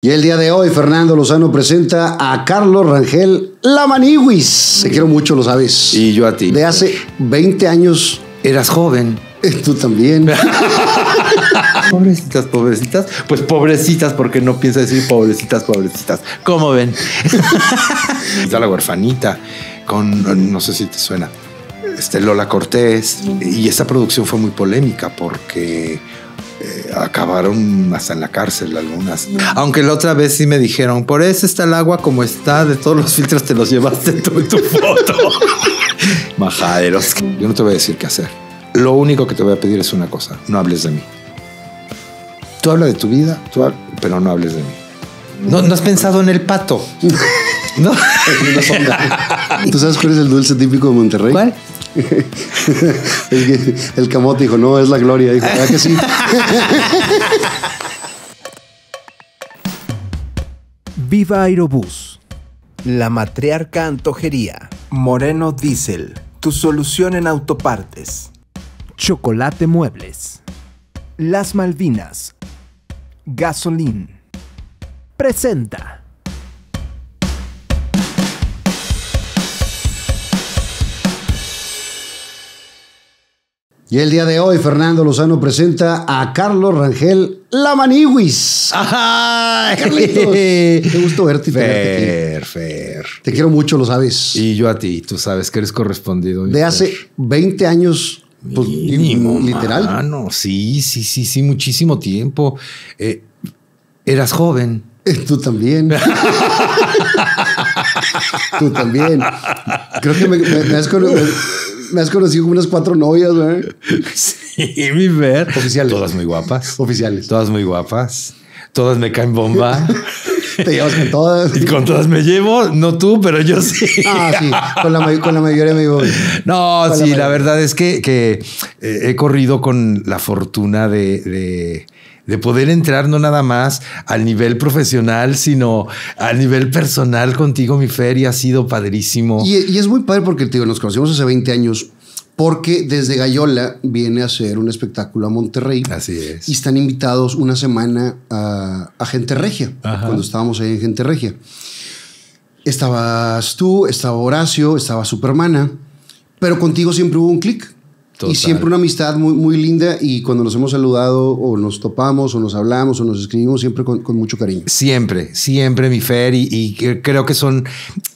Y el día de hoy, Fernando Lozano presenta a Carlos Rangel Lamaniguis. Te quiero mucho, lo sabes. Y yo a ti. De hace 20 años. Eras joven. Eh, tú también. pobrecitas, pobrecitas. Pues pobrecitas, porque no piensa decir pobrecitas, pobrecitas. ¿Cómo ven? Está la huerfanita con, no sé si te suena, este, Lola Cortés. Y esta producción fue muy polémica porque eh, acabaron hasta en la cárcel algunas. Aunque la otra vez sí me dijeron, por eso está el agua como está, de todos los filtros te los llevaste tú en tu foto. Majaderos. Yo no te voy a decir qué hacer. Lo único que te voy a pedir es una cosa, no hables de mí. Tú habla de tu vida, pero no hables de mí. No, has pensado en el pato. no. ¿Tú sabes cuál es el dulce típico de Monterrey? ¿Cuál? el, camote dijo, no, es la gloria. Dijo, ¿verdad que sí? Viva Aerobús. La matriarca antojería. Moreno Diesel. Tu solución en autopartes. Chocolate Muebles. Las Malvinas. Gasolín presenta. Y el día de hoy, Fernando Lozano presenta a Carlos Rangel Lamaniwis. ¡Ajá! qué gusto verte Fer, Fer. Te quiero mucho, lo sabes. Y yo a ti, tú sabes que eres correspondido. De hace 20 años pues, literal. Mano. Sí, sí, sí, sí, muchísimo tiempo. Eh, eras joven. Tú también. Tú también. Creo que me, has, conocido unas cuatro novias, güey. Sí, mi ver. Oficiales. Todas muy guapas. Oficiales. Todas muy guapas. Todas me caen bomba. Te llevas con todas. Y con todas me llevo, no tú, pero yo sí. Ah, sí, con la, mayoría me llevo. No, sí, la, verdad es que, eh, he corrido con la fortuna de, poder entrar no nada más al nivel profesional, sino al nivel personal contigo, mi feria, ha sido padrísimo. Y, y es muy padre porque, te digo, nos conocimos hace 20 años, porque desde Gallola viene a hacer un espectáculo a Monterrey. Así es. Y están invitados una semana a, Gente Regia, cuando estábamos ahí en Gente Regia. Estabas tú, estaba Horacio, estaba Supermana, pero contigo siempre hubo un clic. Y siempre una amistad muy, muy linda y cuando nos hemos saludado o nos topamos o nos hablamos o nos escribimos siempre con, mucho cariño. Siempre, siempre mi Fer y, creo que son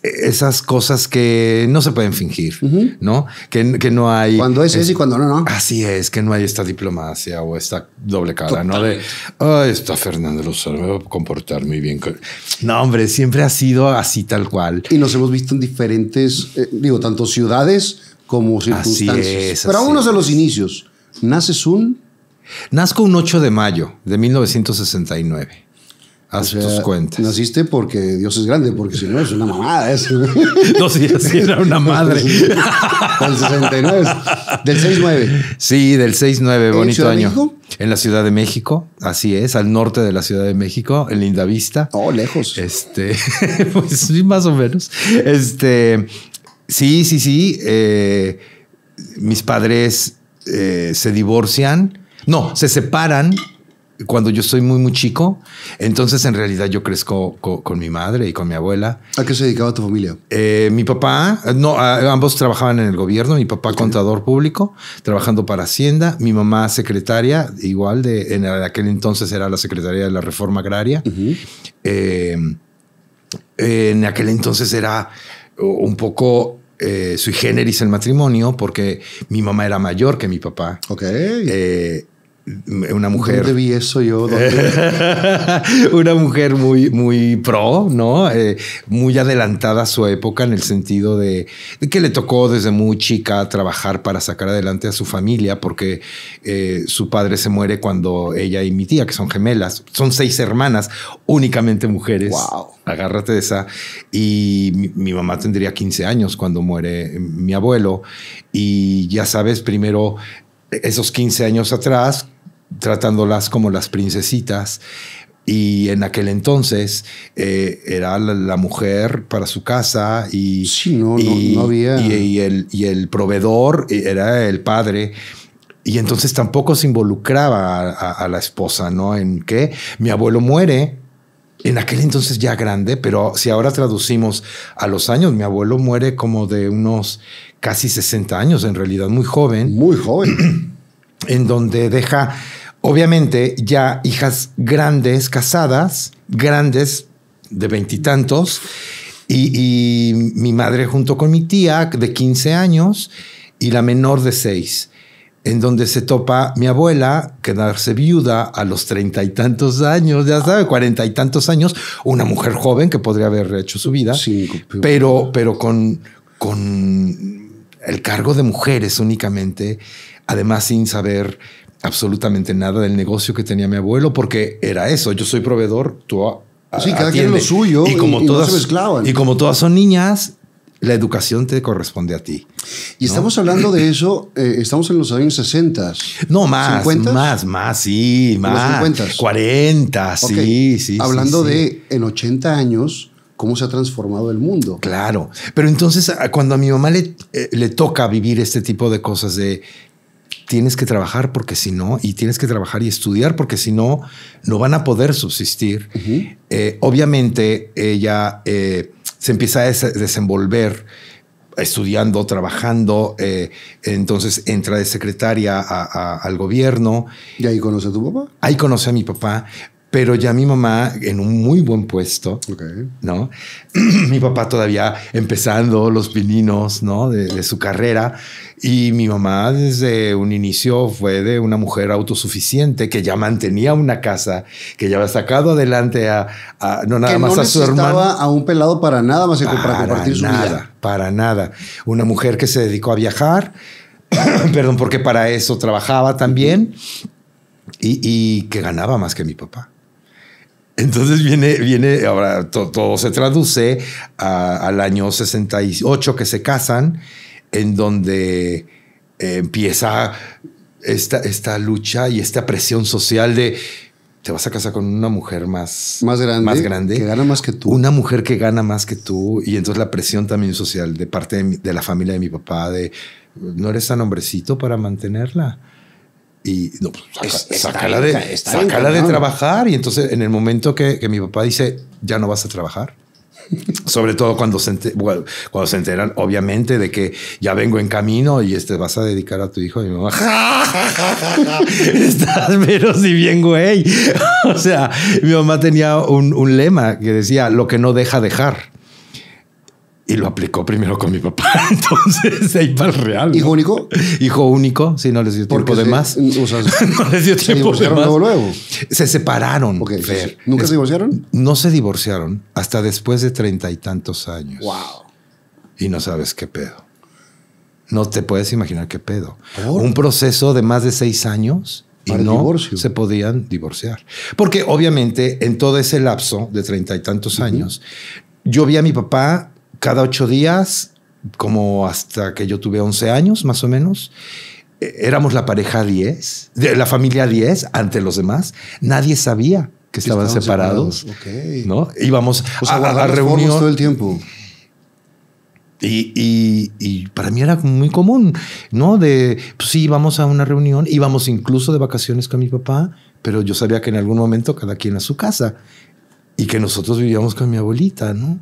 eh, esas cosas que no se pueden fingir, ¿no? Que, no hay... Cuando es, ese y cuando no, no. Así es, que no hay esta diplomacia o esta doble cara, ¿no? De, ay, está Fernando Lozano, me va a comportar muy bien. No, hombre, siempre ha sido así tal cual. Y nos hemos visto en diferentes, eh, digo, tanto ciudades como circunstancias. Así es, Pero vámonos a los inicios. ¿Naces un? Nazco un 8 de mayo de 1969. Haz tus cuentas. Naciste porque Dios es grande, porque si no es una mamada No, si era una madre. Del 69. Del 69. Sí, del 6-9, bonito año. En la Ciudad de México, así es, al norte de la Ciudad de México, en Lindavista. Oh, lejos. Este, pues sí, más o menos. Este, Sí, sí, sí. Eh, mis padres eh, se divorcian. No, se separan cuando yo soy muy, muy chico. Entonces, en realidad, yo crezco con, mi madre y con mi abuela. ¿A qué se dedicaba tu familia? Eh, mi papá, no, ambos trabajaban en el gobierno. Mi papá, contador público, trabajando para Hacienda. Mi mamá, secretaria, igual de en aquel entonces era la secretaria de la reforma agraria. en aquel entonces era un poco eh, sui generis el matrimonio porque mi mamá era mayor que mi papá. Ok. Eh, una mujer. ¿Dónde vi eso yo? una mujer muy, muy pro, ¿no? Eh, muy adelantada a su época en el sentido de, que le tocó desde muy chica trabajar para sacar adelante a su familia, porque eh, su padre se muere cuando ella y mi tía, que son gemelas, son seis hermanas, únicamente mujeres. ¡Wow! Agárrate de esa. Y mi, mi mamá tendría 15 años cuando muere eh, mi abuelo. Y ya sabes, primero esos 15 años atrás, tratándolas como las princesitas. Y en aquel entonces eh, era la, mujer para su casa y, sí, había. Y, el, proveedor era el padre. Y entonces tampoco se involucraba a, la esposa, ¿no? En qué mi abuelo muere, en aquel entonces ya grande, pero si ahora traducimos a los años, mi abuelo muere como de unos casi 60 años, en realidad muy joven. Muy joven. en donde deja obviamente ya hijas grandes, casadas, grandes, de veintitantos, y, mi madre junto con mi tía de 15 años y la menor de 6, en donde se topa mi abuela quedarse viuda a los treinta y tantos años, ya sabe, cuarenta y tantos años, una mujer joven que podría haber hecho su vida, pero, pero con, con el cargo de mujeres únicamente, además sin saber absolutamente nada del negocio que tenía mi abuelo porque era eso, yo soy proveedor, tú Sí, cada quien lo suyo y como todas y, y como todas son niñas, la educación te corresponde a ti. Y estamos hablando de eso, eh, estamos en los años 60. No, más, más, más, sí, más. Los 40, sí, sí. Hablando de en 80 años, cómo se ha transformado el mundo. Claro, pero entonces cuando a mi mamá le, eh, le toca vivir este tipo de cosas de tienes que trabajar porque si no, y tienes que trabajar y estudiar porque si no, no van a poder subsistir. Eh, obviamente ella eh, se empieza a desenvolver estudiando, trabajando, eh, entonces entra de secretaria al gobierno. ¿Y ahí conoce a tu papá? Ahí conoce a mi papá, pero ya mi mamá en un muy buen puesto, ¿no? mi papá todavía empezando los pininos, ¿no? De, su carrera. Y mi mamá desde un inicio fue de una mujer autosuficiente que ya mantenía una casa, que ya había sacado adelante a, no nada más a su hermano. a un pelado para nada más que para, compartir su nada, vida. Para nada. Una mujer que se dedicó a viajar, perdón, porque para eso trabajaba también. y, que ganaba más que mi papá. Entonces viene, viene ahora todo se traduce al año 68 que se casan, en donde eh, empieza esta, lucha y esta presión social de te vas a casar con una mujer más, más grande, más grande, que gana más que tú. Una mujer que gana más que tú. Y entonces la presión también social de parte de, de la familia de mi papá de no eres tan hombrecito para mantenerla y no, de, de trabajar. Y entonces en el momento que, que, mi papá dice, ya no vas a trabajar. Sobre todo cuando se, cuando se enteran, obviamente, de que ya vengo en camino y este vas a dedicar a tu hijo. Y mi mamá, estás menos y bien, güey. o sea, mi mamá tenía un, un lema que decía: lo que no deja dejar y lo aplicó primero con mi papá. Entonces, ahí para real. ¿Hijo único? Hijo único, sí, no les dio tiempo de más. no les dio tiempo se de Luego, Se separaron. ¿Nunca se divorciaron? No se divorciaron hasta después de treinta y tantos años. Wow. Y no sabes qué pedo. No te puedes imaginar qué pedo. Un proceso de más de seis años y no se podían divorciar. Porque obviamente en todo ese lapso de treinta y tantos años, yo vi a mi papá cada ocho días, como hasta que yo tuve 11 años más o menos, e, éramos la pareja 10, la familia 10 ante los demás. Nadie sabía que estaban, separados. ¿no? Íbamos a, reuniones todo el tiempo. Y, y, para mí era muy común, ¿no? De, pues sí, íbamos a una reunión, íbamos incluso de vacaciones con mi papá, pero yo sabía que en algún momento cada quien a su casa y que nosotros vivíamos con mi abuelita, ¿no?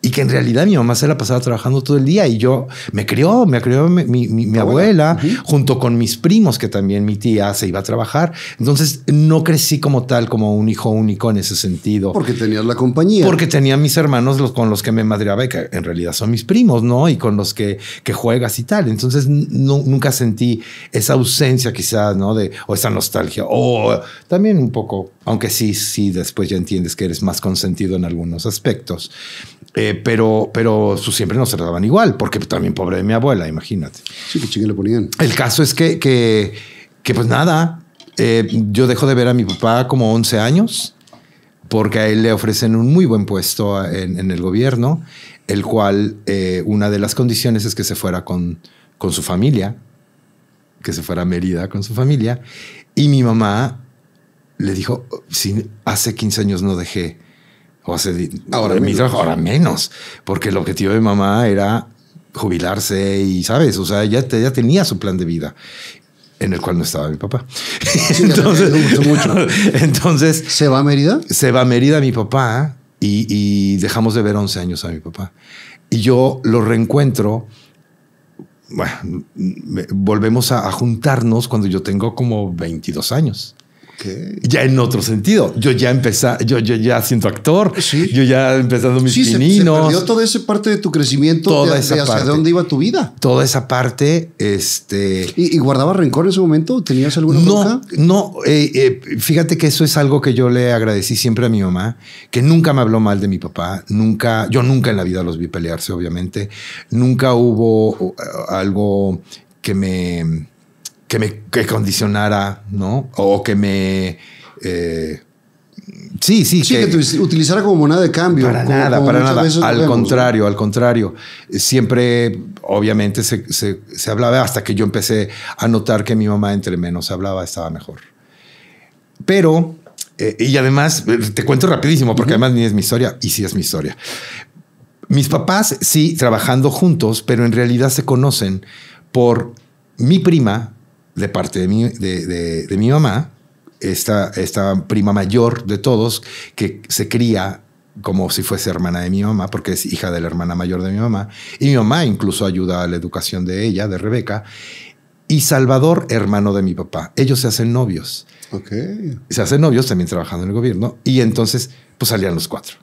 y que en realidad mi mamá se la pasaba trabajando todo el día y yo me crió, me crió mi, abuela, junto con mis primos que también mi tía se iba a trabajar. Entonces no crecí como tal, como un hijo único en ese sentido. Porque tenías la compañía. Porque tenía mis hermanos los, con los que me madreaba y que en realidad son mis primos, ¿no? Y con los que, que juegas y tal. Entonces nunca sentí esa ausencia quizás, ¿no? De, o esa nostalgia. O también un poco, aunque sí, sí, después ya entiendes que eres más consentido en algunos aspectos. Eh, pero, pero siempre nos trataban igual, porque también pobre de mi abuela, imagínate. Sí, que le ponían. El caso es que, pues nada, eh, yo dejo de ver a mi papá como 11 años, porque a él le ofrecen un muy buen puesto en, el gobierno, el cual eh, una de las condiciones es que se fuera con, con su familia, que se fuera a Mérida con su familia, y mi mamá le dijo, oh, si hace 15 años no dejé ahora, menos. ahora menos, porque el objetivo de mamá era jubilarse y, ¿sabes? O sea, ya, tenía su plan de vida en el cual no estaba mi papá. entonces, ¿Se va a Mérida? Se va a Mérida mi papá y, dejamos de ver 11 años a mi papá. Y yo lo reencuentro, bueno, volvemos a, juntarnos cuando yo tengo como 22 años. Ya en otro sentido. Yo ya empecé, yo, yo ya siento actor, yo ya empezando mis sí, Se, perdió toda esa parte de tu crecimiento, de, esa de hacia dónde iba tu vida. Toda esa parte, este. ¿Y, guardabas rencor en ese momento? ¿Tenías alguna No, no. Eh, eh, fíjate que eso es algo que yo le agradecí siempre a mi mamá, que nunca me habló mal de mi papá, nunca, yo nunca en la vida los vi pelearse, obviamente. Nunca hubo uh, algo que me que me condicionara, ¿no? O que me... Eh, sí, sí. Sí, que, utilizara como moneda de cambio. Para nada, para nada. Al contrario, al contrario. Siempre, obviamente, se, hablaba hasta que yo empecé a notar que mi mamá entre menos hablaba estaba mejor. Pero... Eh, y además, eh, te cuento rapidísimo, porque además ni es mi historia, y sí es mi historia. Mis papás sí trabajando juntos, pero en realidad se conocen por mi prima, de parte de mi, de, mi mamá, esta, esta prima mayor de todos que se cría como si fuese hermana de mi mamá, porque es hija de la hermana mayor de mi mamá, y mi mamá incluso ayuda a la educación de ella, de Rebeca, y Salvador, hermano de mi papá. Ellos se hacen novios. Se hacen novios también trabajando en el gobierno, y entonces pues salían los cuatro.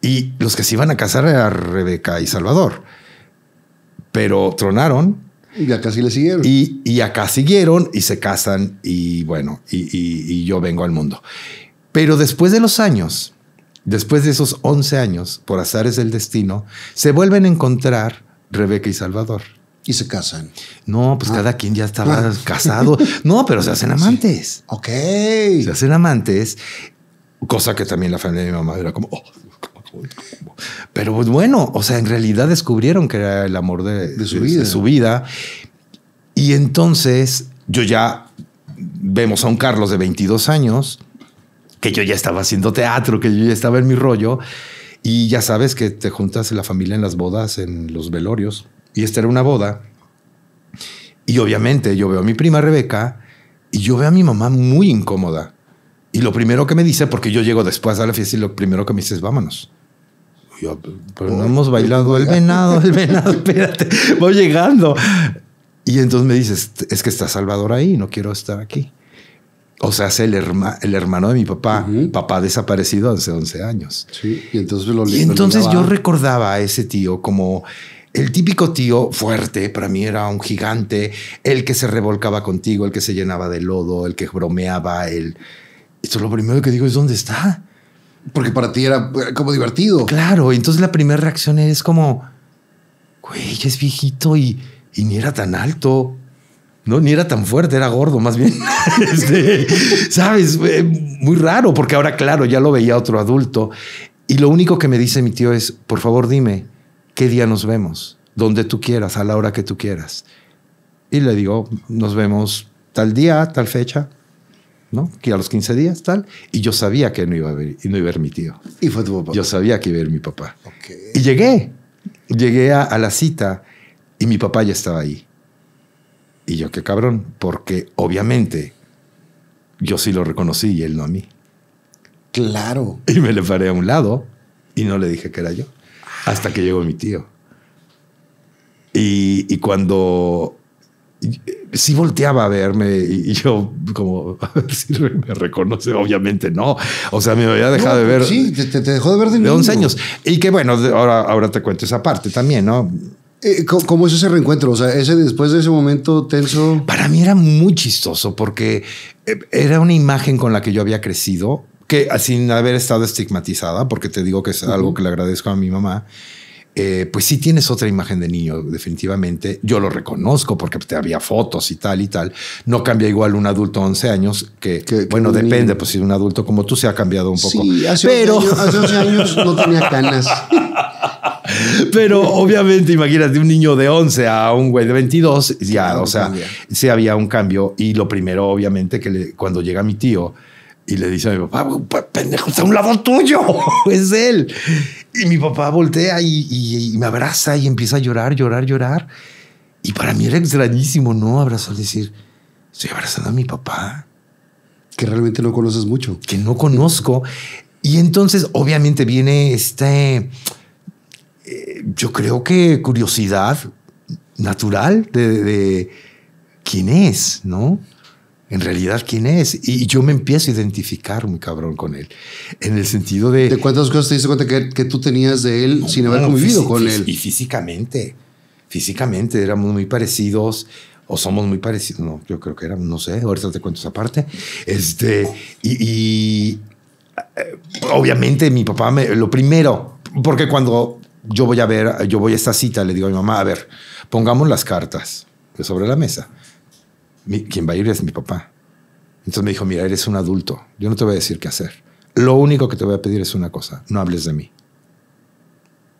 Y los que se iban a casar eran Rebeca y Salvador, pero tronaron y acá sí le siguieron. Y, acá siguieron y se casan y bueno, y, yo vengo al mundo. Pero después de los años, después de esos 11 años, por azares del destino, se vuelven a encontrar Rebeca y Salvador. Y se casan. No, pues ah. cada quien ya estaba casado. No, pero se hacen amantes. Ok. Se hacen amantes. Cosa que también la familia de mi mamá era como, oh, pero pues bueno, o sea, en realidad descubrieron que era el amor de, su, vida. Y entonces yo ya vemos a un Carlos de 22 años, que yo ya estaba haciendo teatro, que yo ya estaba en mi rollo. Y ya sabes que te juntas la familia en las bodas, en los velorios. Y esta era una boda. Y obviamente yo veo a mi prima Rebeca y yo veo a mi mamá muy incómoda. Y lo primero que me dice, porque yo llego después a la fiesta y lo primero que me dice es vámonos pero oh, no hemos oh, bailado el venado, el venado, espérate, voy llegando. Y entonces me dices, es que está Salvador ahí, no quiero estar aquí. O sea, es el, el hermano de mi papá, papá desaparecido hace 11 años. Sí, y entonces lo Y entonces yo recordaba a ese tío como el típico tío fuerte, para mí era un gigante, el que se revolcaba contigo, el que se llenaba de lodo, el que bromeaba, el... Esto es lo primero que digo es, ¿dónde está? Porque para ti era como divertido. Claro, entonces la primera reacción es como, güey, es viejito y, ni era tan alto. No, ni era tan fuerte, era gordo más bien. Este, Sabes, muy raro, porque ahora, claro, ya lo veía otro adulto. Y lo único que me dice mi tío es, por favor, dime, ¿qué día nos vemos? Donde tú quieras, a la hora que tú quieras. Y le digo, nos vemos tal día, tal fecha. ¿no? Que a los 15 días, tal. Y yo sabía que no iba a ver, y no iba a ver mi tío. ¿Y fue tu papá? Yo sabía que iba a ver mi papá. Y llegué. Llegué a, la cita y mi papá ya estaba ahí. Y yo, qué cabrón, porque obviamente yo sí lo reconocí y él no a mí. Claro. Y me le paré a un lado y no le dije que era yo. Hasta que llegó mi tío. Y, y cuando si volteaba a verme y, yo como, a ver si me reconoce, obviamente no. O sea, me había dejado de ver. Sí, te, dejó de ver de, 11 años. Y que bueno, ahora, ahora te cuento esa parte también, ¿no? Eh, ¿Cómo es ese reencuentro? O sea, ese, después de ese momento tenso. Para mí era muy chistoso porque eh, era una imagen con la que yo había crecido, que sin haber estado estigmatizada, porque te digo que es algo que le agradezco a mi mamá eh, pues si tienes otra imagen de niño, definitivamente. Yo lo reconozco porque pues, te había fotos y tal y tal. No cambia igual un adulto a 11 años que, bueno, depende, pues si un adulto como tú se ha cambiado un poco. pero 11 años, hace años no tenía canas. Pero obviamente, imagínate un niño de 11 a un güey de 22, ya, o sea, había un cambio. Y lo primero, obviamente, que cuando llega mi tío y le dice a mi papá, pendejo, está un lado tuyo, es él. Y mi papá voltea y, me abraza y empieza a llorar, llorar, llorar. Y para mí era extrañísimo, ¿no? Abrazar, decir, estoy abrazando a mi papá. Que realmente no conoces mucho. Que no conozco. Y entonces, obviamente, viene este, eh, yo creo que curiosidad natural de quién es, ¿no? en realidad quién es. Y yo me empiezo a identificar muy cabrón con él. En el sentido de. ¿De cuántas cosas te diste cuenta que, tú tenías de él sin haber convivido con él? Y físicamente. Físicamente éramos muy parecidos. O somos muy parecidos. No, yo creo que éramos, no sé. Ahorita te cuento esa parte. Este. Y. Eh, obviamente mi papá me. Lo primero. Porque cuando yo voy a ver. Yo voy a esta cita, le digo a mi mamá, a ver, pongamos las cartas sobre la mesa quien va a ir es mi papá. Entonces me dijo, mira, eres un adulto, yo no te voy a decir qué hacer. Lo único que te voy a pedir es una cosa, no hables de mí.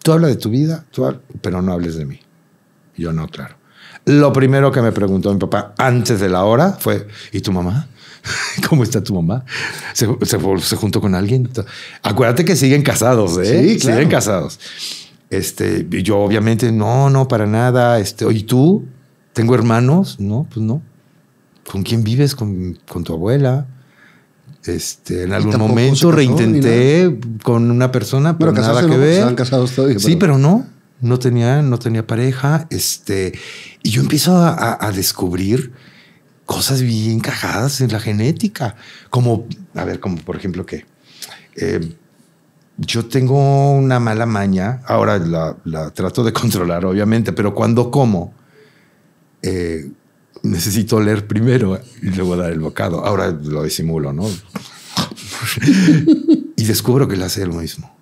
Tú hablas de tu vida, pero no hables de mí. Yo no, claro. Lo primero que me preguntó mi papá antes de la hora fue, ¿y tu mamá? ¿Cómo está tu mamá? ¿Se, juntó con alguien? Acuérdate que siguen casados, ¿eh? Siguen casados. Este, yo obviamente, no, no, para nada. Este, ¿Y tú? ¿Tengo hermanos? No, pues no. ¿Con quién vives? Con, tu abuela. Este, en algún momento reintenté con una persona, pero, nada que ver. Sí, pero, no, no tenía, no tenía pareja. Este, y yo empiezo a, descubrir cosas bien cajadas en la genética. Como, a ver, como por ejemplo qué, eh, yo tengo una mala maña, ahora la, trato de controlar, obviamente, pero cuando como, eh, necesito leer primero ¿eh? y luego dar el bocado. Ahora lo disimulo, ¿no? y descubro que él hace lo mismo.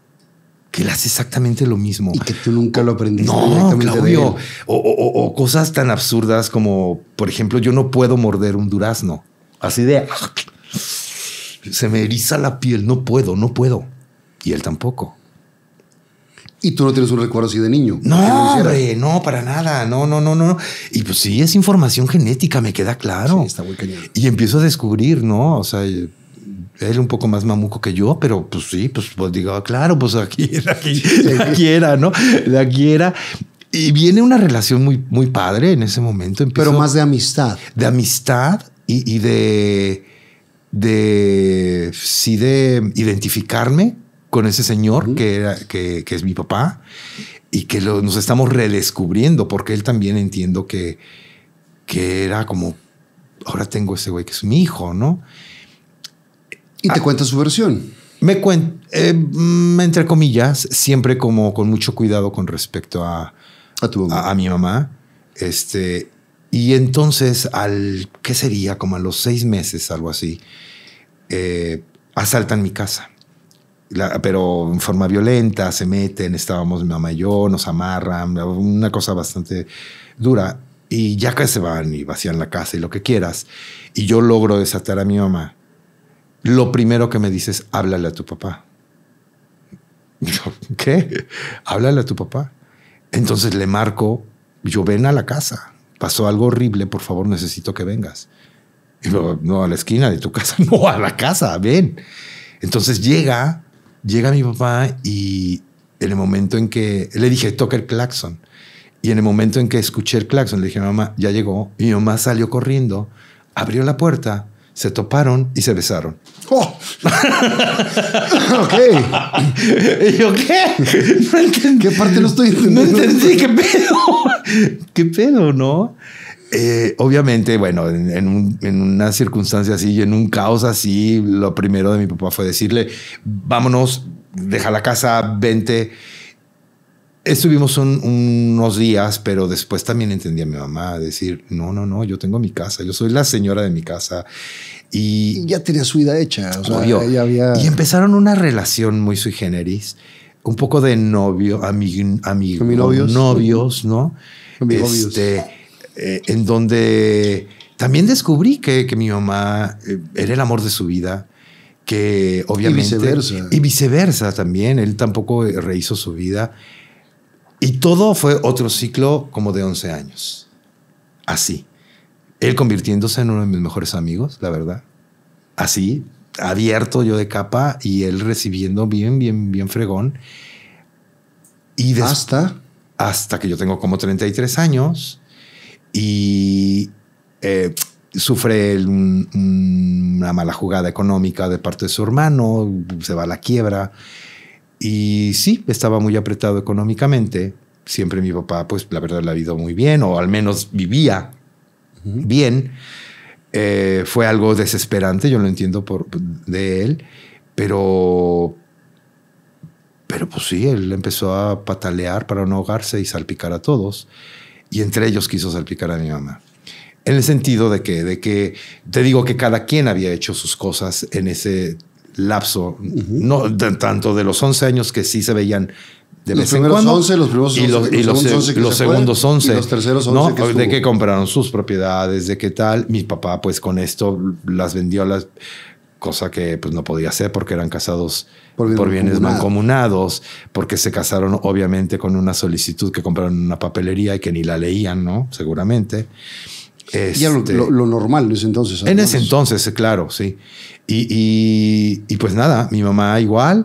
Que él hace exactamente lo mismo. Y que tú nunca lo aprendiste. No, Claudio. O, o, cosas tan absurdas como, por ejemplo, yo no puedo morder un durazno. Así de... Se me eriza la piel. No puedo, no puedo. Y él tampoco. Y tú no tienes un recuerdo así de niño. No, hombre, no, para nada. No, no, no, no. Y pues sí, es información genética, me queda claro. Sí, está muy cañón. Y empiezo a descubrir, ¿no? O sea, él un poco más mamuco que yo, pero pues sí, pues, pues digo, ah, claro, pues aquí era, aquí, aquí era, ¿no? Aquí era. Y viene una relación muy, muy padre en ese momento. pero más de amistad. De amistad y, y de, de, sí, de identificarme con ese señor que, era, que, es mi papá y que nos estamos redescubriendo porque él también entiendo que, que era como, ahora tengo ese güey que es mi hijo, ¿no? Y te ah. cuenta su versión. Me cuenta, eh, mm, entre comillas, siempre como con mucho cuidado con respecto a, mi mamá. Este, y entonces, al, ¿qué sería? Como a los seis meses, algo así, eh, asaltan mi casa pero en forma violenta, se meten, estábamos mi mamá y yo, nos amarran, una cosa bastante dura. Y ya que se van y vacían la casa y lo que quieras, y yo logro desatar a mi mamá, lo primero que me dices, háblale a tu papá. ¿qué? Háblale a tu papá. Entonces le marco, yo ven a la casa, pasó algo horrible, por favor necesito que vengas. Y no, a la esquina de tu casa, no, a la casa, ven. Entonces llega, llega mi papá y en el momento en que le dije, toca el claxon. Y en el momento en que escuché el claxon, le dije, mamá, ya llegó. Y mi mamá salió corriendo, abrió la puerta, se toparon y se besaron. ¡Oh! ok. yo qué? No entendí. ¿Qué parte no estoy entendiendo? No entendí, ¿qué pedo? ¿Qué pedo, no? Eh, obviamente, bueno, en, una circunstancia así en un caos así, lo primero de mi papá fue decirle, vámonos, deja la casa, vente. Estuvimos unos días, pero después también entendí a mi mamá decir, no, no, no, yo tengo mi casa, yo soy la señora de mi casa. Y, ya tenía su vida hecha. Y empezaron una relación muy sui generis, un poco de novio, amig, amigo, novios? novios, ¿no? Este, eh, en donde también descubrí que, que mi mamá eh, era el amor de su vida, que obviamente... Y viceversa. también, él tampoco rehizo su vida. Y todo fue otro ciclo como de 11 años. Así. Él convirtiéndose en uno de mis mejores amigos, la verdad. Así, abierto yo de capa y él recibiendo bien, bien, bien fregón. Y hasta hasta que yo tengo como 33 años y eh, sufre mm, una mala jugada económica de parte de su hermano, se va a la quiebra. Y sí, estaba muy apretado económicamente. Siempre mi papá, pues la verdad, la ha vivido muy bien, o al menos vivía bien. Eh, fue algo desesperante, yo lo entiendo por, de él, pero, pero pues sí, él empezó a patalear para no ahogarse y salpicar a todos y entre ellos quiso salpicar a mi mamá. En el sentido de que, de que te digo que cada quien había hecho sus cosas en ese lapso, no tanto de los 11 años que sí se veían de los primeros 11, los primeros 11, y los, segundos 11 los terceros 11 de que compraron sus propiedades, de qué tal. Mi papá, pues con esto las vendió, las, cosa que pues no podía hacer porque eran casados por bienes, mancomunados. porque se casaron obviamente con una solicitud que compraron en una papelería y que ni la leían, ¿no? Seguramente. Este, lo, normal en ese entonces. En ese entonces, claro, sí. Y, pues nada, mi mamá igual.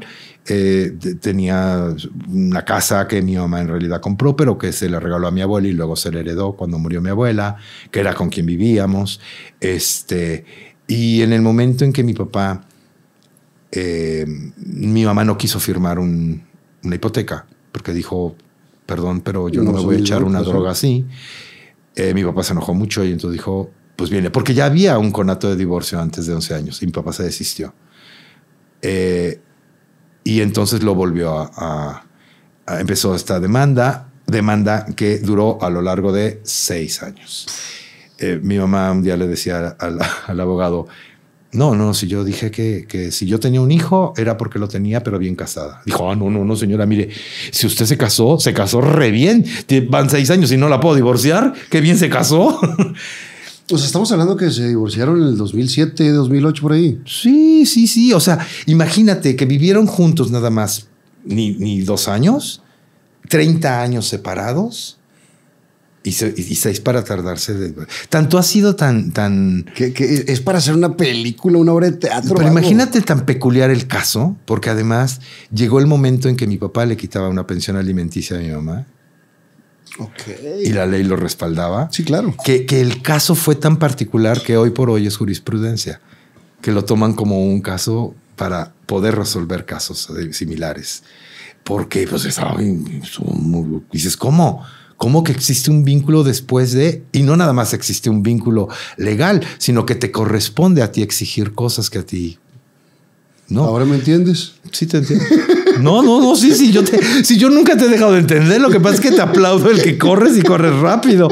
Eh, tenía una casa que mi mamá en realidad compró, pero que se le regaló a mi abuela y luego se le heredó cuando murió mi abuela, que era con quien vivíamos. Este, y en el momento en que mi papá eh, mi mamá no quiso firmar una hipoteca porque dijo, perdón, pero yo no, me voy a echar una droga así. Eh, mi papá se enojó mucho y entonces dijo, pues viene, porque ya había un conato de divorcio antes de 11 años y mi papá se desistió. Eh, y entonces lo volvió a, Empezó esta demanda, demanda que duró a lo largo de seis años. mi mamá un día le decía al abogado, no, no, si yo dije que, si yo tenía un hijo era porque lo tenía, pero bien casada. Dijo, ah, no, no, no, señora, mire, si usted se casó, se casó re bien. Van seis años y no la puedo divorciar. Qué bien se casó. Pues estamos hablando que se divorciaron en el 2007, 2008, por ahí. Sí, sí, sí. O sea, imagínate que vivieron juntos nada más ni, ni dos años, 30 años separados y, seis para tardarse. tanto ha sido tan. tan que, es para hacer una película, una obra de teatro. Pero imagínate tan peculiar el caso, porque además llegó el momento en que mi papá le quitaba una pensión alimenticia a mi mamá. Y la ley lo respaldaba. Sí, claro. Que, el caso fue tan particular que hoy por hoy es jurisprudencia, que lo toman como un caso para poder resolver casos similares. Porque, pues, estaba. Dices, ¿cómo? ¿Cómo que existe un vínculo después de? Y no nada más existe un vínculo legal, sino que te corresponde a ti exigir cosas que a ti no. ¿Ahora me entiendes? Sí, te entiendo. No, no, no, sí, sí, yo te, si yo nunca te he dejado de entender, lo que pasa es que te aplaudo el que corres y corres rápido.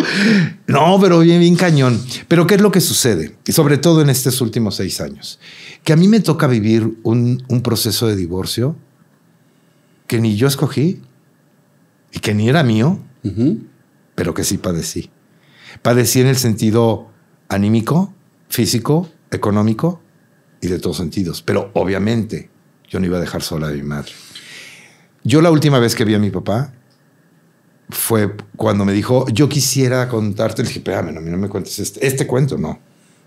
No, pero bien, bien cañón. Pero ¿qué es lo que sucede? Y sobre todo en estos últimos seis años, que a mí me toca vivir un, un proceso de divorcio que ni yo escogí y que ni era mío pero que sí padecí. Padecí en el sentido anímico, físico, económico y de todos sentidos. Pero obviamente yo no iba a dejar sola a mi madre. Yo la última vez que vi a mi papá fue cuando me dijo, yo quisiera contarte. Le dije, espérame, no, no me cuentes este, este cuento, no.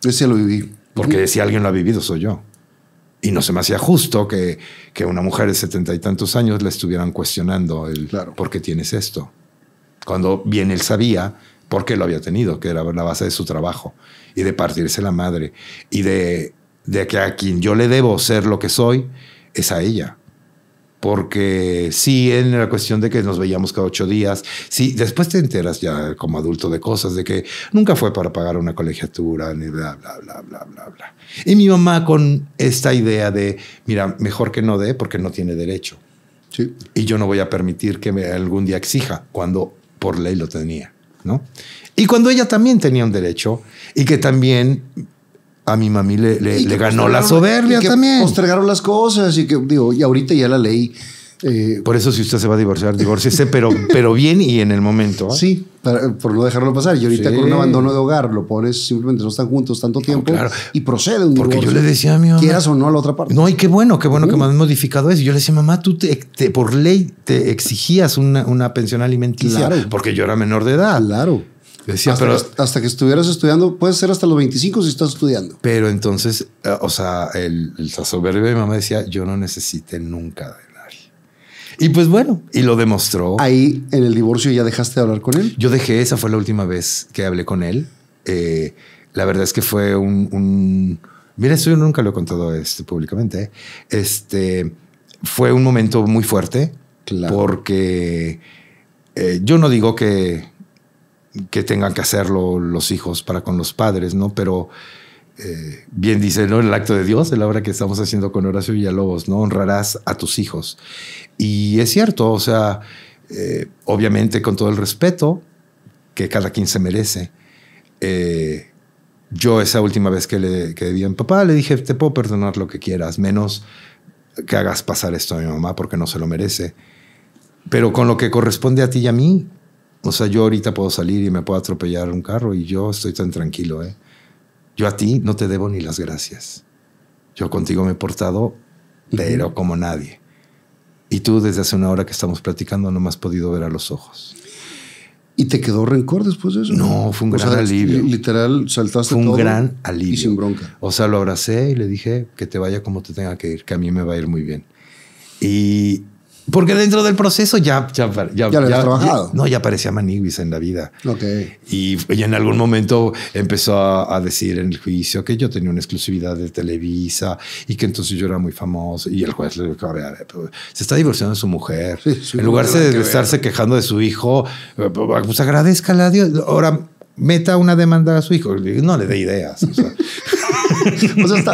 Ese lo viví. Porque si alguien lo ha vivido, soy yo. Y no se me hacía justo que, una mujer de setenta y tantos años le estuvieran cuestionando el claro. por qué tienes esto cuando bien él sabía por qué lo había tenido, que era la base de su trabajo, y de partirse la madre, y de, de que a quien yo le debo ser lo que soy es a ella. Porque sí, en la cuestión de que nos veíamos cada ocho días, sí, después te enteras ya como adulto de cosas, de que nunca fue para pagar una colegiatura, ni bla, bla, bla, bla, bla, bla. Y mi mamá con esta idea de, mira, mejor que no dé porque no tiene derecho. Y yo no voy a permitir que me algún día exija cuando por ley lo tenía, ¿no? Y cuando ella también tenía un derecho y que también a mi mami le, ganó la soberbia también. Postergaron las cosas y que digo, y ahorita ya la ley eh, por eso si usted se va a divorciar, divorciese pero, pero bien y en el momento. ¿eh? Sí, por no dejarlo pasar. Y ahorita con un abandono de hogar, lo pones simplemente no están juntos tanto tiempo claro. y procede un Porque yo le decía a mi mamá. Quieras o no a la otra parte. No, y qué bueno, qué bueno que me han modificado eso. Yo le decía, mamá, tú por ley te exigías una, pensión alimenticia claro. porque yo era menor de edad. Claro. Decía, hasta, pero, que, hasta que estuvieras estudiando, puede ser hasta los 25 si estás estudiando. Pero entonces, eh, o sea, el, el soberbio de mi mamá decía, yo no necesité nunca de y pues bueno, y lo demostró. Ahí en el divorcio ya dejaste de hablar con él. Yo dejé, esa fue la última vez que hablé con él. Eh, la verdad es que fue un, Mira, eso yo nunca lo he contado este, públicamente. ¿eh? Este fue un momento muy fuerte porque eh, yo no digo que, que tengan que hacerlo los hijos para con los padres, ¿no? Pero eh, bien dice, ¿no? El acto de Dios, la obra que estamos haciendo con Horacio Villalobos, ¿no? Honrarás a tus hijos. Y es cierto, o sea, eh, obviamente con todo el respeto que cada quien se merece. Eh, yo esa última vez que le que vi a mi papá le dije, te puedo perdonar lo que quieras, menos que hagas pasar esto a mi mamá porque no se lo merece. Pero con lo que corresponde a ti y a mí. O sea, yo ahorita puedo salir y me puedo atropellar un carro y yo estoy tan tranquilo, ¿eh? Yo a ti no te debo ni las gracias. Yo contigo me he portado, pero como nadie. Y tú desde hace una hora que estamos platicando no me has podido ver a los ojos. ¿Y te quedó rencor después de eso? No, fue un gran alivio. Literal, saltaste Fue un gran alivio. Y sin bronca. O sea, lo abracé y le dije que te vaya como te tenga que ir, que a mí me va a ir muy bien. Y porque dentro del proceso ya... Ya, ya, ¿Ya no, ya aparecía Maniguis en la vida. Ok. Y, en algún momento empezó a, decir en el juicio que yo tenía una exclusividad de Televisa y que entonces yo era muy famoso. Y el juez le dijo, se está divorciando de su mujer. en lugar de estarse quejando de su hijo, eh, pues, pues agradezca a Dios. Ahora meta una demanda a su hijo. no le dé ideas. O sea,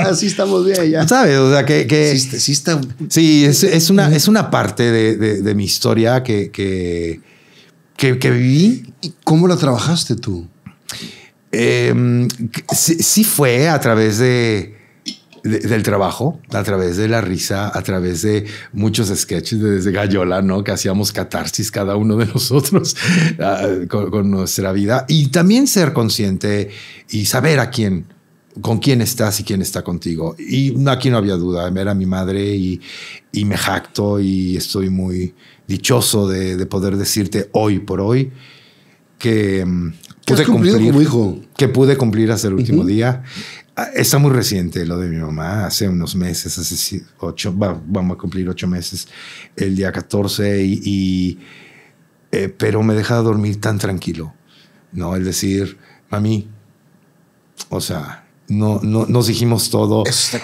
así estamos bien ya. ¿Sabes? O sea, que... sí, es, una, es una parte de, mi historia que, que, que, viví. ¿Y cómo la trabajaste tú? Eh, sí, fue a través de, del trabajo, a través de la risa, a través de muchos sketches de, desde Gallola, ¿no? Que hacíamos catarsis cada uno de nosotros ah, con, nuestra vida. Y también ser consciente y saber a quién, con quién estás y quién está contigo. Y aquí no había duda, era mi madre y, me jacto y estoy muy dichoso de poder decirte hoy por hoy que mm, pude cumplir como hijo? que pude cumplir hasta el último día. Ah, está muy reciente lo de mi mamá, hace unos meses, hace ocho, vamos a cumplir ocho meses, el día 14, y, eh, pero me dejaba dormir tan tranquilo, ¿no? el decir, mami, o sea, no, no, nos dijimos todo. Eso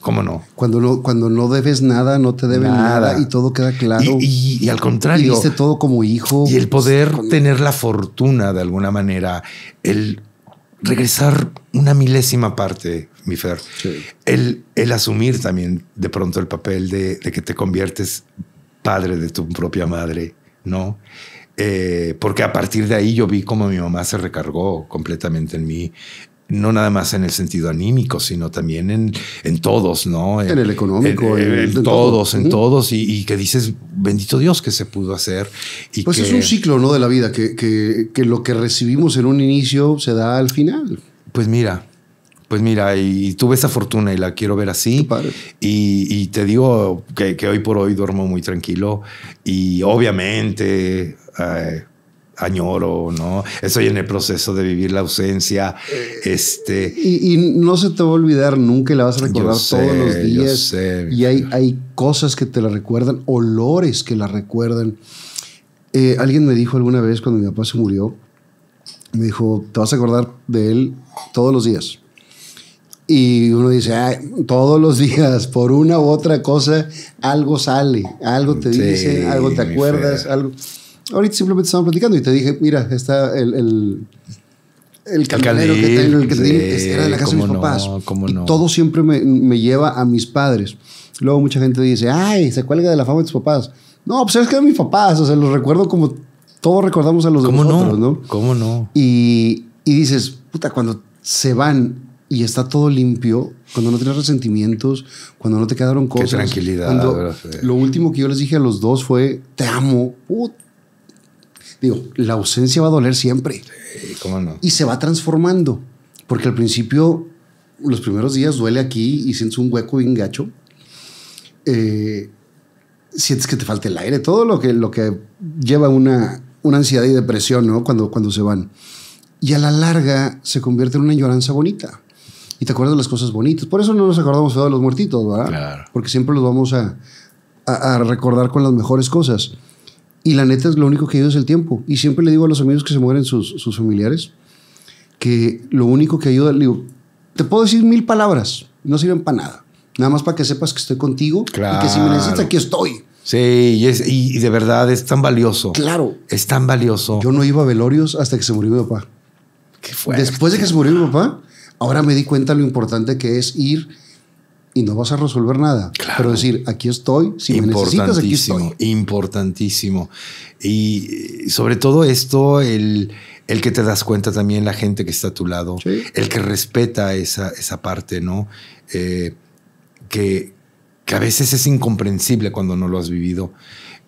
¿Cómo no? Cuando, cuando no debes nada, no te deben nada, y todo queda claro. Y, al contrario. Y todo como hijo. Y el poder tener la fortuna de alguna manera, el regresar una milésima parte, mi Fer. El, el, asumir también de pronto el papel de, que te conviertes padre de tu propia madre, ¿no? Eh, porque a partir de ahí yo vi cómo mi mamá se recargó completamente en mí no nada más en el sentido anímico, sino también en, todos, ¿no? En, el económico. En, en todos, en todos, y, que dices, bendito Dios que se pudo hacer. Y pues es un ciclo, ¿no? De la vida, que, lo que recibimos en un inicio se da al final. Pues mira, pues mira, y, tuve esa fortuna y la quiero ver así. Y, y, te digo que, hoy por hoy duermo muy tranquilo y obviamente... Eh, añoro, ¿no? Estoy en el proceso de vivir la ausencia. Eh, este, y, no se te va a olvidar nunca la vas a recordar todos los días. y hay, hay, cosas que te la recuerdan, olores que la recuerdan. Eh, alguien me dijo alguna vez cuando mi papá se murió, me dijo, te vas a acordar de él todos los días. Y uno dice, todos los días, por una u otra cosa, algo sale, algo te dice, algo te acuerdas, algo... Ahorita simplemente estaban platicando y te dije, mira, está el, el, el campanero que, te, este, dije era de la casa de mis papás. Y todo siempre me, me, lleva a mis padres. Luego mucha gente dice, ay, se cuelga de la fama de tus papás. No, pues es que eran mis papás, o sea, los recuerdo como todos recordamos a los ¿Cómo de nosotros, no? ¿Cómo no? Y, y dices, puta, cuando se van y está todo limpio, cuando no tienes resentimientos, cuando no te quedaron cosas. Qué tranquilidad. lo último que yo les dije a los dos fue, te amo, puta Digo, la ausencia va a doler siempre. Sí, cómo no. Y se va transformando, porque al principio, los primeros días duele aquí y sientes un hueco bien gacho. Eh, sientes que te falta el aire, todo lo que, lo que lleva una, una ansiedad y depresión, ¿no? Cuando, cuando se van. Y a la larga se convierte en una lloranza bonita. Y te acuerdas de las cosas bonitas. Por eso no nos acordamos de los muertitos, ¿verdad? Claro. Porque siempre los vamos a, a recordar con las mejores cosas. Y la neta es lo único que ayuda es el tiempo. Y siempre le digo a los amigos que se mueren sus, familiares que lo único que ayuda, te puedo decir mil palabras, no sirven para nada. Nada más para que sepas que estoy contigo y que si me necesitas, aquí estoy. Sí, y, de verdad es tan valioso. Claro. Es tan valioso. Yo no iba a velorios hasta que se murió mi papá. Qué fue? Después de que se murió mi papá, ahora me di cuenta lo importante que es ir y no vas a resolver nada. Pero decir, aquí estoy, si me necesitas, aquí estoy. Importantísimo. Y eh, sobre todo esto, el, el que te das cuenta también la gente que está a tu lado, el que respeta esa, esa parte, ¿no? Eh, que, que a veces es incomprensible cuando no lo has vivido.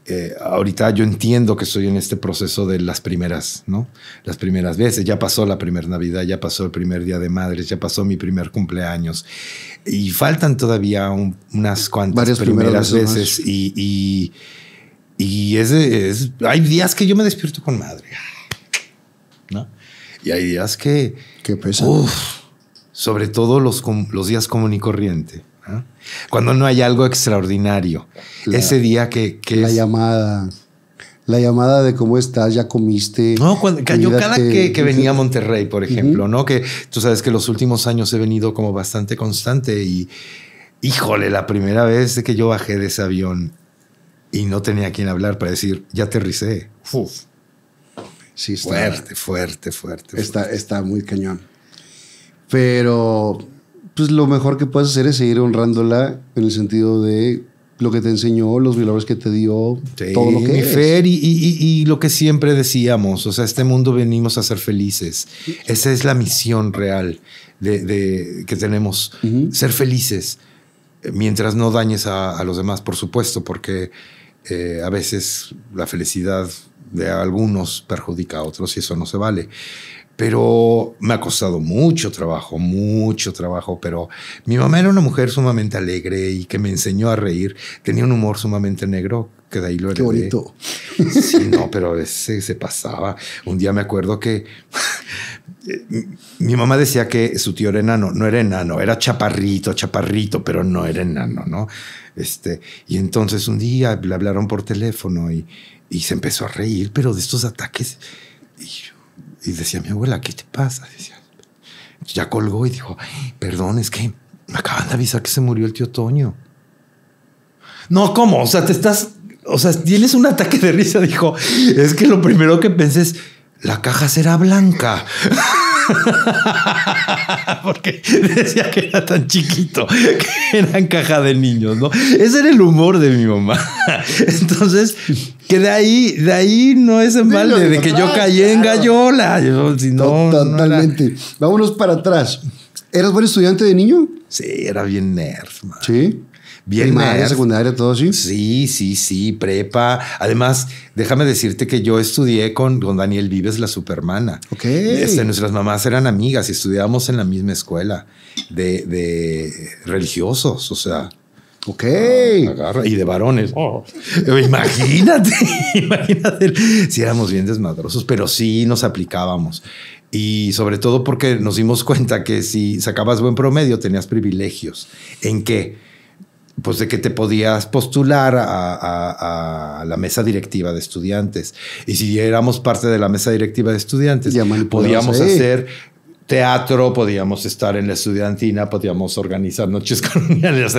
Eh, ahorita yo entiendo que estoy en este proceso de las primeras, ¿no? Las primeras veces, ya pasó la primera Navidad, ya pasó el primer Día de Madres, ya pasó mi primer cumpleaños y faltan todavía unas cuantas primeras, veces y, y, y es, es, hay días que yo me despierto con madre, ¿no? Y hay días que... Que pesa sobre todo los, los días común y corriente. Cuando no hay algo extraordinario. Ese día que... que la llamada. La llamada de cómo estás, ya comiste. No, cuando, cayó cada que, que, venía a Monterrey, por ejemplo, ¿no? Que tú sabes que los últimos años he venido como bastante constante y, híjole, la primera vez que yo bajé de ese avión y no tenía a quien hablar para decir, ya aterricé. Uf. fuerte, fuerte, fuerte, fuerte. Está, está muy cañón. Pero pues lo mejor que puedes hacer es seguir honrándola en el sentido de lo que te enseñó, los valores que te dio, todo lo que Fer, y, lo que siempre decíamos, o sea, este mundo venimos a ser felices. Esa es la misión real de, que tenemos, ser felices, eh, mientras no dañes a, los demás, por supuesto, porque eh, a veces la felicidad de algunos perjudica a otros y eso no se vale pero me ha costado mucho trabajo, mucho trabajo, pero mi mamá era una mujer sumamente alegre y que me enseñó a reír, tenía un humor sumamente negro, que de ahí lo heredé. Sí, no, pero se pasaba. Un día me acuerdo que mi mamá decía que su tío era enano, no era enano, era chaparrito, chaparrito, pero no era enano, ¿no? Este, y entonces un día le hablaron por teléfono y, y se empezó a reír, pero de estos ataques... Y decía mi abuela, ¿qué te pasa? Decía, ya colgó y dijo, perdón, es que me acaban de avisar que se murió el tío Toño. No, ¿cómo? O sea, te estás, o sea, tienes un ataque de risa, dijo. Es que lo primero que pensé es, la caja será blanca. Porque decía que era tan chiquito, que era caja de niños, ¿no? Ese era el humor de mi mamá. Entonces, que de ahí, de ahí no es en balde, de que yo caí en gallola. no, Totalmente. Vámonos para atrás. ¿Eras buen estudiante de niño? Sí, era bien nerd, Sí bien Primaria, secundaria, todo sí. Sí, sí, sí, prepa. Además, déjame decirte que yo estudié con, Daniel Vives, la supermana. Ok. Este, nuestras mamás eran amigas y estudiábamos en la misma escuela de, religiosos, o sea. Ok. Ah, y de varones. Oh. Imagínate, imagínate. Si éramos bien desmadrosos, pero sí nos aplicábamos. Y sobre todo porque nos dimos cuenta que si sacabas buen promedio tenías privilegios. ¿En qué? pues de que te podías postular a, la mesa directiva de estudiantes. Y si éramos parte de la mesa directiva de estudiantes, podíamos hacer teatro, podíamos estar en la estudiantina, podíamos organizar noches coloniales,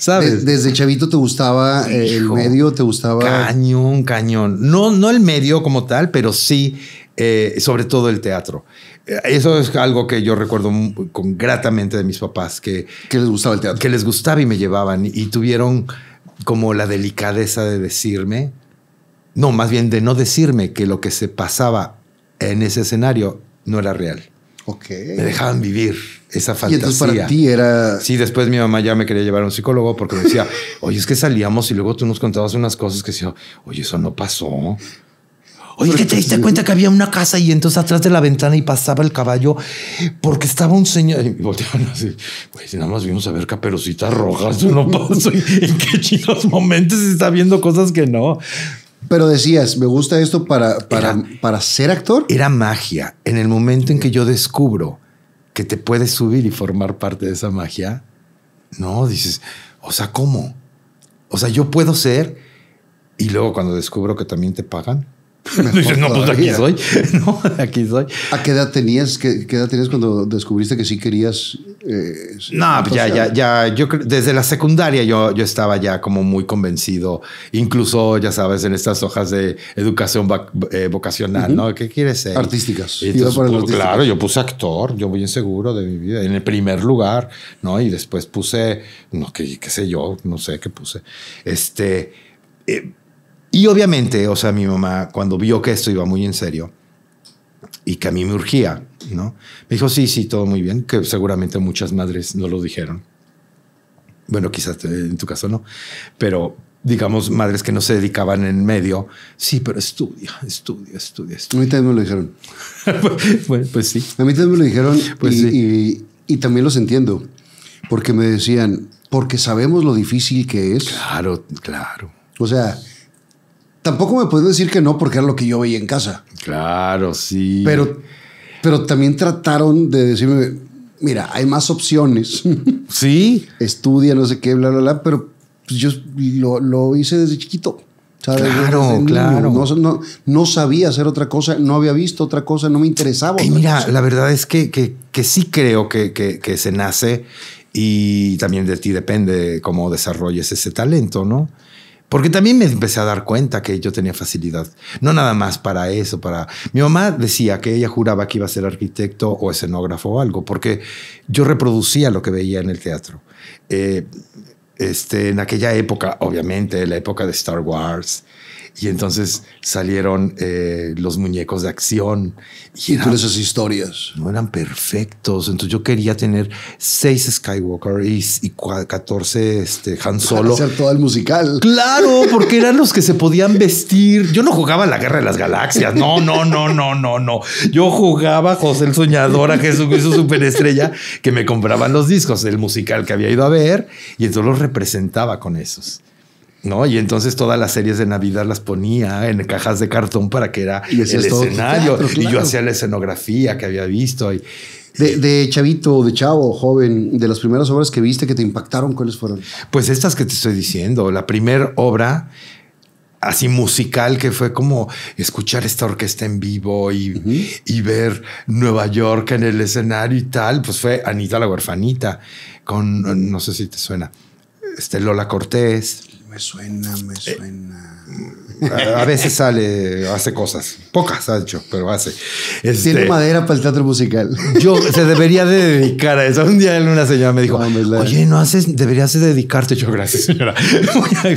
¿sabes? Desde, chavito te gustaba eh, el medio, te gustaba... Cañón, cañón. No, no el medio como tal, pero sí eh, sobre todo el teatro. Eh, eso es algo que yo recuerdo con, gratamente de mis papás, que, les gustaba el teatro. Que les gustaba y me llevaban y tuvieron como la delicadeza de decirme, no, más bien de no decirme que lo que se pasaba en ese escenario no era real. Okay. Me dejaban vivir esa fantasía. Y entonces para ti era. Sí, después mi mamá ya me quería llevar a un psicólogo porque me decía, oye, es que salíamos y luego tú nos contabas unas cosas que decía, oye, eso no pasó. Oye, ¿te, te diste cuenta que había una casa y entonces atrás de la ventana y pasaba el caballo? Porque estaba un señor. Y volteaban así. pues nada más vimos a ver caperucitas rojas, no ¿En qué chinos momentos está viendo cosas que no? Pero decías, me gusta esto para, para, para ser actor. Era magia. En el momento en que yo descubro que te puedes subir y formar parte de esa magia, no, dices, o sea, ¿cómo? O sea, yo puedo ser. Y luego cuando descubro que también te pagan no, pues aquí soy. aquí soy. ¿A qué edad tenías, qué, edad tenías cuando descubriste que sí querías? Eh, no, pues, ya, ya, ya. Yo desde la secundaria yo, yo estaba ya como muy convencido. Incluso, ya sabes, en estas hojas de educación eh, vocacional, ¿no? ¿Qué quieres ser? Artísticas. Pues, claro, yo puse actor, yo muy inseguro de mi vida, en el primer lugar, ¿no? Y después puse, no, qué, qué sé yo, no sé qué puse. Este. Eh, y obviamente, o sea, mi mamá, cuando vio que esto iba muy en serio y que a mí me urgía, ¿no? Me dijo, sí, sí, todo muy bien, que seguramente muchas madres no lo dijeron. Bueno, quizás en tu caso no, pero digamos, madres que no se dedicaban en medio, sí, pero estudia, estudia, estudia. A mí también me lo dijeron. bueno, pues sí. A mí también me lo dijeron pues y, y también los entiendo, porque me decían, porque sabemos lo difícil que es. Claro, claro. O sea, tampoco me pueden decir que no porque era lo que yo veía en casa. Claro, sí. Pero, pero también trataron de decirme, mira, hay más opciones. Sí. Estudia, no sé qué, bla, bla, bla, pero pues yo lo, hice desde chiquito. Claro, claro. No, no, no, sabía hacer otra cosa, no había visto otra cosa, no me interesaba. Y mira, la verdad es que, sí creo que, que, que se nace y también de ti depende cómo desarrolles ese talento, ¿no? Porque también me empecé a dar cuenta que yo tenía facilidad. No nada más para eso, para... Mi mamá decía que ella juraba que iba a ser arquitecto o escenógrafo o algo, porque yo reproducía lo que veía en el teatro. Eh, este, en aquella época, obviamente, la época de Star Wars, y entonces salieron eh, los muñecos de acción. Y todas esas historias. No eran perfectos. Entonces yo quería tener seis Skywalker y, 14 este, Han Solo. hacer todo el musical. Claro, porque eran los que se podían vestir. Yo no jugaba la guerra de las galaxias. No, no, no, no, no, no. Yo jugaba José el Soñador a su Superestrella, que me compraban los discos, el musical que había ido a ver, y entonces los representaba con esos. ¿no? Y entonces todas las series de Navidad las ponía en cajas de cartón para que era el escenario. Y yo hacía la escenografía que había visto. Y, de, chavito, de chavo, joven, de las primeras obras que viste que te impactaron, ¿cuáles fueron? Pues estas que te estoy diciendo. La primera obra así musical que fue como escuchar esta orquesta en vivo y, ver Nueva York en el escenario y tal, pues fue Anita la huerfanita con, no sé si te suena, este Lola Cortés me suena, me eh, suena. A, veces sale, hace cosas. Pocas ha hecho, pero hace. Este, Tiene madera para el teatro musical. Yo se debería de dedicar a eso. Un día una señora me dijo, oye, no haces, deberías de dedicarte. Yo, gracias, señora.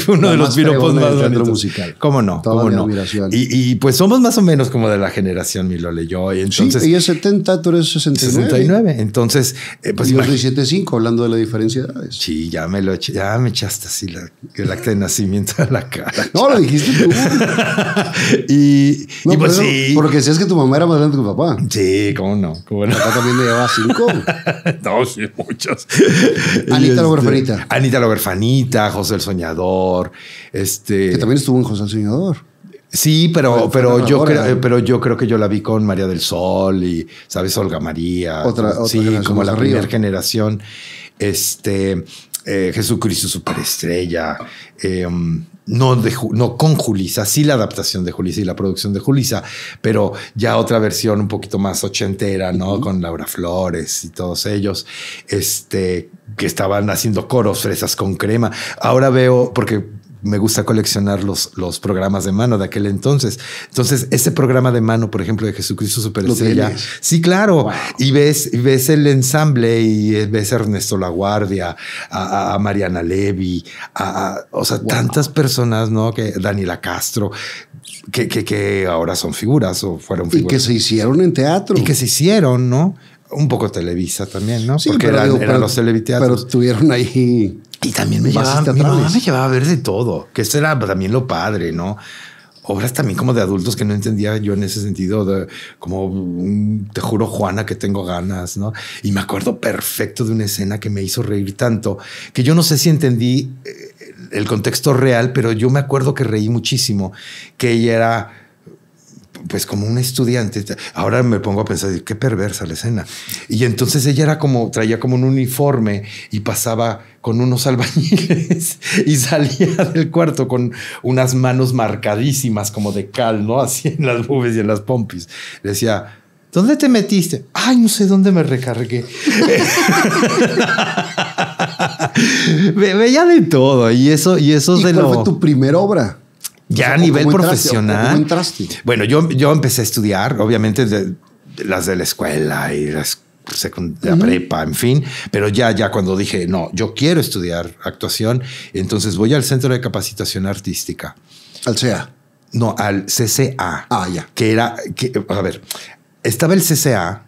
Fue uno de los piropos más del teatro ¿Cómo no? ¿Cómo no? Y, pues somos más o menos como de la generación, mi Lole, yo. Y entonces, sí, ella es 70, tú eres 69. 69. Entonces, eh, pues... Yo soy 75, hablando de la diferencia de Sí, ya me, lo, ya me echaste así la, el acta de nacimiento a la cara. No, y, pues sí. Porque si es que tu mamá era más grande que tu papá. Sí, cómo no. ¿Cómo papá también le llevaba cinco. no, sí, muchos. Anita este, Anita Loberfanita José el soñador. Este... Que también estuvo en José el soñador. Sí, pero, yo creo, pero yo creo que yo la vi con María del Sol y, ¿sabes? Olga María. Otra, otra sí, como la primera generación. Este, eh, Jesucristo Superestrella. Em, no, no con Julisa, sí la adaptación de Julisa y la producción de Julisa, pero ya otra versión un poquito más ochentera, ¿no? Con Laura Flores y todos ellos, este, que estaban haciendo coros, fresas con crema. Ahora veo, porque me gusta coleccionar los, los programas de mano de aquel entonces. Entonces, ese programa de mano, por ejemplo, de Jesucristo Superestrella. Sí, claro. Y ves, ves el ensamble y ves a Ernesto Laguardia, a, a Mariana Levy, a, o sea, tantas personas, ¿no? Que Daniela Castro, que, que, ahora son figuras o fueron figuras. Y que se hicieron en teatro. Y que se hicieron, ¿no? un poco Televisa también, ¿no? Sí, Porque eran, los televiteatros. Pero tuvieron ahí y también me llevaba, me llevaba a ver de todo, que eso era también lo padre, ¿no? Obras también como de adultos que no entendía yo en ese sentido, como te juro Juana que tengo ganas, ¿no? Y me acuerdo perfecto de una escena que me hizo reír tanto, que yo no sé si entendí eh, el contexto real, pero yo me acuerdo que reí muchísimo, que ella era pues como un estudiante. Ahora me pongo a pensar, qué perversa la escena. Y entonces ella era como, traía como un uniforme y pasaba con unos albañiles y salía del cuarto con unas manos marcadísimas como de cal, ¿no? Así en las bubes y en las pompis. decía, ¿dónde te metiste? Ay, no sé dónde me recargué. Veía de todo y eso, y eso es de tu primera obra? Ya a nivel profesional. Bueno, yo, yo empecé a estudiar, obviamente, de, las de la escuela y la prepa, en fin, pero ya, ya cuando dije, no, yo quiero estudiar actuación, entonces voy al Centro de Capacitación Artística. Al CEA. No, al CCA. Ah, ya. Que era, a ver, estaba el CCA,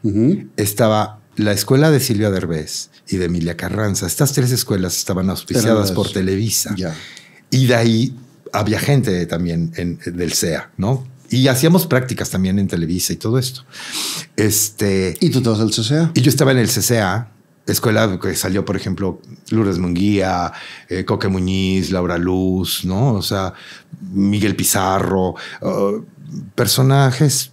estaba la escuela de Silvia Derbez y de Emilia Carranza. Estas tres escuelas estaban auspiciadas por Televisa. Ya. Y de ahí había gente también del CEA, ¿no? Y hacíamos prácticas también en Televisa y todo esto. Este, ¿Y tú estabas en el Y yo estaba en el CCA, escuela que salió, por ejemplo, Lourdes Munguía, eh, Coque Muñiz, Laura Luz, ¿no? O sea, Miguel Pizarro, uh, personajes.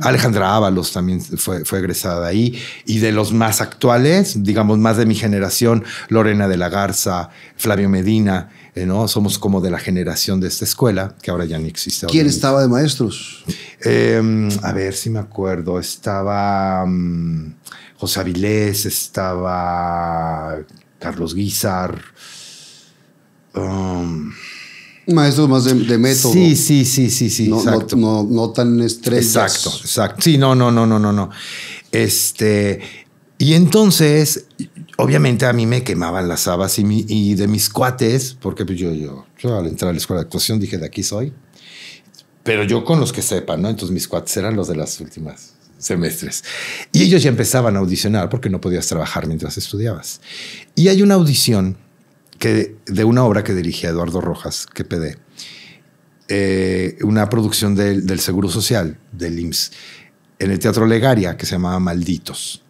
Alejandra Ábalos también fue, fue egresada ahí. Y de los más actuales, digamos, más de mi generación, Lorena de la Garza, Flavio Medina, eh, ¿no? Somos como de la generación de esta escuela, que ahora ya ni existe. ¿Quién estaba de maestros? Em, a ver si me acuerdo, estaba mm, José Avilés, estaba Carlos Guizar. Um, maestros más de, método. Sí, sí, sí, sí, sí. No, exacto. no, tan estrechos. Exacto, exacto. Sí, no, no, no, no, no, no. Este, y entonces obviamente a mí me quemaban las habas y, de mis cuates, porque pues, yo, yo, al entrar a la escuela de actuación dije, de aquí soy. Pero yo con los que sepan, ¿no? Entonces mis cuates eran los de las últimas semestres. Y ellos ya empezaban a audicionar porque no podías trabajar mientras estudiabas. Y hay una audición que, de una obra que dirigía Eduardo Rojas, que pedé, eh, una producción del, del Seguro Social, del IMSS, en el Teatro Legaria, que se llamaba Malditos.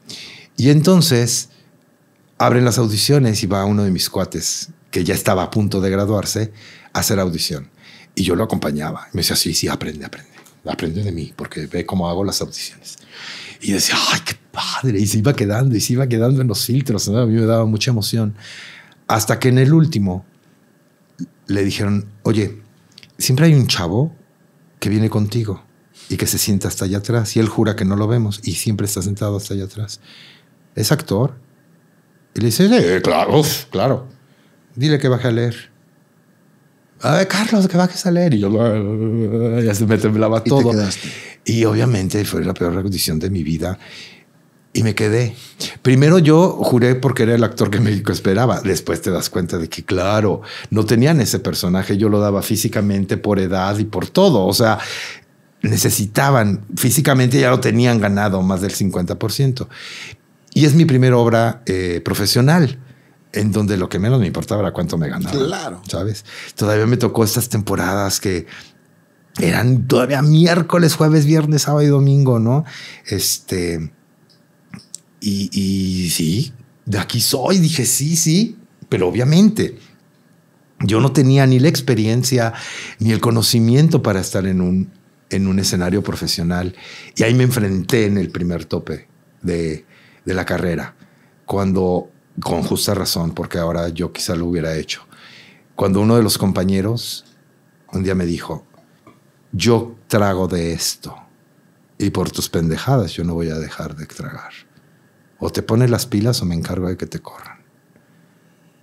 Y entonces abren las audiciones y va uno de mis cuates, que ya estaba a punto de graduarse, a hacer audición. Y yo lo acompañaba. Y me decía, sí, sí, aprende, aprende. Aprende de mí, porque ve cómo hago las audiciones. Y decía, ay, qué padre. Y se iba quedando, y se iba quedando en los filtros. A mí me daba mucha emoción. Hasta que en el último le dijeron, oye, siempre hay un chavo que viene contigo y que se sienta hasta allá atrás. Y él jura que no lo vemos y siempre está sentado hasta allá atrás. ¿Es actor? dice, claro, claro. Dile que baje a leer. A ver, Carlos, que bajes a leer. Y yo ah, ya se me temblaba todo. ¿Y, obviamente fue la peor condición de mi vida. Y me quedé. Primero yo juré porque era el actor que México esperaba. Después te das cuenta de que, claro, no tenían ese personaje. Yo lo daba físicamente por edad y por todo. O sea, necesitaban físicamente ya lo tenían ganado más del 50%. Y es mi primera obra eh, profesional, en donde lo que menos me importaba era cuánto me ganaba. Claro. ¿Sabes? Todavía me tocó estas temporadas que eran todavía miércoles, jueves, viernes, sábado y domingo, ¿no? Este. Y, y sí, de aquí soy, dije sí, sí, pero obviamente. Yo no tenía ni la experiencia ni el conocimiento para estar en un, en un escenario profesional. Y ahí me enfrenté en el primer tope de, de la carrera, cuando, con justa razón, porque ahora yo quizá lo hubiera hecho, cuando uno de los compañeros un día me dijo, yo trago de esto y por tus pendejadas yo no voy a dejar de tragar. O te pones las pilas o me encargo de que te corran.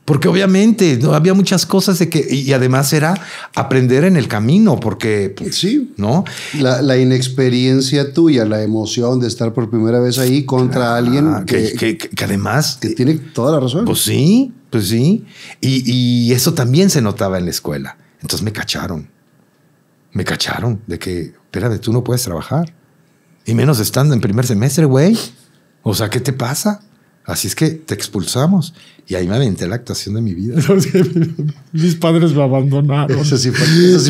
Porque obviamente ¿no? había muchas cosas de que, y además era aprender en el camino, porque pues, sí, ¿no? La, inexperiencia tuya, la emoción de estar por primera vez ahí contra ah, alguien que, que, además. Que tiene toda la razón. Pues sí, pues sí. Y, y eso también se notaba en la escuela. Entonces me cacharon. Me cacharon de que, espérate, tú no puedes trabajar. Y menos estando en primer semestre, güey. O sea, ¿qué te pasa? Así es que te expulsamos. Y ahí me aventé la actuación de mi vida. mis padres me abandonaron. fue,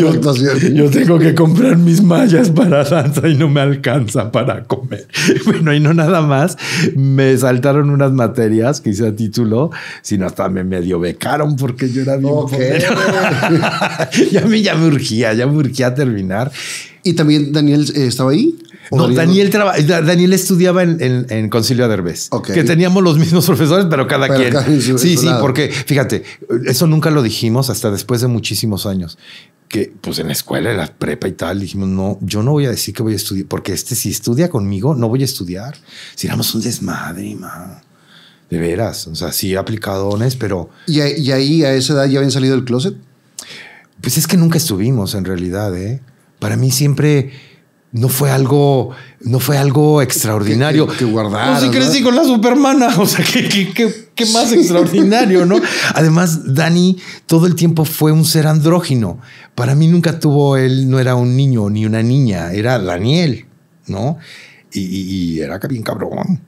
yo, tengo que comprar mis mallas para danza y no me alcanza para comer. Bueno, y no nada más. Me saltaron unas materias que hice a título, sino hasta me medio becaron porque yo era bien okay. ya, mí ya me urgía, ya me urgía terminar. ¿Y también Daniel eh, estaba ahí? No, Daniel, eh, Daniel estudiaba en, Concilio de Que teníamos los mismos profesores, pero cada quien. sí, sí, porque fíjate, eso nunca lo dijimos hasta después de muchísimos años. Que pues en la escuela, en la prepa y tal, dijimos, no, yo no voy a decir que voy a estudiar, porque este si estudia conmigo, no voy a estudiar. Si éramos un desmadre, man. De veras, o sea, sí aplicadones, pero... ¿Y, ¿Y ahí a esa edad ya habían salido del closet? Pues es que nunca estuvimos en realidad, ¿eh? Para mí siempre no fue algo, no fue algo extraordinario. Que, pues, No, si crecí con la supermana, o sea, qué, más extraordinario, ¿no? Además, Dani todo el tiempo fue un ser andrógino. Para mí nunca tuvo, él no era un niño ni una niña, era Daniel, ¿no? Y, y era bien cabrón.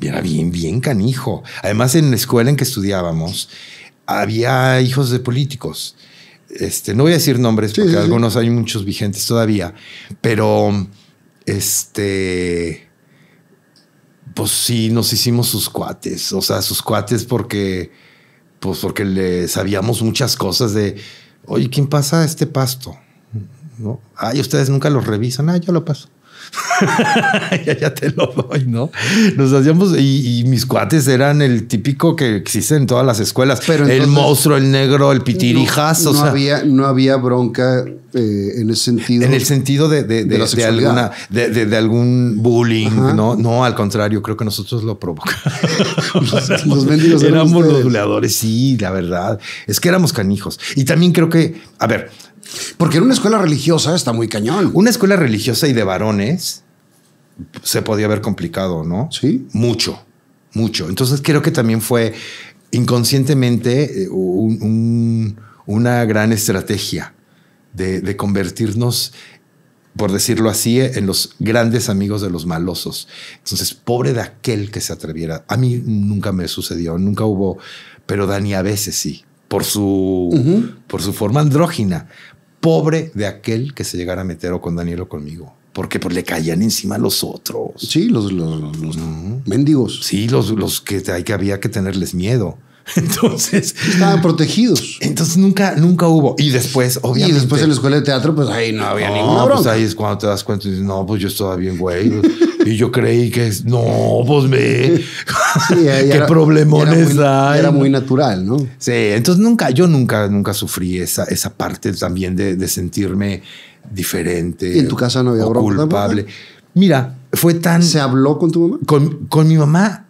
Era bien, bien canijo. Además, en la escuela en que estudiábamos, había hijos de políticos este, no voy a decir nombres porque algunos hay muchos vigentes todavía, pero este, pues sí, nos hicimos sus cuates, o sea, sus cuates porque, pues porque le sabíamos muchas cosas de, oye, ¿quién pasa este pasto? ¿No? Ay, ustedes nunca lo revisan, ah, yo lo paso. ya, te lo doy, ¿no? Nos hacíamos y, mis cuates eran el típico que existe en todas las escuelas. Pero el monstruo, el negro, el pitirijas. No, había, no había bronca eh, en ese sentido. En el sentido de, de, de, alguna, de, algún bullying, ¿no? No, al contrario, creo que nosotros lo provocamos. los, éramos los buleadores, sí, la verdad. Es que éramos canijos. Y también creo que, a ver, porque en una escuela religiosa está muy cañón. Una escuela religiosa y de varones se podía haber complicado, ¿no? Sí. Mucho, mucho. Entonces creo que también fue inconscientemente eh, una gran estrategia de, convertirnos por decirlo así, en los grandes amigos de los malosos. Entonces, pobre de aquel que se atreviera. A mí nunca me sucedió, nunca hubo, pero Dani a veces sí, por su, por su forma andrógina, pobre de aquel que se llegara a meter o con Daniel o conmigo. Porque pues, le caían encima los otros. Sí, los, los, mendigos. Sí, los, los que hay que había que tenerles miedo. Entonces. Estaban protegidos. Entonces nunca, nunca hubo. Y después, obviamente. Y después en la escuela de teatro, pues ahí no había ninguna pues, ahí es cuando te das cuenta y dices, no, pues yo estaba bien, güey. y yo creí que es, no, pues me. Qué era, problemones era muy, Era muy natural, ¿no? Sí, entonces nunca, yo nunca, nunca sufrí esa, esa parte también de, sentirme diferente. en tu casa no había bronca? Culpable. Mira, fue tan. ¿Se habló con tu mamá? Con, con mi mamá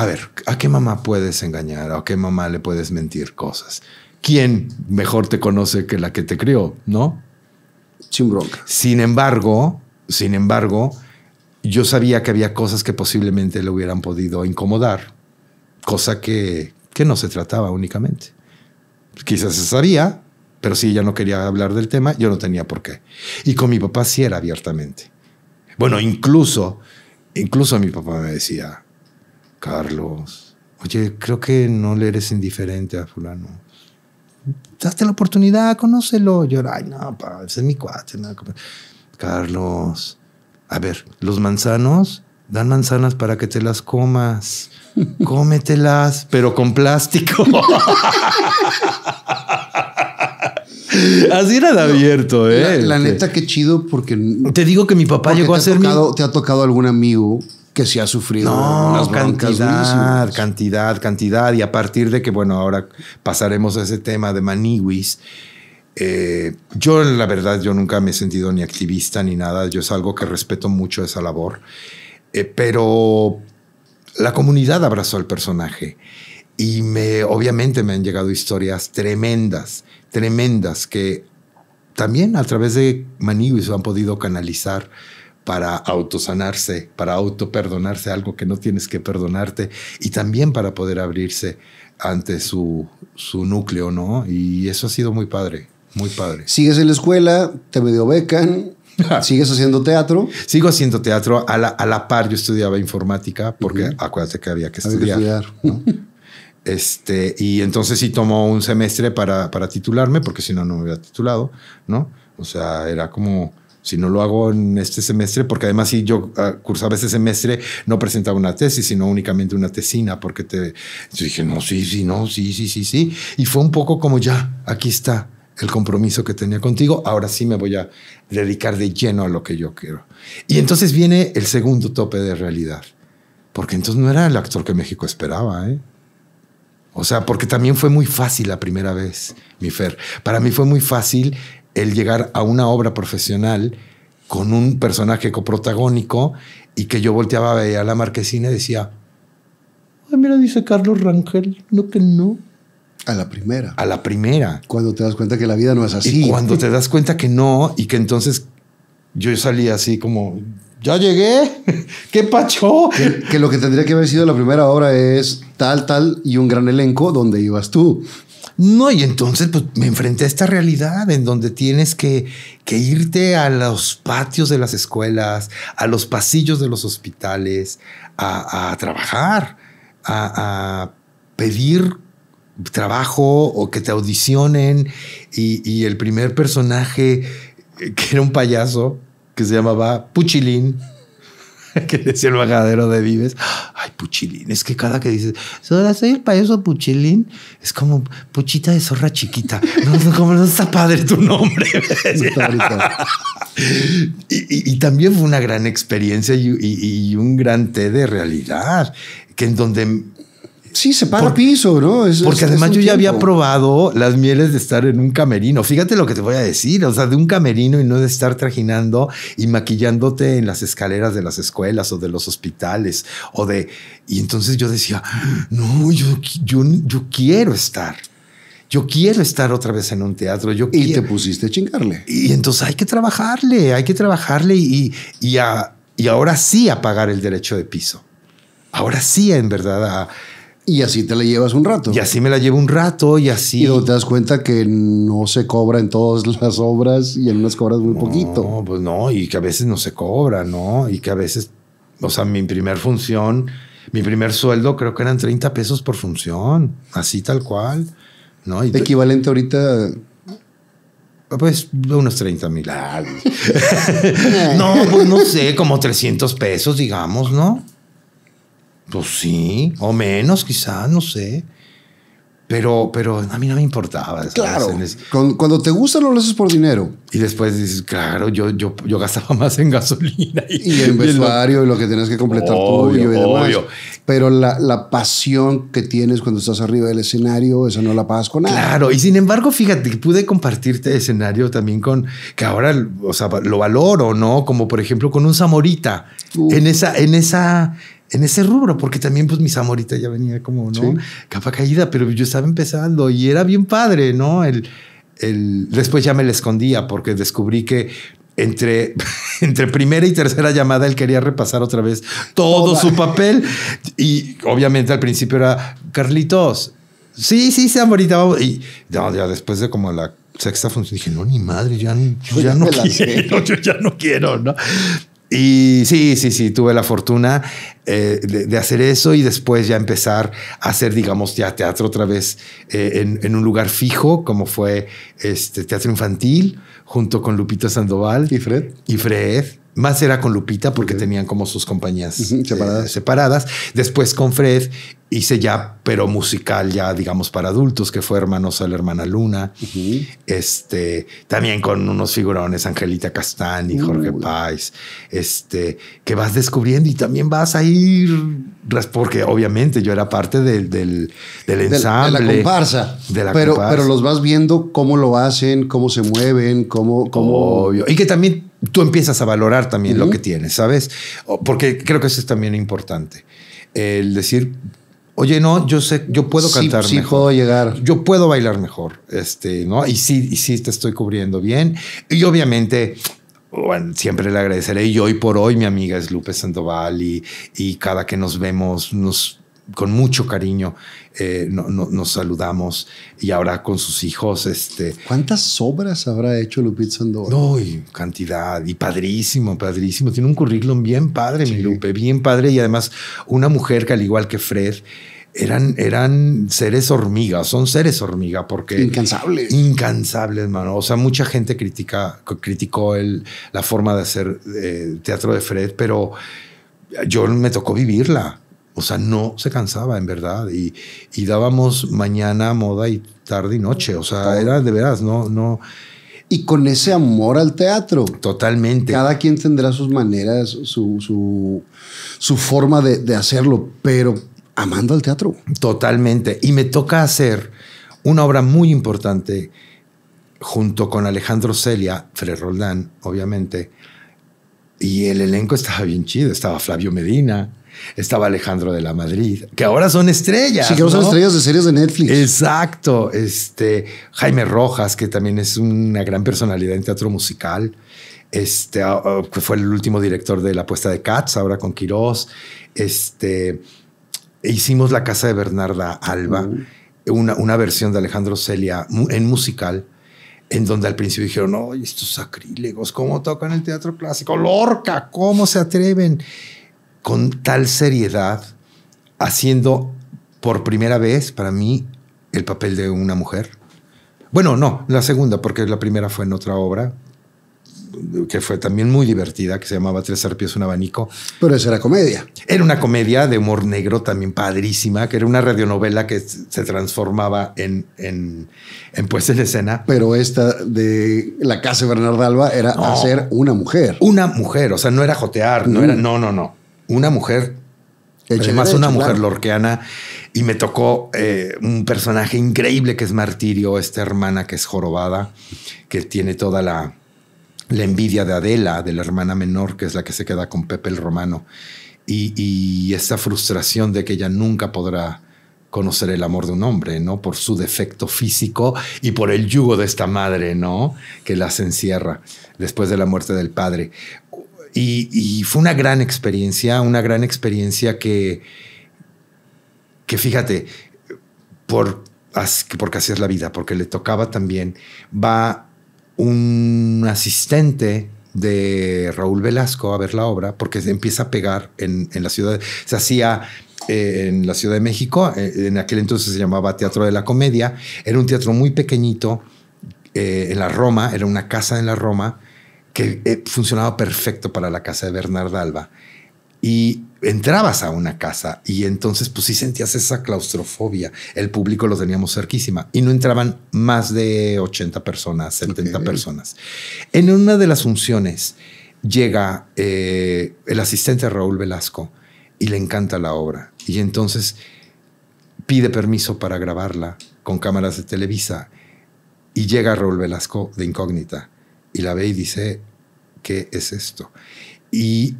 a ver, ¿a qué mamá puedes engañar? ¿A qué mamá le puedes mentir cosas? ¿Quién mejor te conoce que la que te crió, no? Sin Sin embargo, sin embargo, yo sabía que había cosas que posiblemente le hubieran podido incomodar, cosa que, que no se trataba únicamente. Quizás se sabía, pero si ella no quería hablar del tema, yo no tenía por qué. Y con mi papá sí era abiertamente. Bueno, incluso, incluso mi papá me decía, Carlos, oye, creo que no le eres indiferente a fulano. Date la oportunidad, conócelo. Yo, ay, no, ese es mi cuate. Carlos, a ver, los manzanos dan manzanas para que te las comas. Cómetelas, pero con plástico. Así era de abierto, ¿eh? La, neta, qué chido, porque. Te digo que mi papá llegó a ser. mi... ¿Te ha tocado algún amigo que se ha sufrido cantidad, cantidad, cantidad. Y a partir de que, bueno, ahora pasaremos a ese tema de Maniwis. Eh, yo, la verdad, yo nunca me he sentido ni activista ni nada. Yo es algo que respeto mucho esa labor. Eh, pero la comunidad abrazó al personaje. Y me, obviamente me han llegado historias tremendas, tremendas, que también a través de Maniwis han podido canalizar para autosanarse, para autoperdonarse algo que no tienes que perdonarte y también para poder abrirse ante su, su núcleo, ¿no? Y eso ha sido muy padre, muy padre. Sigues en la escuela, te medio beca, ¿Sigues haciendo teatro? Sigo haciendo teatro. A la, a la par yo estudiaba informática porque acuérdate que había que estudiar. este, y entonces sí tomó un semestre para, para titularme porque si no, no me había titulado, ¿no? O sea, era como si no lo hago en este semestre, porque además si yo ah, cursaba ese semestre, no presentaba una tesis, sino únicamente una tesina, porque te dije, no, sí, sí, no, sí, sí, sí, sí. Y fue un poco como ya, aquí está el compromiso que tenía contigo, ahora sí me voy a dedicar de lleno a lo que yo quiero. Y entonces viene el segundo tope de realidad, porque entonces no era el actor que México esperaba, ¿eh? O sea, porque también fue muy fácil la primera vez, mi Fer. Para mí fue muy fácil el llegar a una obra profesional con un personaje coprotagónico y que yo volteaba a la marquesina y decía, Ay, mira, dice Carlos Rangel, no que no. A la primera. A la primera. Cuando te das cuenta que la vida no es así. cuando te das cuenta que no y que entonces yo salí así como, ya llegué, qué pacho. Que, que, lo que tendría que haber sido la primera obra es tal, tal y un gran elenco donde ibas tú. No, y entonces pues, me enfrenté a esta realidad en donde tienes que, irte a los patios de las escuelas, a los pasillos de los hospitales, a, trabajar, a, pedir trabajo o que te audicionen. Y, y, el primer personaje, eh, que era un payaso, que se llamaba Puchilín, que decía el bajadero de Vives, ay, Puchilín, es que cada que dices, soy el payaso Puchilín, es como Puchita de zorra chiquita. No, como no está padre tu nombre. y, también fue una gran experiencia y, un gran té de realidad, que en donde Sí, se paga por, piso, ¿no? porque además yo ya había probado las mieles de estar en un camerino. Fíjate lo que te voy a decir, o sea, de un camerino y no de estar trajinando y maquillándote en las escaleras de las escuelas o de los hospitales o de... Y entonces yo decía, no, yo, yo, quiero estar. Yo quiero estar otra vez en un teatro. Yo y te pusiste a chingarle. Y entonces hay que trabajarle, hay que trabajarle y, y, y ahora sí a pagar el derecho de piso. Ahora sí, en verdad, a y así te la llevas un rato. Y así me la llevo un rato y así. Y te das cuenta que no se cobra en todas las obras y en unas cobras muy poquito. No, pues no, y que a veces no se cobra, ¿no? Y que a veces, o sea, mi primer función, mi primer sueldo creo que eran 30 pesos por función, así tal cual, ¿no? Equivalente ahorita pues unos 30 mil. no, pues no sé, como 300 pesos, digamos, ¿no? Pues sí, o menos quizás, no sé. Pero, pero a mí no me importaba. Claro. Cuando te gusta, no lo haces por dinero. Y después dices, claro, yo, yo, yo gastaba más en gasolina. Y, en vestuario y lo que tienes que completar y demás. Pero la, la, pasión que tienes cuando estás arriba del escenario, eso no la pagas con nada. Claro. Y sin embargo, fíjate pude compartirte escenario también con que ahora, o sea, lo valoro, ¿no? Como por ejemplo con un Zamorita. En esa, en esa en ese rubro, porque también pues mis amorita ya venía como, ¿no? Capa caída, pero yo estaba empezando y era bien padre, ¿no? El, el, después ya me le escondía porque descubrí que entre, entre primera y tercera llamada él quería repasar otra vez todo su papel y obviamente al principio era Carlitos. Sí, sí, sí, amorita, Y ya después de como la sexta función dije, no, ni madre, ya, ya no quiero, yo ya no quiero, ¿no? Y sí, sí, sí, tuve la fortuna eh, de, hacer eso y después ya empezar a hacer, digamos, ya teatro otra vez eh, en, un lugar fijo, como fue este teatro infantil, junto con Lupito Sandoval. Y Fred. Y Fred. Más era con Lupita porque tenían como sus compañías eh, separadas. Después con Fred hice ya, pero musical, ya digamos para adultos, que fue Hermanos a la Hermana Luna. Este también con unos figurones, Angelita Castán y Jorge pais Este que vas descubriendo y también vas a ir, porque obviamente yo era parte del, del, ensamble. De, la, comparsa. De la pero, pero los vas viendo cómo lo hacen, cómo se mueven, cómo. cómo... Obvio. Y que también tú empiezas a valorar también lo que tienes, ¿sabes? Porque creo que eso es también importante. El decir, oye, no, yo sé, yo puedo cantar mejor. puedo llegar. Yo puedo bailar mejor, este, ¿no? Y sí, y sí te estoy cubriendo bien. Y obviamente siempre le agradeceré y hoy por hoy mi amiga es Lupe Sandoval y cada que nos vemos nos con mucho cariño eh, nos saludamos y ahora con sus hijos. Este, ¿Cuántas obras habrá hecho Lupita Sandoval? No, cantidad, y padrísimo, padrísimo. Tiene un currículum bien padre, mi Lupe, bien padre, y además una mujer que al igual que Fred, eran, eran seres hormigas, son seres hormigas porque... Incansables. Incansables, hermano O sea, mucha gente critica, criticó el, la forma de hacer eh, teatro de Fred, pero yo me tocó vivirla. O sea, no se cansaba en verdad y, dábamos mañana, moda y tarde y noche. O sea, era de veras, no, no. Y con ese amor al teatro. Totalmente. Cada quien tendrá sus maneras, su, su, su forma de, de hacerlo, pero amando al teatro. Totalmente. Y me toca hacer una obra muy importante junto con Alejandro Celia, Fred Roldán, obviamente, y el elenco estaba bien chido. Estaba Flavio Medina, estaba Alejandro de la Madrid, que ahora son estrellas. Sí, que ahora son estrellas de series de Netflix. Exacto. Este, Jaime Rojas, que también es una gran personalidad en teatro musical. Este, ah, ah, que fue el último director de La Puesta de Cats, ahora con Quirós. Este, hicimos La Casa de Bernarda Alba, una, una versión de Alejandro Celia en musical en donde al principio dijeron, no, estos sacrílegos, ¿cómo tocan el teatro clásico? Lorca, ¿cómo se atreven? Con tal seriedad, haciendo por primera vez para mí el papel de una mujer. Bueno, no, la segunda, porque la primera fue en otra obra, que fue también muy divertida, que se llamaba Tres Serpios, un abanico. Pero esa era comedia. Era una comedia de humor negro también padrísima, que era una radionovela que se transformaba en, en, en puesta en escena. Pero esta de la casa de Bernardo Alba era hacer una mujer. Una mujer, o sea, no era jotear, no, mm. era, no, no, no. Una mujer Además, una mujer lorqueana y me tocó eh, un personaje increíble que es Martirio, esta hermana que es jorobada, que tiene toda la, la envidia de Adela, de la hermana menor, que es la que se queda con Pepe el Romano, y, y esa frustración de que ella nunca podrá conocer el amor de un hombre, ¿no? Por su defecto físico y por el yugo de esta madre, ¿no? Que las encierra después de la muerte del padre. Y, fue una gran experiencia, una gran experiencia que, que fíjate, por, porque así es la vida, porque le tocaba también, va un asistente de Raúl Velasco a ver la obra, porque se empieza a pegar en, la ciudad. Se hacía eh, en la Ciudad de México, eh, en aquel entonces se llamaba Teatro de la Comedia, era un teatro muy pequeñito eh, en la Roma, era una casa en la Roma que funcionaba perfecto para la casa de Bernard Alba y entrabas a una casa y entonces pues sí sentías esa claustrofobia. El público lo teníamos cerquísima y no entraban más de 80 personas, 70 personas. En una de las funciones llega eh, el asistente Raúl Velasco y le encanta la obra y entonces pide permiso para grabarla con cámaras de Televisa y llega Raúl Velasco de incógnita y la ve y dice, ¿qué es esto? Y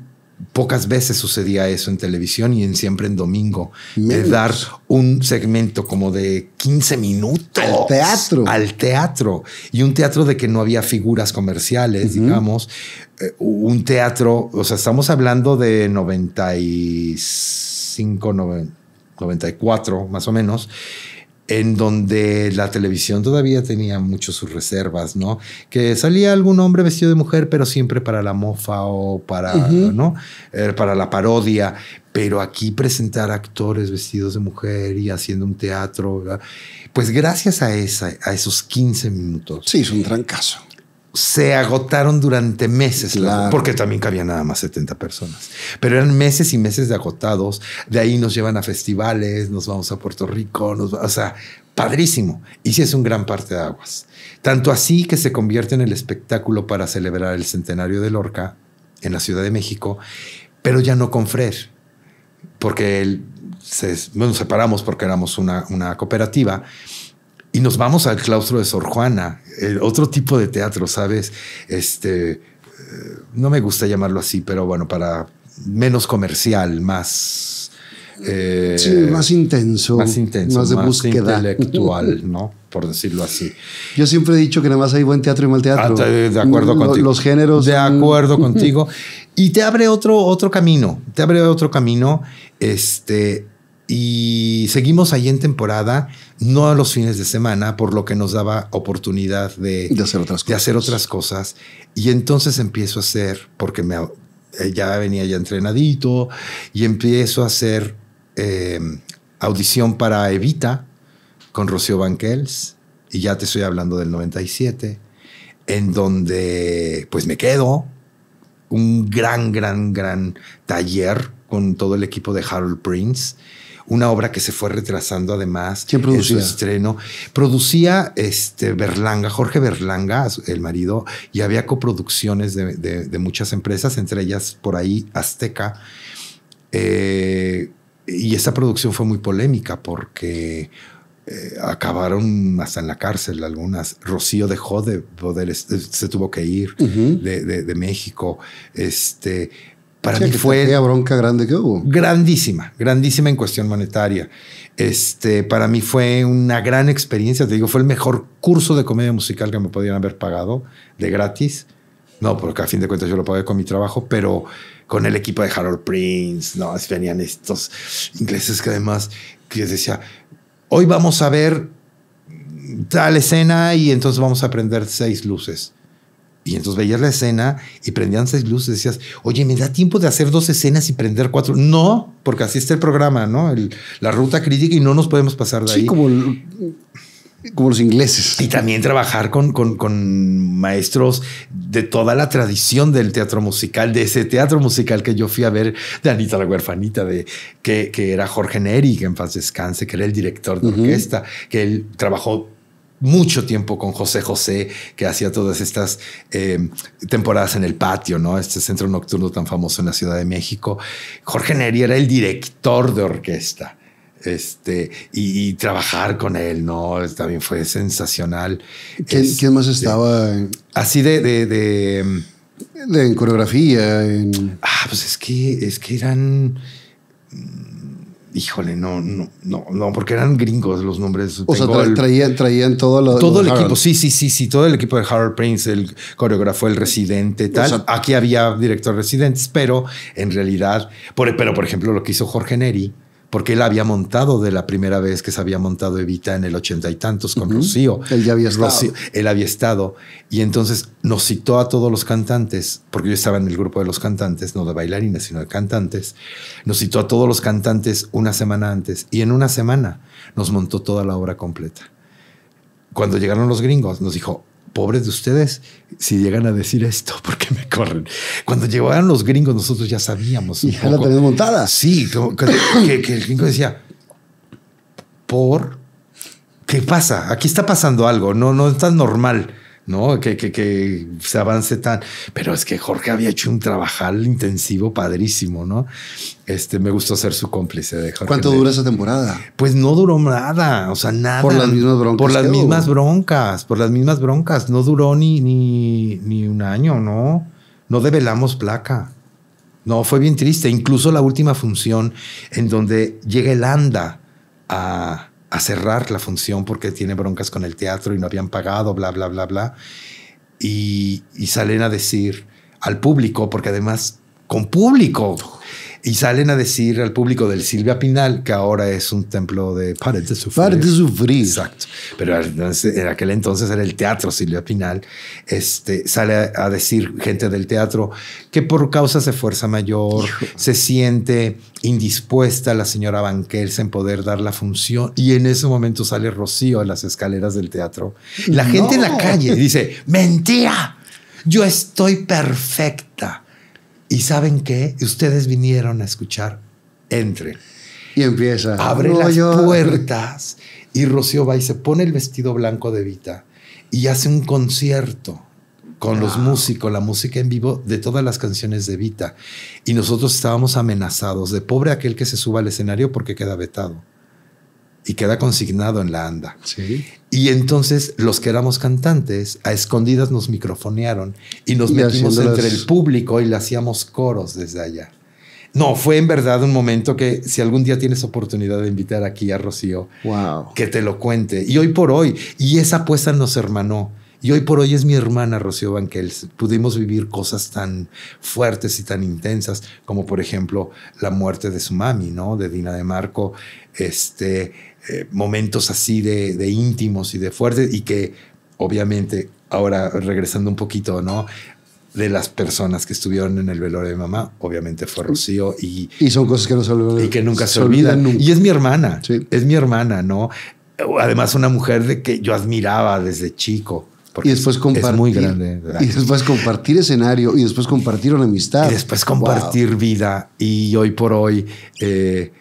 pocas veces sucedía eso en televisión y en siempre en domingo. Es dar un segmento como de 15 minutos. Al teatro. Al teatro. Y un teatro de que no había figuras comerciales, digamos. Eh, un teatro, o sea, estamos hablando de 95, 94, más o menos en donde la televisión todavía tenía mucho sus reservas, ¿no? Que salía algún hombre vestido de mujer, pero siempre para la mofa o para, ¿no? Eh, para la parodia. Pero aquí presentar actores vestidos de mujer y haciendo un teatro, pues gracias a, esa, a esos 15 minutos. Sí, es un caso se agotaron durante meses, porque también cabían nada más 70 personas. Pero eran meses y meses de agotados. De ahí nos llevan a festivales, nos vamos a Puerto Rico, nos, o sea, padrísimo. Y sí es un gran parte de aguas. Tanto así que se convierte en el espectáculo para celebrar el centenario de Lorca en la Ciudad de México, pero ya no con Frer, porque él separamos porque éramos una, una cooperativa y nos vamos al claustro de Sor Juana, otro tipo de teatro, ¿sabes? Este, no me gusta llamarlo así, pero bueno, para menos comercial, más... Eh, sí, más intenso. Más intenso. Más de búsqueda. intelectual, ¿no? Por decirlo así. Yo siempre he dicho que nada más hay buen teatro y mal teatro. Ah, de acuerdo contigo. Los, géneros. De acuerdo contigo. Y te abre otro, otro camino. Te abre otro camino. Este, y seguimos ahí en temporada, no a los fines de semana, por lo que nos daba oportunidad de, hacer, otras hacer, otras cosas. Y entonces empiezo a hacer, porque me, eh, ya venía ya entrenadito, y empiezo a hacer em, audición para Evita con Rocío Banquels, y ya te estoy hablando del 97, en donde pues me quedo, un gran, gran, gran taller con todo el equipo de Harold Prince una obra que se fue retrasando además. ¿Quién producía? estreno. Producía este Berlanga, Jorge Berlanga, el marido, y había coproducciones de, muchas empresas, entre ellas por ahí Azteca. Eh, y esa producción fue muy polémica porque eh, acabaron hasta en la cárcel algunas. Rocío dejó de poder, se tuvo que ir de, de, México. Este, para mí fue una bronca grande que hubo. Grandísima, grandísima en cuestión monetaria. Este, para mí fue una gran experiencia, te digo, fue el mejor curso de comedia musical que me podían haber pagado de gratis. No, porque a fin de cuentas yo lo pagué con mi trabajo, pero con el equipo de Harold Prince, no, venían estos ingleses que además que les decía, "Hoy vamos a ver tal escena y entonces vamos a aprender seis luces." Y entonces veías la escena y prendían seis luces decías, oye, ¿me da tiempo de hacer dos escenas y prender cuatro? No, porque así está el programa, ¿no? la ruta crítica y no nos podemos pasar de ahí. Sí, como, los ingleses. Y también trabajar con, con, maestros de toda la tradición del teatro musical, de ese teatro musical que yo fui a ver de Anita la huerfanita, de, que, que era Jorge Neri, que en paz descanse, que era el director de orquesta, que él trabajó mucho tiempo con José José, que hacía todas estas eh, temporadas en el patio, ¿no? Este centro nocturno tan famoso en la Ciudad de México. Jorge Neri era el director de orquesta. Este, y, trabajar con él, ¿no? También fue sensacional. ¿Quién, este, más estaba? así de, de, de, en coreografía. En... Ah, pues es que, es que eran híjole, no, no, no, no, porque eran gringos los nombres. O sea, traían, traían todo Todo el equipo, sí, sí, sí, sí, todo el equipo de Harold Prince, el coreógrafo, el residente, tal. Aquí había director residentes, pero en realidad, pero por ejemplo, lo que hizo Jorge Neri porque él había montado de la primera vez que se había montado Evita en el ochenta y tantos con uh Él ya había estado. él había estado. Y entonces nos citó a todos los cantantes, porque yo estaba en el grupo de los cantantes, no de bailarines, sino de cantantes. Nos citó a todos los cantantes una semana antes y en una semana nos montó toda la obra completa. Cuando llegaron los gringos, nos dijo, pobres de ustedes si llegan a decir esto, porque me corren. Cuando llegaron los gringos, nosotros ya sabíamos. Y ya la teníamos montada. Sí, que, que, el gringo decía, por, ¿qué pasa? Aquí está pasando algo, no, no está normal. ¿no? Que, que, que, se avance tan. Pero es que Jorge había hecho un trabajal intensivo padrísimo, ¿no? Este, me gustó ser su cómplice de ¿Cuánto dura esa temporada? Pues no duró nada, o sea, nada. Por las mismas broncas. Por las mismas broncas, por las mismas broncas. No duró ni, ni, ni un año, ¿no? No develamos placa. No, fue bien triste. Incluso la última función en donde llega el anda a a cerrar la función porque tiene broncas con el teatro y no habían pagado, bla, bla, bla, bla. Y, y salen a decir al público, porque además con público, y salen a decir al público del Silvia Pinal, que ahora es un templo de Párate de sufrir. Párate de sufrir. Exacto. Pero en aquel entonces era el teatro Silvia Pinal. Este, sale a, decir gente del teatro que por causas de fuerza mayor se siente indispuesta la señora Banquels en poder dar la función. Y en ese momento sale Rocío a las escaleras del teatro. La gente en la calle dice, mentira, yo estoy perfecta y saben qué? Ustedes vinieron a escuchar, entre Y empieza. Abre las puertas y Rocío va y se pone el vestido blanco de Vita y hace un concierto con los músicos, la música en vivo de todas las canciones de Vita. Y nosotros estábamos amenazados de pobre aquel que se suba al escenario porque queda vetado y queda consignado en la ANDA. Sí. Y entonces los que éramos cantantes, a escondidas nos microfonearon y nos metimos entre el público y le hacíamos coros desde allá. No, fue en verdad un momento que si algún día tienes oportunidad de invitar aquí a Rocío, wow. que te lo cuente. Y hoy por hoy, y esa apuesta nos hermanó. Y hoy por hoy es mi hermana Rocío Banquels. Pudimos vivir cosas tan fuertes y tan intensas como por ejemplo la muerte de su mami, ¿no? De Dina de Marco, este eh, momentos así de, íntimos y de fuertes y que obviamente ahora regresando un poquito, ¿no? De las personas que estuvieron en el velorio de mamá, obviamente fue Rocío y... Y son cosas que no se olvidan. Y que nunca se, olvidan. Y es mi hermana, es mi hermana, ¿no? Además una mujer de que yo admiraba desde chico. y después compartir. muy grande. Y después compartir escenario, y después compartir una amistad. Y después compartir vida. Y hoy por hoy, eh,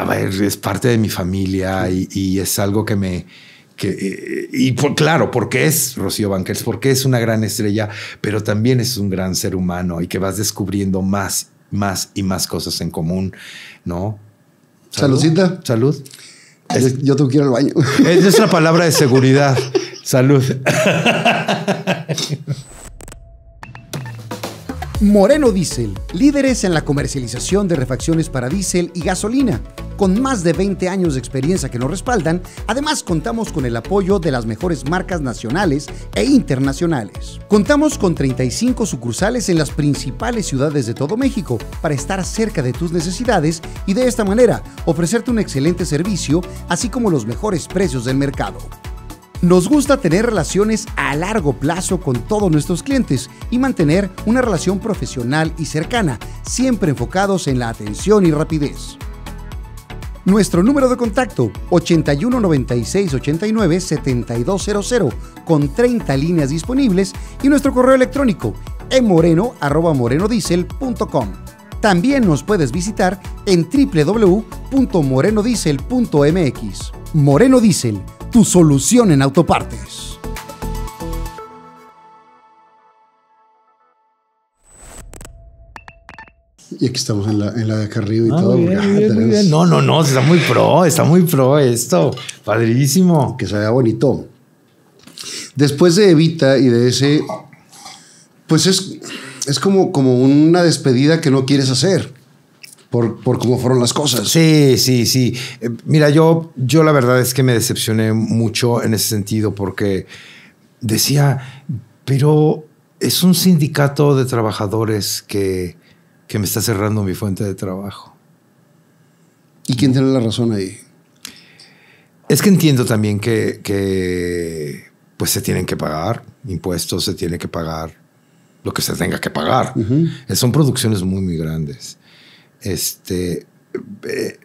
a ver, es parte de mi familia y, es algo que me... Que, eh, y por, claro, porque es Rocío Banquels, porque es una gran estrella, pero también es un gran ser humano y que vas descubriendo más, más y más cosas en común, ¿no? saludita Salud. yo te quiero al baño. Es nuestra palabra de seguridad. Salud. Moreno Diesel, líderes en la comercialización de refacciones para diésel y gasolina. Con más de 20 años de experiencia que nos respaldan, además contamos con el apoyo de las mejores marcas nacionales e internacionales. Contamos con 35 sucursales en las principales ciudades de todo México para estar cerca de tus necesidades y de esta manera ofrecerte un excelente servicio, así como los mejores precios del mercado. Nos gusta tener relaciones a largo plazo con todos nuestros clientes y mantener una relación profesional y cercana, siempre enfocados en la atención y rapidez. Nuestro número de contacto 81 7200 con 30 líneas disponibles y nuestro correo electrónico emoreno@morenodiesel.com. También nos puedes visitar en www.morenodiesel.mx. Moreno Diesel tu solución en autopartes. Y aquí estamos en la, en la de acá arriba y ah, todo. Ah, no, no, no, está muy pro, está muy pro esto. Padrísimo. Que se vea bonito. Después de Evita y de ese, pues es, es como, como una despedida que no quieres hacer por, cómo fueron las cosas. Sí, sí, sí. Eh, mira, yo, yo la verdad es que me decepcioné mucho en ese sentido porque decía, pero es un sindicato de trabajadores que, que me está cerrando mi fuente de trabajo. ¿Y quién tiene la razón ahí? Es que entiendo también que, pues se tienen que pagar impuestos, se tiene que pagar lo que se tenga que pagar. Eh, son producciones muy, muy grandes. Este, eh,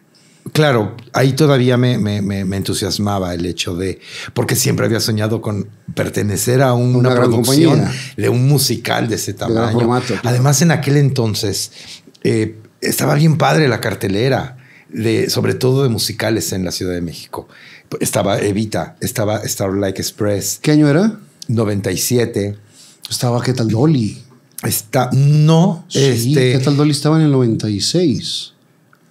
claro, ahí todavía me, me, entusiasmaba el hecho de, porque siempre había soñado con pertenecer a una, producción de un musical de ese tamaño. Además, en aquel entonces eh, estaba bien padre la cartelera. De, sobre todo de musicales en la Ciudad de México. Estaba Evita, estaba Starlight Express. ¿Qué año era? 97. Estaba, ¿qué tal? Dolly. Está, no. Sí, este, ¿Qué tal Dolly estaba en el 96?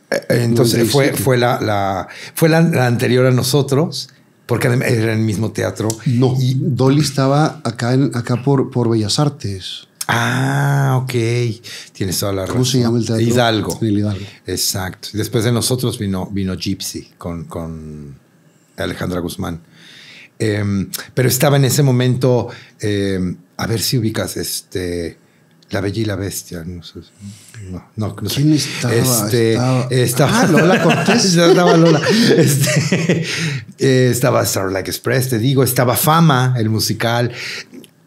Eh, eh, entonces fue, fue, la, fue la, anterior a nosotros, porque era el mismo teatro. No, y, Dolly estaba acá, acá por, por Bellas Artes. Ah, ok. Tienes toda la razón. ¿Cómo se llama el teatro? Hidalgo. el Hidalgo. Exacto. Después de nosotros vino, vino Gypsy con, con Alejandra Guzmán. Em, pero estaba en ese momento, em, a ver si ubicas este... La Bella y la Bestia. No sé. No, no, ¿Quién estaba? Este, ah, estaba... Lola Cortés. estaba Lola. Eh, estaba Starlight Express, te digo. Estaba Fama, el musical.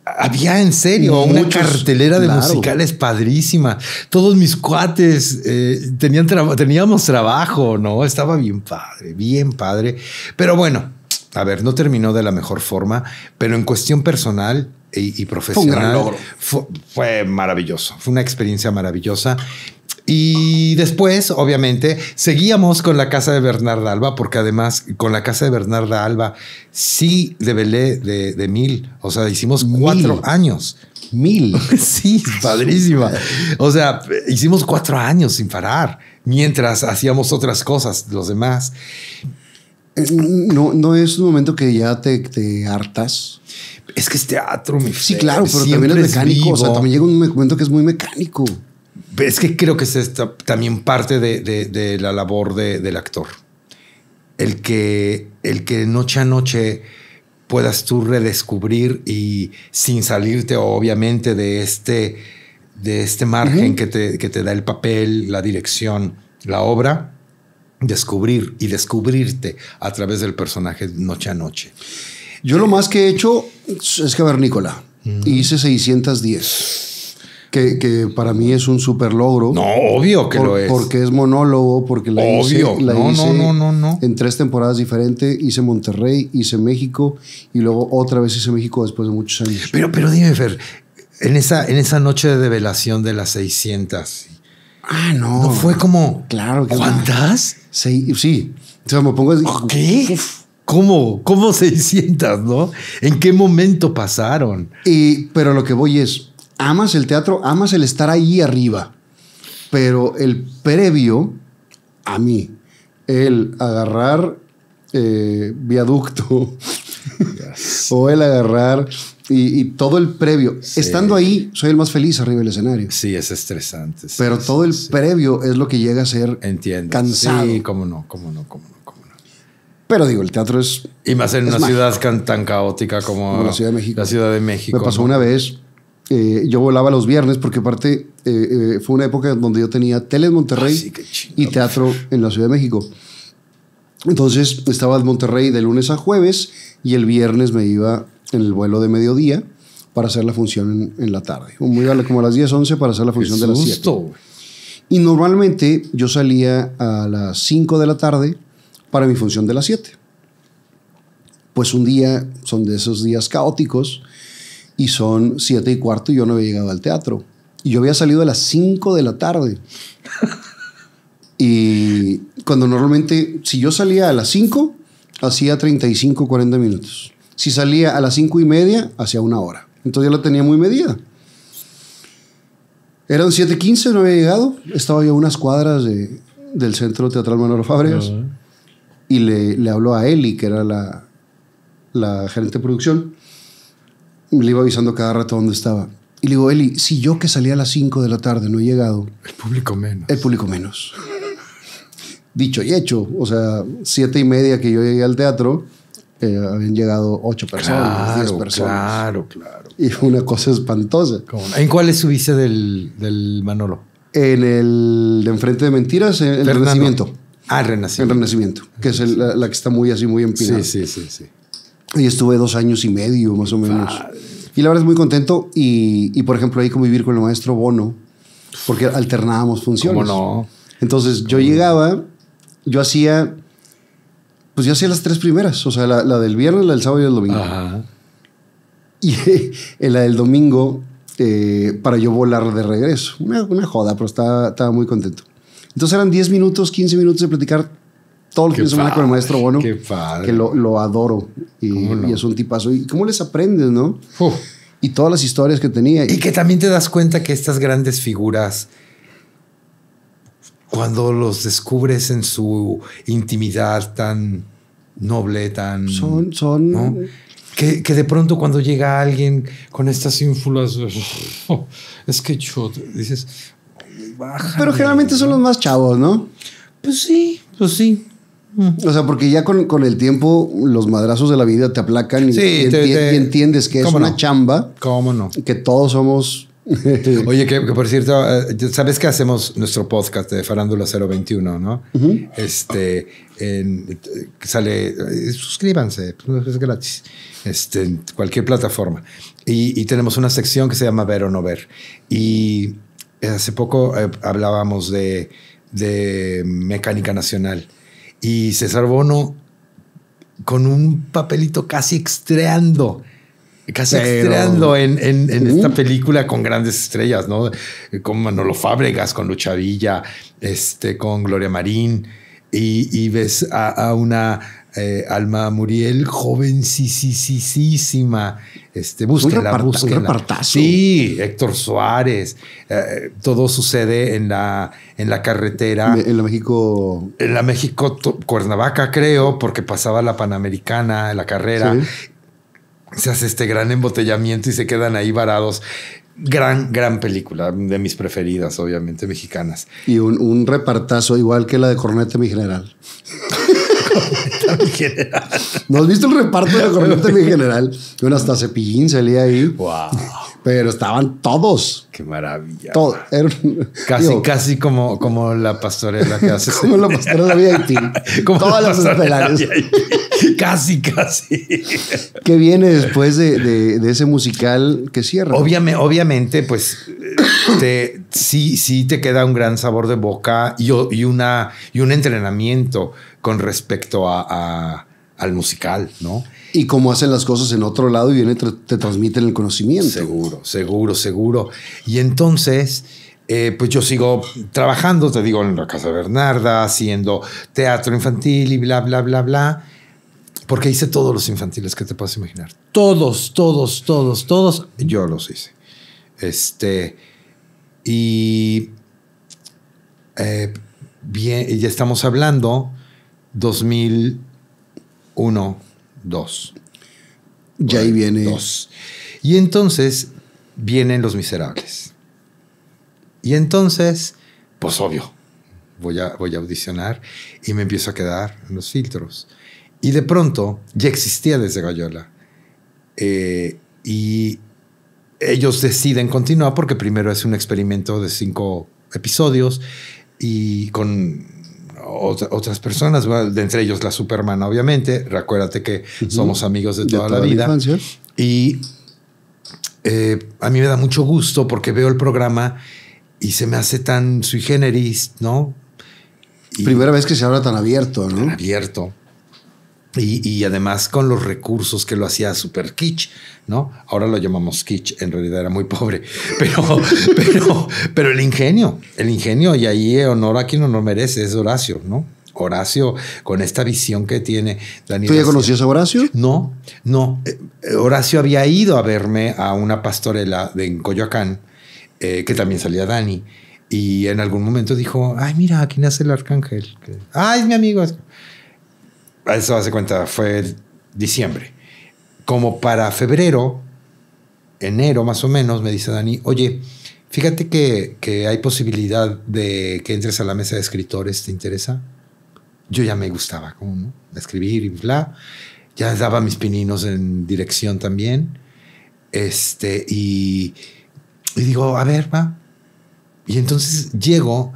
Había en serio una cartelera de musicales padrísima. Todos mis cuates eh, tenían teníamos trabajo, ¿no? Estaba bien padre, bien padre. Pero bueno, a ver, no terminó de la mejor forma, pero en cuestión personal, y, profesional. Fue maravilloso, fue una experiencia maravillosa. Y después, obviamente, seguíamos con la casa de Bernarda Alba, porque además con la casa de Bernarda Alba sí le de, de mil. O sea, hicimos cuatro años. Mil. sí, padrísima. O sea, hicimos cuatro años sin parar, mientras hacíamos otras cosas, los demás. Eh, no, no es un momento que ya te, te hartas. Es que es teatro, mi Sí, claro, pero también es mecánico. o sea, también llega un momento que es muy mecánico. Es que creo que es también parte de, la labor del actor. El que, el que noche a noche puedas tú redescubrir y sin salirte obviamente de este, de este margen que, te, que te da el papel, la dirección, la obra, descubrir y descubrirte a través del personaje noche a noche. Yo lo eh, más que he hecho es cavernícola. ver, mm. Y hice 610. Que, que, para mí es un super logro. No, obvio que lo es. Porque es monólogo, porque la hice, no, no, no, en tres temporadas diferentes. Hice Monterrey, hice México y luego otra vez hice México después de muchos años. Pero, pero dime, Fer, en esa, en esa noche de develación de las 600. Ah, no. No fue como. Claro que ¿Cuántas? Sí, O sea, me pongo. ¿Qué? ¿Cómo? ¿Cómo sientas, no? ¿En qué momento pasaron? pero lo que voy es, amas el teatro, amas el estar ahí arriba, pero el previo, a mí, el agarrar eh, viaducto o el agarrar y, todo el previo. Estando ahí, soy el más feliz arriba del escenario. Sí, es estresante. Pero todo el previo es lo que llega a ser Entiendo. cansado. Sí, cómo no, cómo no, cómo no. Pero digo, el teatro es. Y más en una ciudad tan, caótica como, la Ciudad de México. Me pasó una vez. Eh, yo volaba los viernes porque aparte eh, eh, fue una época donde yo tenía Tele en Monterrey y teatro en la Ciudad de México. Entonces estaba en Monterrey de lunes a jueves y el viernes me iba en el vuelo de mediodía para hacer la función en, la tarde. Muy vale, como a las 10, 11 para hacer la función de las 7. Y normalmente yo salía a las 5 de la tarde para mi función de las 7. Pues un día son de esos días caóticos y son 7 y cuarto y yo no había llegado al teatro. Y yo había salido a las 5 de la tarde. y cuando normalmente, si yo salía a las 5, hacía 35, 40 minutos. Si salía a las 5 y media, hacía una hora. Entonces yo la tenía muy medida. Eran 7.15, no había llegado. Estaba yo a unas cuadras de, del Centro Teatral Manolo Fabregas y le, le habló a Eli, que era la, la gerente de producción. Le iba avisando cada rato dónde estaba. Y le digo, Eli, si yo que salía a las 5 de la tarde no he llegado. El público menos. El público menos. Dicho y hecho. O sea, siete y media que yo llegué al teatro, eh, habían llegado ocho personas, 10 personas. Claro, claro. Y fue una cosa espantosa. ¿En cuál es su del, del Manolo? En el de Enfrente de Mentiras, en el Fernando. Ah, el Renacimiento. El Renacimiento, que es la, que está muy así, muy empinada. Sí, sí, sí, sí. Y estuve dos años y medio, más o menos. Y la verdad es muy contento. Y, por ejemplo, ahí convivir con el maestro Bono, porque alternábamos funciones. ¿Cómo no? Entonces, yo llegaba, yo hacía, pues yo hacía las tres primeras, o sea, la, del viernes, la del sábado y el domingo. Ajá. Y eh, la del domingo, eh, para yo volar de regreso. Una, joda, pero estaba muy contento. Entonces eran 10 minutos, 15 minutos de platicar todo el fin de con el maestro Bono. Qué padre. Que lo, adoro y, es un tipazo. ¿Y cómo les aprendes, no? Y todas las historias que tenía. Y que también te das cuenta que estas grandes figuras, cuando los descubres en su intimidad tan noble, tan... Son... son que, de pronto cuando llega alguien con estas ínfulas, es que yo, dices, pero generalmente son los más chavos, ¿no? Pues sí, pues sí. O sea, porque ya con, el tiempo los madrazos de la vida te aplacan y, entiendes que es una chamba. ¿Cómo no? Que todos somos... Oye, que, por cierto, eh, ¿sabes que hacemos nuestro podcast de Farándula 021, no? Este, eh, sale, eh, suscríbanse, pues, es gratis, este, en cualquier plataforma. Y, y tenemos una sección que se llama Ver o no ver. Y hace poco eh, hablábamos de, Mecánica Nacional y César Bono con un papelito casi extreando. Casi estreando en, uh. esta película con grandes estrellas, ¿no? Con Manolo Fábregas, con Luchavilla, este, con Gloria Marín, y, ves a, a una eh, Alma Muriel, jovencisísima. Este, búsquela, Sí, Héctor Suárez. Eh, todo sucede en la, en la carretera. En la México. En la México Cuernavaca, creo, porque pasaba la Panamericana, la carrera. Se hace este gran embotellamiento y se quedan ahí varados gran, gran película, de mis preferidas, obviamente, mexicanas. Y un, un, repartazo igual que la de Cornete, mi general. mi general. ¿No has visto el reparto de la gobernante mi general? Bueno, hasta Cepillín salía ahí. ¡Wow! Pero estaban todos. ¡Qué maravilla! casi, casi como, como la pastorela que hace. como la pastorela VIP. como Todas las estelares. Casi, casi. ¿Qué viene después de, ese musical que cierra? Obviamente, obviamente pues sí, sí te queda un gran sabor de boca y, una, y un entrenamiento con respecto a, al musical, ¿no? Y cómo hacen las cosas en otro lado y viene, te, transmiten el conocimiento. Seguro, seguro, seguro. Y entonces... Eh, pues yo sigo trabajando, te digo, en la Casa Bernarda, haciendo teatro infantil y bla, bla, bla, bla. Porque hice todos los infantiles que te puedas imaginar. Todos, todos, todos, todos. Yo los hice. Este. Y. Eh, bien, ya estamos hablando 2001, 2. Ya ahí viene. Y entonces vienen Los Miserables. Y entonces, pues obvio, voy a, voy a audicionar y me empiezo a quedar en los filtros. Y de pronto ya existía desde Gallola. Eh, y ellos deciden continuar porque primero es un experimento de cinco episodios y con otras personas, de entre ellos la Superman, obviamente. Recuérdate que somos amigos de toda, la vida. y eh, a mí me da mucho gusto porque veo el programa y se me hace tan sui generis, ¿no? Primera vez que se habla tan abierto, ¿no? abierto. Y, además con los recursos que lo hacía super kitsch, ¿no? Ahora lo llamamos kitsch, en realidad era muy pobre, pero, pero, el ingenio, el ingenio, y ahí honor a quien honor merece, es Horacio, ¿no? Horacio, con esta visión que tiene Daniel. ¿Tú ya conocías a Horacio? No, no. Eh, Horacio había ido a verme a una pastorela de, en Coyoacán, eh, que también salía Dani, y en algún momento dijo, ay, mira, aquí nace el arcángel. Ay, es mi amigo eso hace cuenta, fue diciembre. Como para febrero, enero más o menos, me dice Dani, oye, fíjate que, hay posibilidad de que entres a la mesa de escritores, ¿te interesa? Yo ya me gustaba, como, ¿no? Escribir y bla. Ya daba mis pininos en dirección también. Este, y, y digo, a ver, va. Y entonces llego,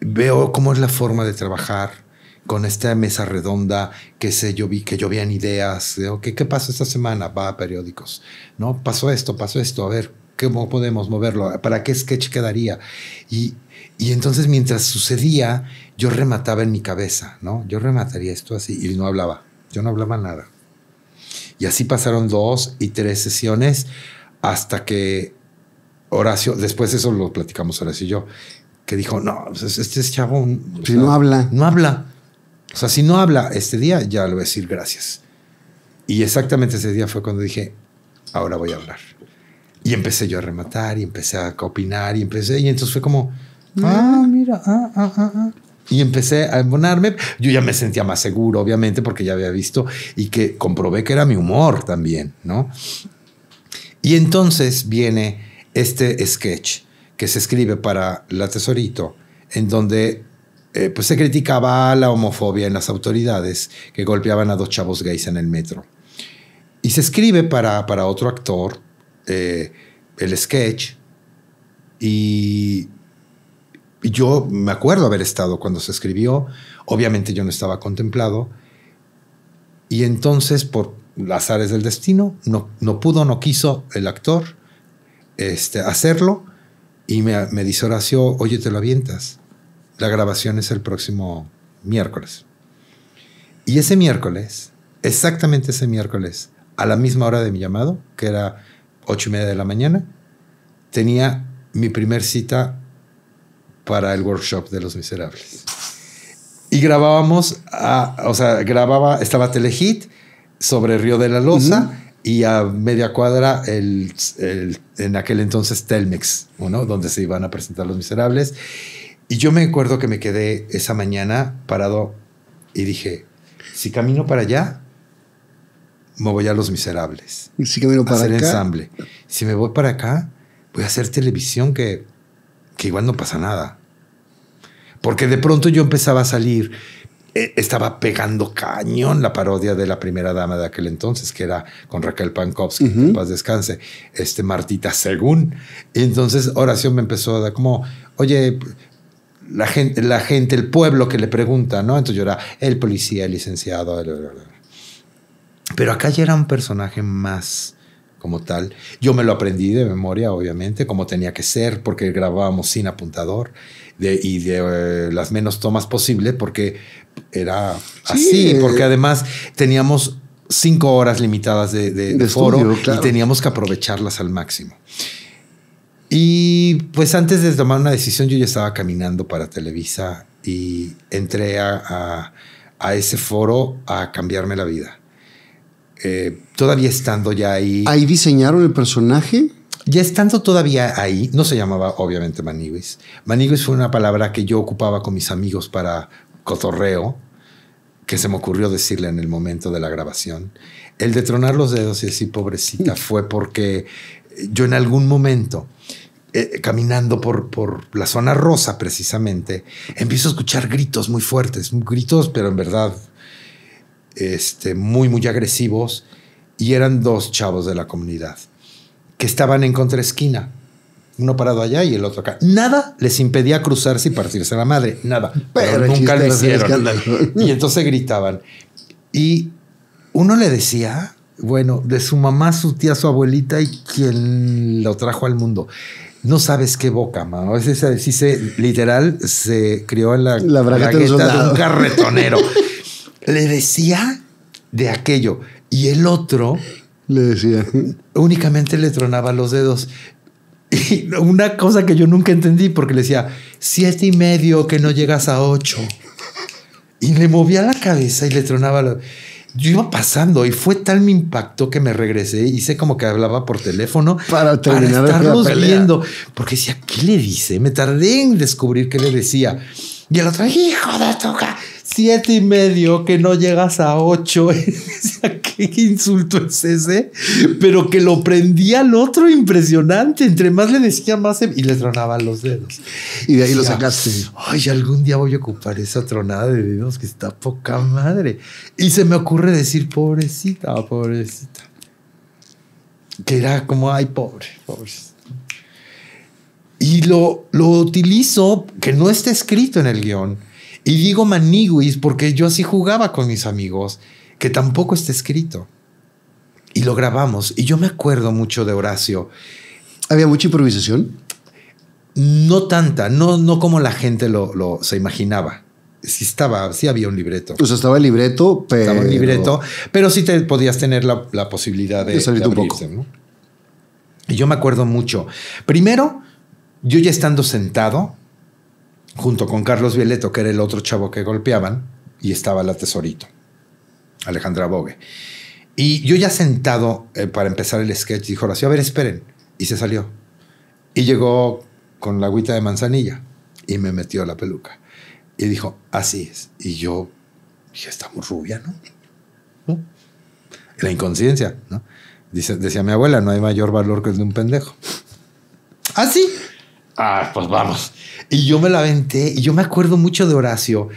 veo cómo es la forma de trabajar, con esta mesa redonda, que sé, yo vi que llovían ideas, de, ¿qué pasó esta semana? Va a periódicos, ¿no? Pasó esto, pasó esto, a ver, ¿cómo podemos moverlo? ¿Para qué sketch quedaría? Y, entonces mientras sucedía, yo remataba en mi cabeza, ¿no? Yo remataría esto así y no hablaba, yo no hablaba nada. Y así pasaron dos y tres sesiones hasta que Horacio, después eso lo platicamos Horacio y yo, que dijo, no, pues, este es chavo... Si no habla. No habla. O sea, si no habla este día, ya lo voy a decir gracias. Y exactamente ese día fue cuando dije, ahora voy a hablar. Y empecé yo a rematar y empecé a opinar y empecé. Y entonces fue como, ah, ah. mira, ah, ah, ah, ah, Y empecé a embonarme. Yo ya me sentía más seguro, obviamente, porque ya había visto y que comprobé que era mi humor también, ¿no? Y entonces viene este sketch que se escribe para La Tesorito, en donde eh, pues se criticaba la homofobia en las autoridades que golpeaban a dos chavos gays en el metro. Y se escribe para, otro actor eh, el sketch. Y yo me acuerdo haber estado cuando se escribió. Obviamente yo no estaba contemplado. Y entonces, por azares del destino, no, pudo, no quiso el actor este, hacerlo. Y me, me dice Horacio, oye, te lo avientas. La grabación es el próximo miércoles. Y ese miércoles, exactamente ese miércoles, a la misma hora de mi llamado, que era ocho y media de la mañana, tenía mi primer cita para el workshop de Los Miserables. Y grabábamos, a, o sea, grababa, estaba Telehit sobre Río de la Loza y a media cuadra en aquel entonces Telmex, ¿no? donde se iban a presentar Los Miserables. Y yo me acuerdo que me quedé esa mañana parado y dije, si camino para allá, me voy a Los Miserables. si camino para a hacer ensamble. Si me voy para acá, voy a hacer televisión que, igual no pasa nada. Porque de pronto yo empezaba a salir eh, estaba pegando cañón la parodia de la primera dama de aquel entonces, que era con Raquel Pankowski, paz descanse, este Martita Según. Y entonces Oración me empezó a dar como, oye, la gente, la gente, el pueblo que le pregunta, ¿no? Entonces yo era el policía, el licenciado. Pero acá ya era un personaje más como tal. Yo me lo aprendí de memoria, obviamente, como tenía que ser, porque grabábamos sin apuntador y de eh, las menos tomas posible, porque era así, eh, porque además teníamos cinco horas limitadas de, foro y teníamos que aprovecharlas al máximo. Y pues antes de tomar una decisión, yo ya estaba caminando para Televisa y entré a, ese foro a cambiarme la vida. Eh, todavía estando ya ahí. ¿Ahí diseñaron el personaje? Ya estando todavía ahí, no se llamaba obviamente Maniguis. Maniguis fue una palabra que yo ocupaba con mis amigos para cotorreo, que se me ocurrió decirle en el momento de la grabación. El de tronar los dedos y decir pobrecita fue porque yo en algún momento, eh, caminando por, la zona rosa precisamente, empiezo a escuchar gritos muy fuertes, gritos, pero en verdad este, muy, muy agresivos, y eran dos chavos de la comunidad que estaban en contraesquina, uno parado allá y el otro acá. Nada les impedía cruzarse y partirse a la madre, nada, pero, nunca les hicieron. Y entonces gritaban. Y uno le decía, bueno, de su mamá, su tía, su abuelita y quien lo trajo al mundo. No sabes qué boca, mano. A veces literal, se crió en la, la bragueta, de un carretonero. Le decía de aquello. Y el otro... Le decía. Únicamente le tronaba los dedos. Y una cosa que yo nunca entendí, porque le decía, siete y medio que no llegas a ocho. Y le movía la cabeza y le tronaba los yo iba pasando y fue tal mi impacto que me regresé y hice como que hablaba por teléfono para, terminar para viendo. Porque decía, ¿qué le dice? Me tardé en descubrir qué le decía. Y el otro, hijo de tu toca siete y medio, que no llegas a ocho. ¿Qué insulto es ese? Pero que lo prendía al otro impresionante. Entre más le decía más y le tronaba los dedos. Y de ahí lo sacaste. Ay, algún día voy a ocupar esa tronada de dedos que está poca madre. Y se me ocurre decir, pobrecita, pobrecita. Que era como, ay, pobre, pobrecita. Y lo, lo utilizo, que no está escrito en el guión y digo maniguis porque yo así jugaba con mis amigos, que tampoco está escrito. Y lo grabamos. Y yo me acuerdo mucho de Horacio. ¿Había mucha improvisación? No tanta, no, no como la gente lo, se imaginaba sí estaba, sí había un libreto. pues estaba el libreto, pero. Estaba el libreto, pero sí te podías tener la, posibilidad de, salir Y yo me acuerdo mucho. Primero, yo ya estando sentado, junto con Carlos Violeto, que era el otro chavo que golpeaban, y estaba la tesorito, Alejandra Bogue. Y yo ya sentado eh, para empezar el sketch, dijo Horacio, a ver, esperen. Y se salió. Y llegó con la agüita de manzanilla y me metió la peluca. Y dijo, así es. Y yo dije, estamos rubia, ¿no? La inconsciencia, ¿no? Dice, decía mi abuela, no hay mayor valor que el de un pendejo. Así. ¿Ah, Ah, pues vamos. Y yo me la aventé y yo me acuerdo mucho de Horacio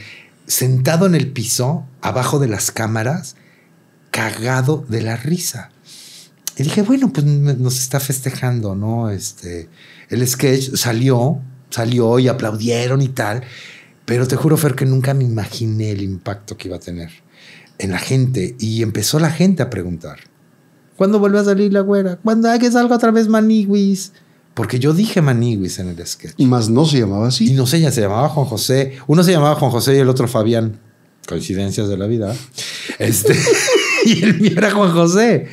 sentado en el piso, abajo de las cámaras, cagado de la risa. Y dije, bueno, pues nos está festejando, ¿no? Este, el sketch salió, salió y aplaudieron y tal, pero te juro, Fer, que nunca me imaginé el impacto que iba a tener en la gente. Y empezó la gente a preguntar, ¿cuándo vuelve a salir la güera? ¿Cuándo hay ah, que salga otra vez Maniwis? Porque yo dije Maniguis en el sketch. Y más no se llamaba así. Y no sé, ya se llamaba Juan José. Uno se llamaba Juan José y el otro Fabián. Coincidencias de la vida. Este, y el mío era Juan José.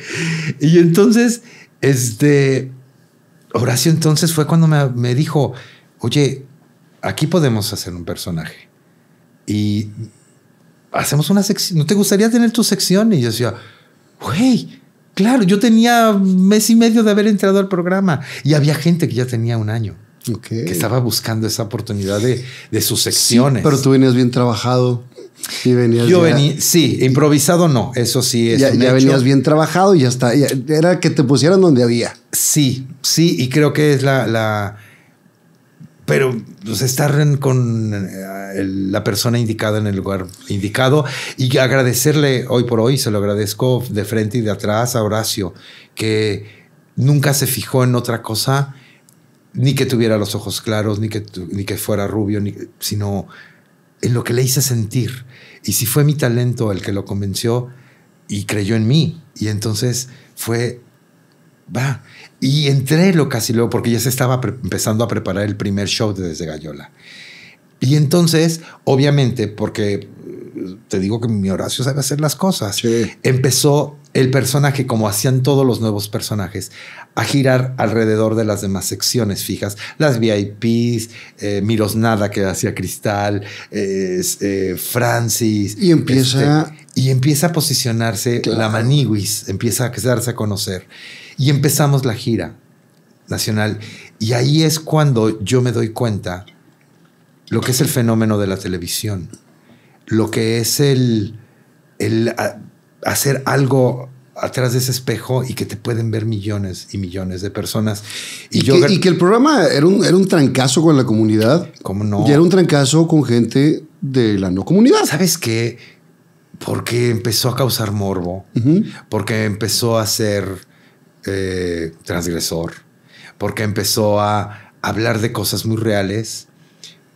Y entonces, este, Horacio entonces fue cuando me, me dijo, oye, aquí podemos hacer un personaje. Y hacemos una sección. ¿No te gustaría tener tu sección? Y yo decía, güey, Claro, yo tenía mes y medio de haber entrado al programa y había gente que ya tenía un año. Que estaba buscando esa oportunidad de, sus secciones. pero tú venías bien trabajado. Y venías Yo sí, improvisado no, eso sí es. Ya, venías bien trabajado y ya está. era que te pusieran donde había. Sí, sí, y creo que es la, la pero pues, estar con eh, la persona indicada en el lugar indicado y agradecerle hoy por hoy, se lo agradezco de frente y de atrás a Horacio, que nunca se fijó en otra cosa, ni que tuviera los ojos claros, ni que, ni que fuera rubio, sino en lo que le hice sentir. Y si fue mi talento el que lo convenció y creyó en mí, y entonces fue va. Y entré lo casi luego, porque ya se estaba empezando a preparar el primer show de Desde Gallola. Y entonces, obviamente, porque eh, te digo que mi Horacio sabe hacer las cosas, empezó el personaje, como hacían todos los nuevos personajes, a girar alrededor de las demás secciones fijas, las VIPs, eh, Miros Nada que hacía Cristal, eh, Francis. Y empieza... Este, y empieza a posicionarse la Maniguis, empieza a quedarse a conocer. Y empezamos la gira nacional. Y ahí es cuando yo me doy cuenta lo que es el fenómeno de la televisión, lo que es el, el hacer algo atrás de ese espejo y que te pueden ver millones y millones de personas. Y, que, el programa era un, trancazo con la comunidad. ¿Cómo no? Y era un trancazo con gente de la no comunidad. ¿Sabes qué? Porque empezó a causar morbo, porque empezó a ser eh, transgresor, porque empezó a hablar de cosas muy reales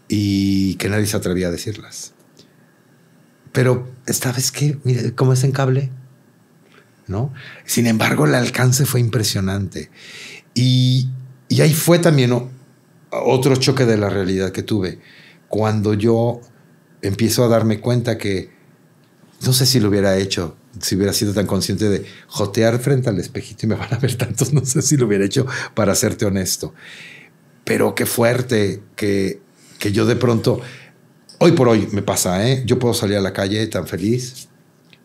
y que nadie se atrevía a decirlas. Pero, ¿sabes que, mire cómo es en cable. ¿No? Sin embargo, el alcance fue impresionante. Y, ahí fue también otro choque de la realidad que tuve. Cuando yo empiezo a darme cuenta que no sé si lo hubiera hecho, si hubiera sido tan consciente de jotear frente al espejito y me van a ver tantos, no sé si lo hubiera hecho para serte honesto. Pero qué fuerte que, que yo de pronto, hoy por hoy me pasa, ¿eh? yo puedo salir a la calle tan feliz,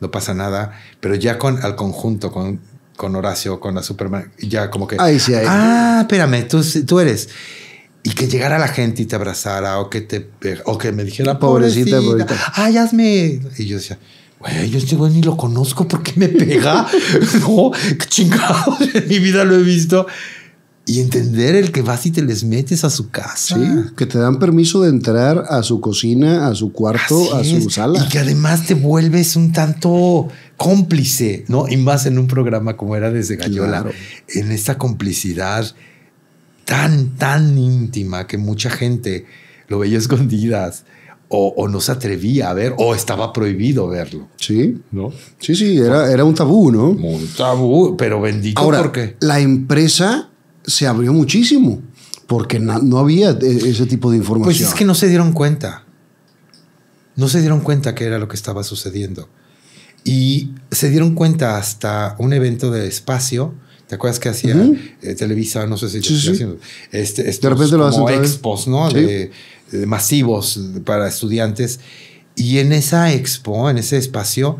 no pasa nada, pero ya con al conjunto, con, con Horacio, con la Superman, ya como que... ahí sí, ahí. Ah, espérame, tú, tú eres y que llegara la gente y te abrazara o que te eh, o que me dijera pobrecita, pobrecita, pobrecita. ay hazme y yo decía Güey, yo este güey ni lo conozco, ¿por qué me pega? no, qué chingados, en mi vida lo he visto. Y entender el que vas y te les metes a su casa. Sí, que te dan permiso de entrar a su cocina, a su cuarto, a su sala. Y que además te vuelves un tanto cómplice, ¿no? Y más en un programa como era desde Gallola, en esta complicidad tan, tan íntima que mucha gente lo veía escondidas o, no se atrevía a ver o estaba prohibido verlo. Sí, ¿no? Sí, sí, era, era un tabú, ¿no? Un tabú, pero bendito Ahora, porque... La empresa se abrió muchísimo porque no, había e, ese tipo de información. Pues es que no se dieron cuenta. No se dieron cuenta que era lo que estaba sucediendo. Y se dieron cuenta hasta un evento de espacio ¿Te acuerdas que hacía eh, Televisa? No sé si sí, haciendo. Este, de repente lo hacen. Como expos, ¿no? Eh, masivos para estudiantes. Y en esa expo, en ese espacio,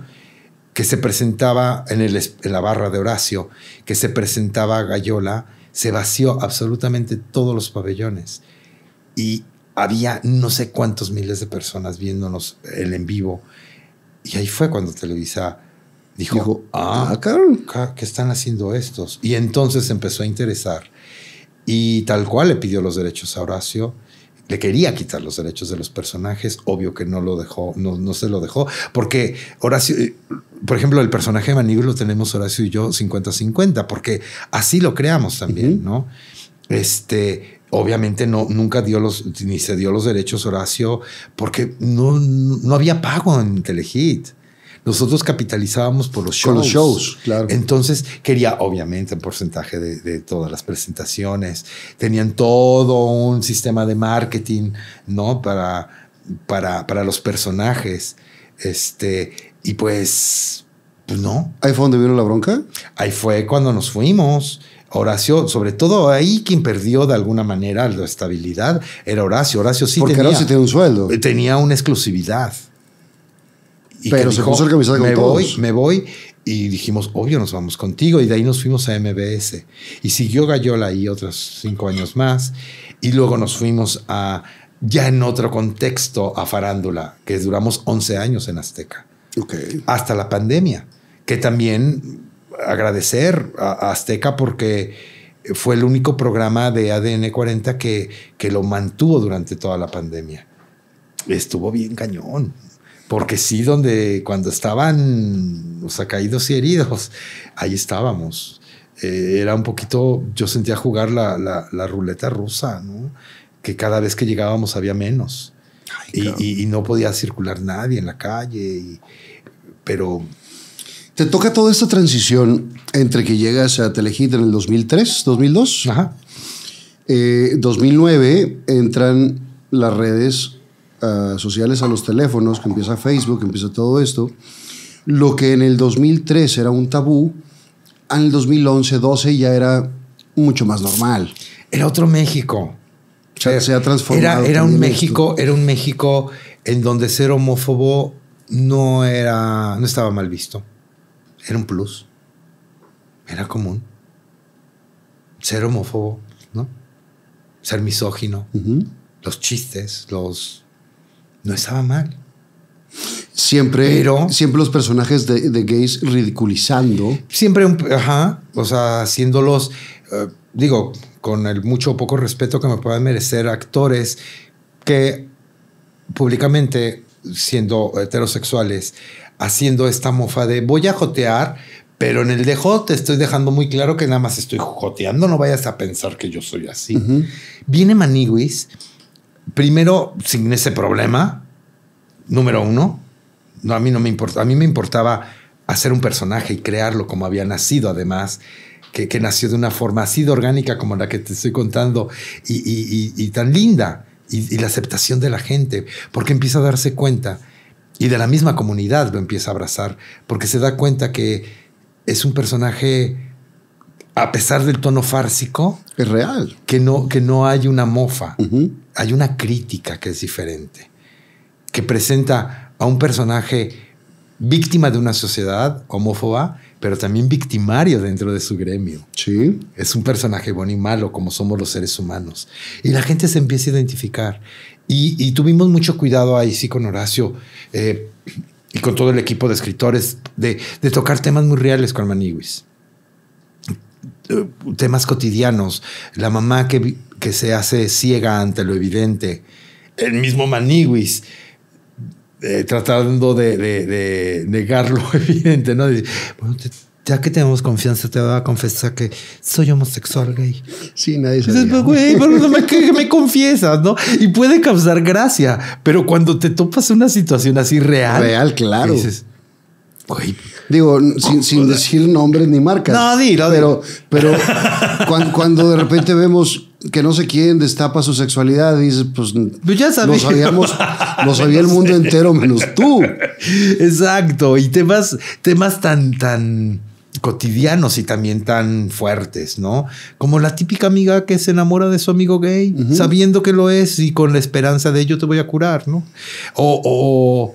que se presentaba en, la barra de Horacio, que se presentaba Gallola, se vació absolutamente todos los pabellones. Y había no sé cuántos miles de personas viéndonos el en vivo. Y ahí fue cuando Televisa dijo, ah, ah, ¿qué están haciendo estos? Y entonces empezó a interesar. Y tal cual le pidió los derechos a Horacio le quería quitar los derechos de los personajes, obvio que no lo dejó, no, no se lo dejó, porque Horacio, eh, por ejemplo, el personaje de Manigro lo tenemos Horacio y yo 50-50, porque así lo creamos también, ¿no? Este, obviamente no, nunca dio los, ni se dio los derechos Horacio, porque no, no había pago en Telehit nosotros capitalizábamos por los shows. Con los shows, claro. Entonces quería, obviamente, un porcentaje de, todas las presentaciones. Tenían todo un sistema de marketing, ¿no? Para, para, para los personajes. Este, y pues, pues no. ¿Ahí fue donde vino la bronca? Ahí fue cuando nos fuimos. Horacio, sobre todo ahí quien perdió de alguna manera la estabilidad era Horacio. Horacio sí Porque tenía, Horacio tenía un sueldo. Tenía una exclusividad. Pero se puso con me Voy, me voy. Y dijimos, obvio, nos vamos contigo. Y de ahí nos fuimos a MBS. Y siguió Gallola ahí otros cinco años más. Y luego nos fuimos a, ya en otro contexto, a Farándula, que duramos 11 años en Azteca. Okay. Hasta la pandemia. Que también agradecer a Azteca porque fue el único programa de ADN 40 que, que lo mantuvo durante toda la pandemia. Estuvo bien cañón. Porque sí, donde cuando estaban, o sea, caídos y heridos, ahí estábamos. Eh, era un poquito, yo sentía jugar la, ruleta rusa, ¿no? Que cada vez que llegábamos había menos. y, no podía circular nadie en la calle. pero. Te toca toda esta transición entre que llegas a Telehit en el 2003, 2002. Ajá. 2009 eh, entran las redes eh, sociales a los teléfonos, que empieza Facebook, empieza todo esto, lo que en el 2003 era un tabú, en el 2011, 12 ya era mucho más normal. Era otro México. O sea, se ha transformado. Era, un México, era un México en donde ser homófobo no era, no estaba mal visto. Era un plus. Era común. Ser homófobo, ¿no? Ser misógino. Los chistes, los no estaba mal. Siempre, Pero, siempre los personajes de, gays ridiculizando. Siempre, ajá, o sea, haciéndolos, eh, digo, con el mucho o poco respeto que me pueden merecer actores que públicamente, siendo heterosexuales, haciendo esta mofa de voy a jotear, pero en el de te estoy dejando muy claro que nada más estoy joteando, no vayas a pensar que yo soy así. Viene Maniguis primero, sin ese problema, número uno, no, a mí no me a mí me importaba hacer un personaje y crearlo como había nacido además. Que, nació de una forma así de orgánica como la que te estoy contando y, tan linda. y, la aceptación de la gente, porque empieza a darse cuenta y de la misma comunidad lo empieza a abrazar, porque se da cuenta que es un personaje a pesar del tono fársico, es real. Que no, que no hay una mofa, hay una crítica que es diferente, que presenta a un personaje víctima de una sociedad homófoba, pero también victimario dentro de su gremio. Sí. Es un personaje bueno y malo, como somos los seres humanos. Y la gente se empieza a identificar. Y, tuvimos mucho cuidado ahí, sí, con Horacio. Eh, y con todo el equipo de escritores, de, tocar temas muy reales con Maniguis. Eh, temas cotidianos, la mamá que, que se hace ciega ante lo evidente, el mismo Maniwis. Eh, tratando de, de, negar lo evidente, ¿no? ya que tenemos confianza, te voy a confesar que soy homosexual gay. Sí, nadie sabe. Dices, güey, no me, me confiesas, ¿no? Y puede causar gracia, pero cuando te topas una situación así real. Real, claro. Digo, sin, oh, decir nombres ni marcas. No, dilo. Pero, pero cuando, de repente vemos que no sé quién destapa su sexualidad, dices, pues, pues ya sabíamos. Lo, sabía el mundo entero menos tú. Exacto. Y temas, temas tan, tan cotidianos y también tan fuertes, ¿no? Como la típica amiga que se enamora de su amigo gay, sabiendo que lo es y con la esperanza de ello te voy a curar, ¿no? o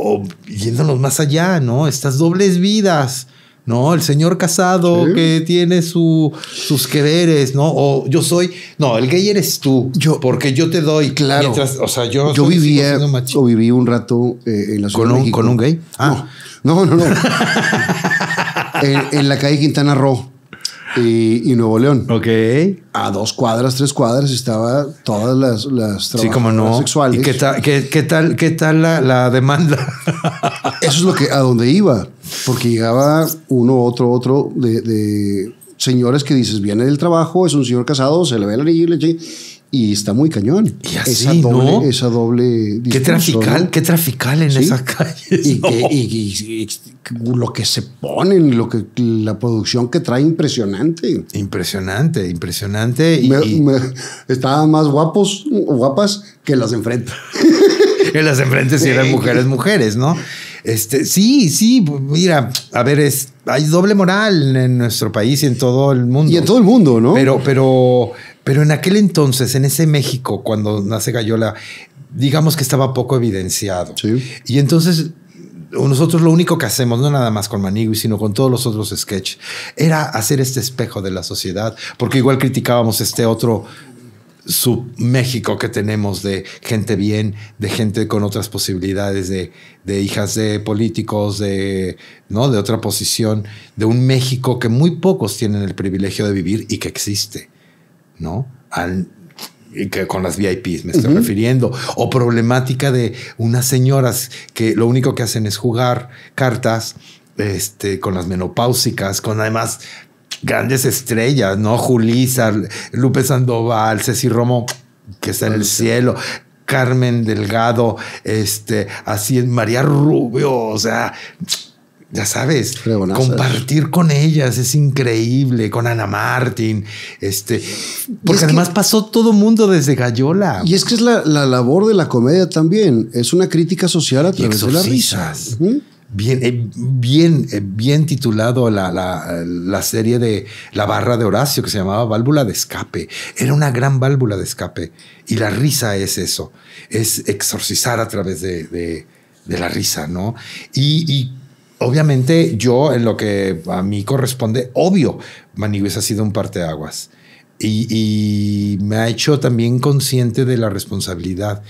o yéndonos más allá, ¿no? Estas dobles vidas, ¿no? El señor casado que tiene su, sus quereres, ¿no? O yo soy, no, el gay eres tú, yo, porque yo te doy. Claro. o sea, yo, yo vivía, o viví un rato eh, en la ciudad ¿Con un, ¿Con un gay? Ah. No, no, no. no. en la calle Quintana Roo y, Nuevo León. Ok. A dos cuadras, tres cuadras estaba todas las, las trabajadoras sí, no. sexuales. ¿Y qué tal, qué, tal, la, demanda? Eso es lo que a donde iba, porque llegaba uno, otro, otro de, señores que dices, viene del trabajo, es un señor casado, se le ve la anillo y le y está muy cañón. Y así, esa doble, Esa doble qué trafical, qué trafical en esas calles. Y, lo que se ponen, lo que, la producción que trae impresionante. Impresionante, impresionante. y estaban más guapos, guapas que las enfrentas. que las enfrentes enfrente si eran mujeres, mujeres, ¿no? Este, sí, sí, mira, a ver, es, hay doble moral en nuestro país y en todo el mundo. Y en todo el mundo, ¿no? Pero, pero pero en aquel entonces, en ese México, cuando nace Gallola, digamos que estaba poco evidenciado. Y entonces nosotros lo único que hacemos, no nada más con Manigui, sino con todos los otros sketches, era hacer este espejo de la sociedad, porque igual criticábamos este otro sub México que tenemos de gente bien, de gente con otras posibilidades, de, de, hijas de políticos, de, ¿no? de otra posición, de un México que muy pocos tienen el privilegio de vivir y que existe. ¿no? Al, que con las VIPs me estoy refiriendo, o problemática de unas señoras que lo único que hacen es jugar cartas este, con las menopáusicas, con además grandes estrellas, ¿no? Julisa, Lupe Sandoval, Ceci Romo, que está en el cielo, Carmen Delgado, este, así María Rubio, o sea, ya sabes, compartir con ellas es increíble, con Ana Martín, este, porque además pasó todo mundo desde Gallola. Y es que es la, labor de la comedia también, es una crítica social a través de la risa. Bien, eh, bien, eh, bien titulado la, la, serie de La barra de Horacio, que se llamaba Válvula de Escape. Era una gran válvula de escape. Y la risa es eso, es exorcizar a través de, de, la risa, ¿no? y, y obviamente yo en lo que a mí corresponde, obvio, maniguis ha sido un parteaguas. Y, y me ha hecho también consciente de la responsabilidad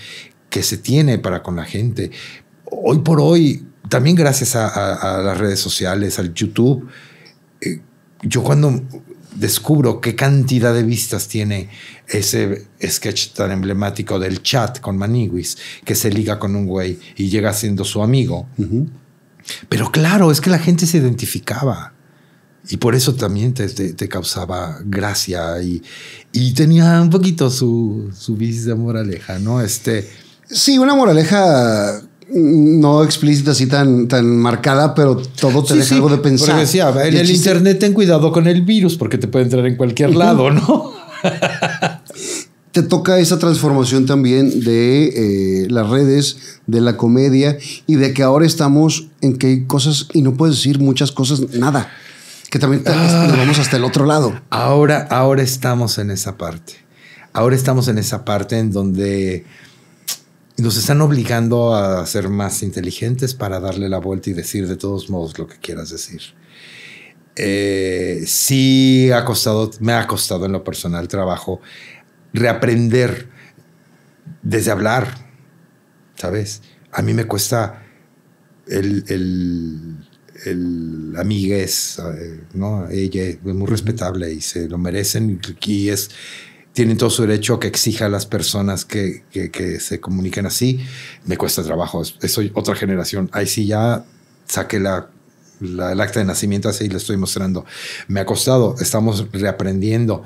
que se tiene para con la gente. Hoy por hoy, también gracias a, las redes sociales, al YouTube, eh, yo cuando descubro qué cantidad de vistas tiene ese sketch tan emblemático del chat con Maniguis, que se liga con un güey y llega siendo su amigo. Pero claro, es que la gente se identificaba. Y por eso también te, causaba gracia y, tenía un poquito su, su de moraleja, ¿no? Este... Sí, una moraleja mm, no explícita así tan, marcada, pero todo te sí, de pensar. en el internet ten cuidado con el virus porque te puede entrar en cualquier lado, ¿no? te toca esa transformación también de eh, las redes, de la comedia y de que ahora estamos en que hay cosas y no puedes decir muchas cosas, nada, que también nos ah. vamos hasta el otro lado. Ahora, ahora estamos en esa parte. Ahora estamos en esa parte en donde nos están obligando a ser más inteligentes para darle la vuelta y decir de todos modos lo que quieras decir. Eh, sí ha costado, me ha costado en lo personal trabajo reaprender desde hablar, ¿sabes? A mí me cuesta el, el, ¿no? Ella es muy respetable y se lo merecen y es, tienen todo su derecho que exija a las personas que, se comuniquen así. Me cuesta trabajo, soy otra generación. Ahí sí ya saqué la el acta de nacimiento así le estoy mostrando. Me ha costado, estamos reaprendiendo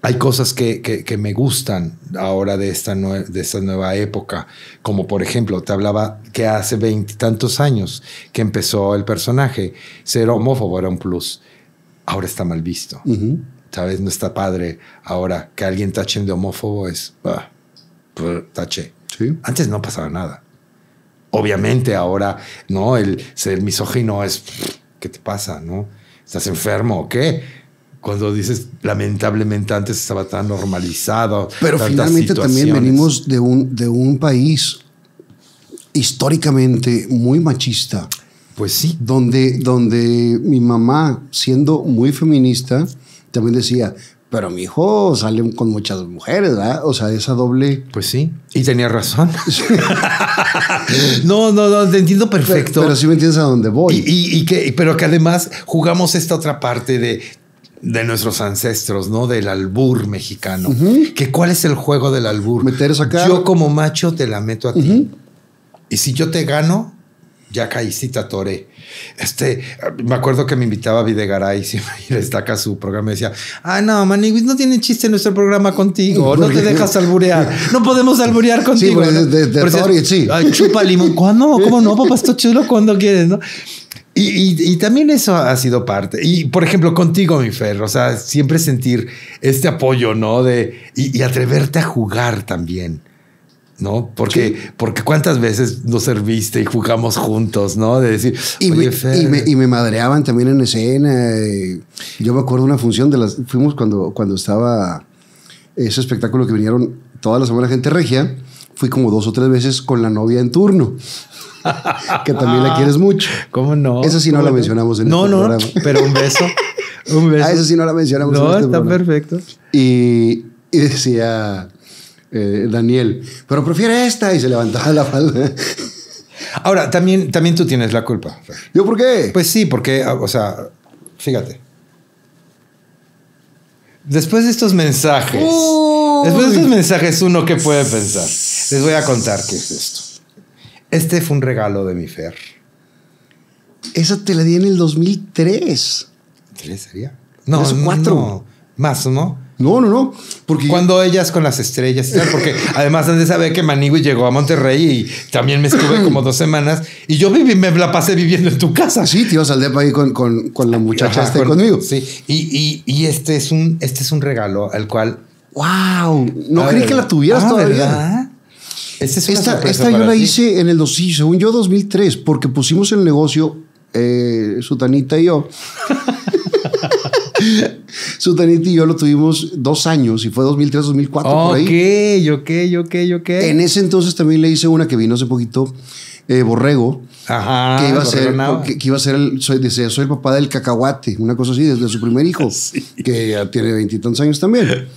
hay cosas que, me gustan ahora de esta, de esta nueva época, como por ejemplo, te hablaba que hace veintitantos años que empezó el personaje, ser homófobo era un plus, ahora está mal visto, Tal vez ¿sabes? No está padre ahora que alguien tachen de homófobo es, ah, tache. Antes no pasaba nada. Obviamente ahora, ¿no? El ser misógino es, ¿qué te pasa? ¿No? ¿Estás enfermo o qué? cuando dices, lamentablemente antes estaba tan normalizado. Pero finalmente también venimos de un, de un país históricamente muy machista. Pues sí. Donde, donde mi mamá, siendo muy feminista, también decía, pero mi hijo sale con muchas mujeres, ¿verdad? O sea, esa doble. Pues sí. Y tenía razón. no, no, no, te entiendo perfecto. Pero, sí me entiendes a dónde voy. Y, y que, pero que además jugamos esta otra parte de de nuestros ancestros, ¿no? Del albur mexicano. cuál es el juego del albur. Meter acá. Yo como macho te la meto a ti. Y si yo te gano, ya caícita Toré. Este, me acuerdo que me invitaba a Videgaray y destaca su programa y decía, ah, no, Maniguis, no tiene chiste nuestro programa contigo, no te dejas alburear, no podemos alburear contigo. Sí, de, de, sí. chupa limón, ¿cuándo? ¿Cómo no, papá? Esto chulo cuando quieres, ¿no? Y, también eso ha sido parte. Y por ejemplo, contigo, mi Fer, o sea, siempre sentir este apoyo, ¿no? De, y, atreverte a jugar también. ¿no? Porque, porque cuántas veces nos serviste y jugamos juntos, ¿no? De decir, y, me, y, me, madreaban también en escena. Yo me acuerdo una función de las. Fuimos cuando, cuando estaba ese espectáculo que vinieron toda la semana gente regia fui como dos o tres veces con la novia en turno. que también la quieres mucho. ¿Cómo no? Esa sí no la mencionamos en el este no, No, pero un beso. Un beso. Ah, eso sí no la mencionamos no, en este está perfecto. Y, decía eh, Daniel, pero prefiere esta. Y se levantaba la falda. Ahora, también, también tú tienes la culpa. ¿Yo por qué? Pues sí, porque, ah, o sea, fíjate. Después de estos mensajes. Después de estos mensajes, uno que puede pensar. Les voy a contar qué es esto. Este fue un regalo de mi Fer. Esa te la di en el 2003. ¿Tres sería? No, cuatro. No. Más, ¿no? No, no, no. Porque cuando ellas con las estrellas, porque además antes saber que Manigui llegó a Monterrey y también me estuve como dos semanas y yo viví, me la pasé viviendo en tu casa. Sí, tío, salí para ahí con, con, con, la muchacha Ajá, este conmigo. Sí, y, este es un este es un regalo al cual Wow, no creí que la tuvieras ah, todavía. esta, yo la hice en el 2003. sí, según yo 2003, porque pusimos el negocio eh, Sutanita y yo. Sutanita y yo lo tuvimos dos años y fue 2003, 2004 por ahí. Ok, ok, ok, ok. En ese entonces también le hice una que vino hace poquito, eh, Borrego. que iba a ser, el, soy, soy el papá del cacahuate, una cosa así, desde su primer hijo, que ya tiene veintitantos años también.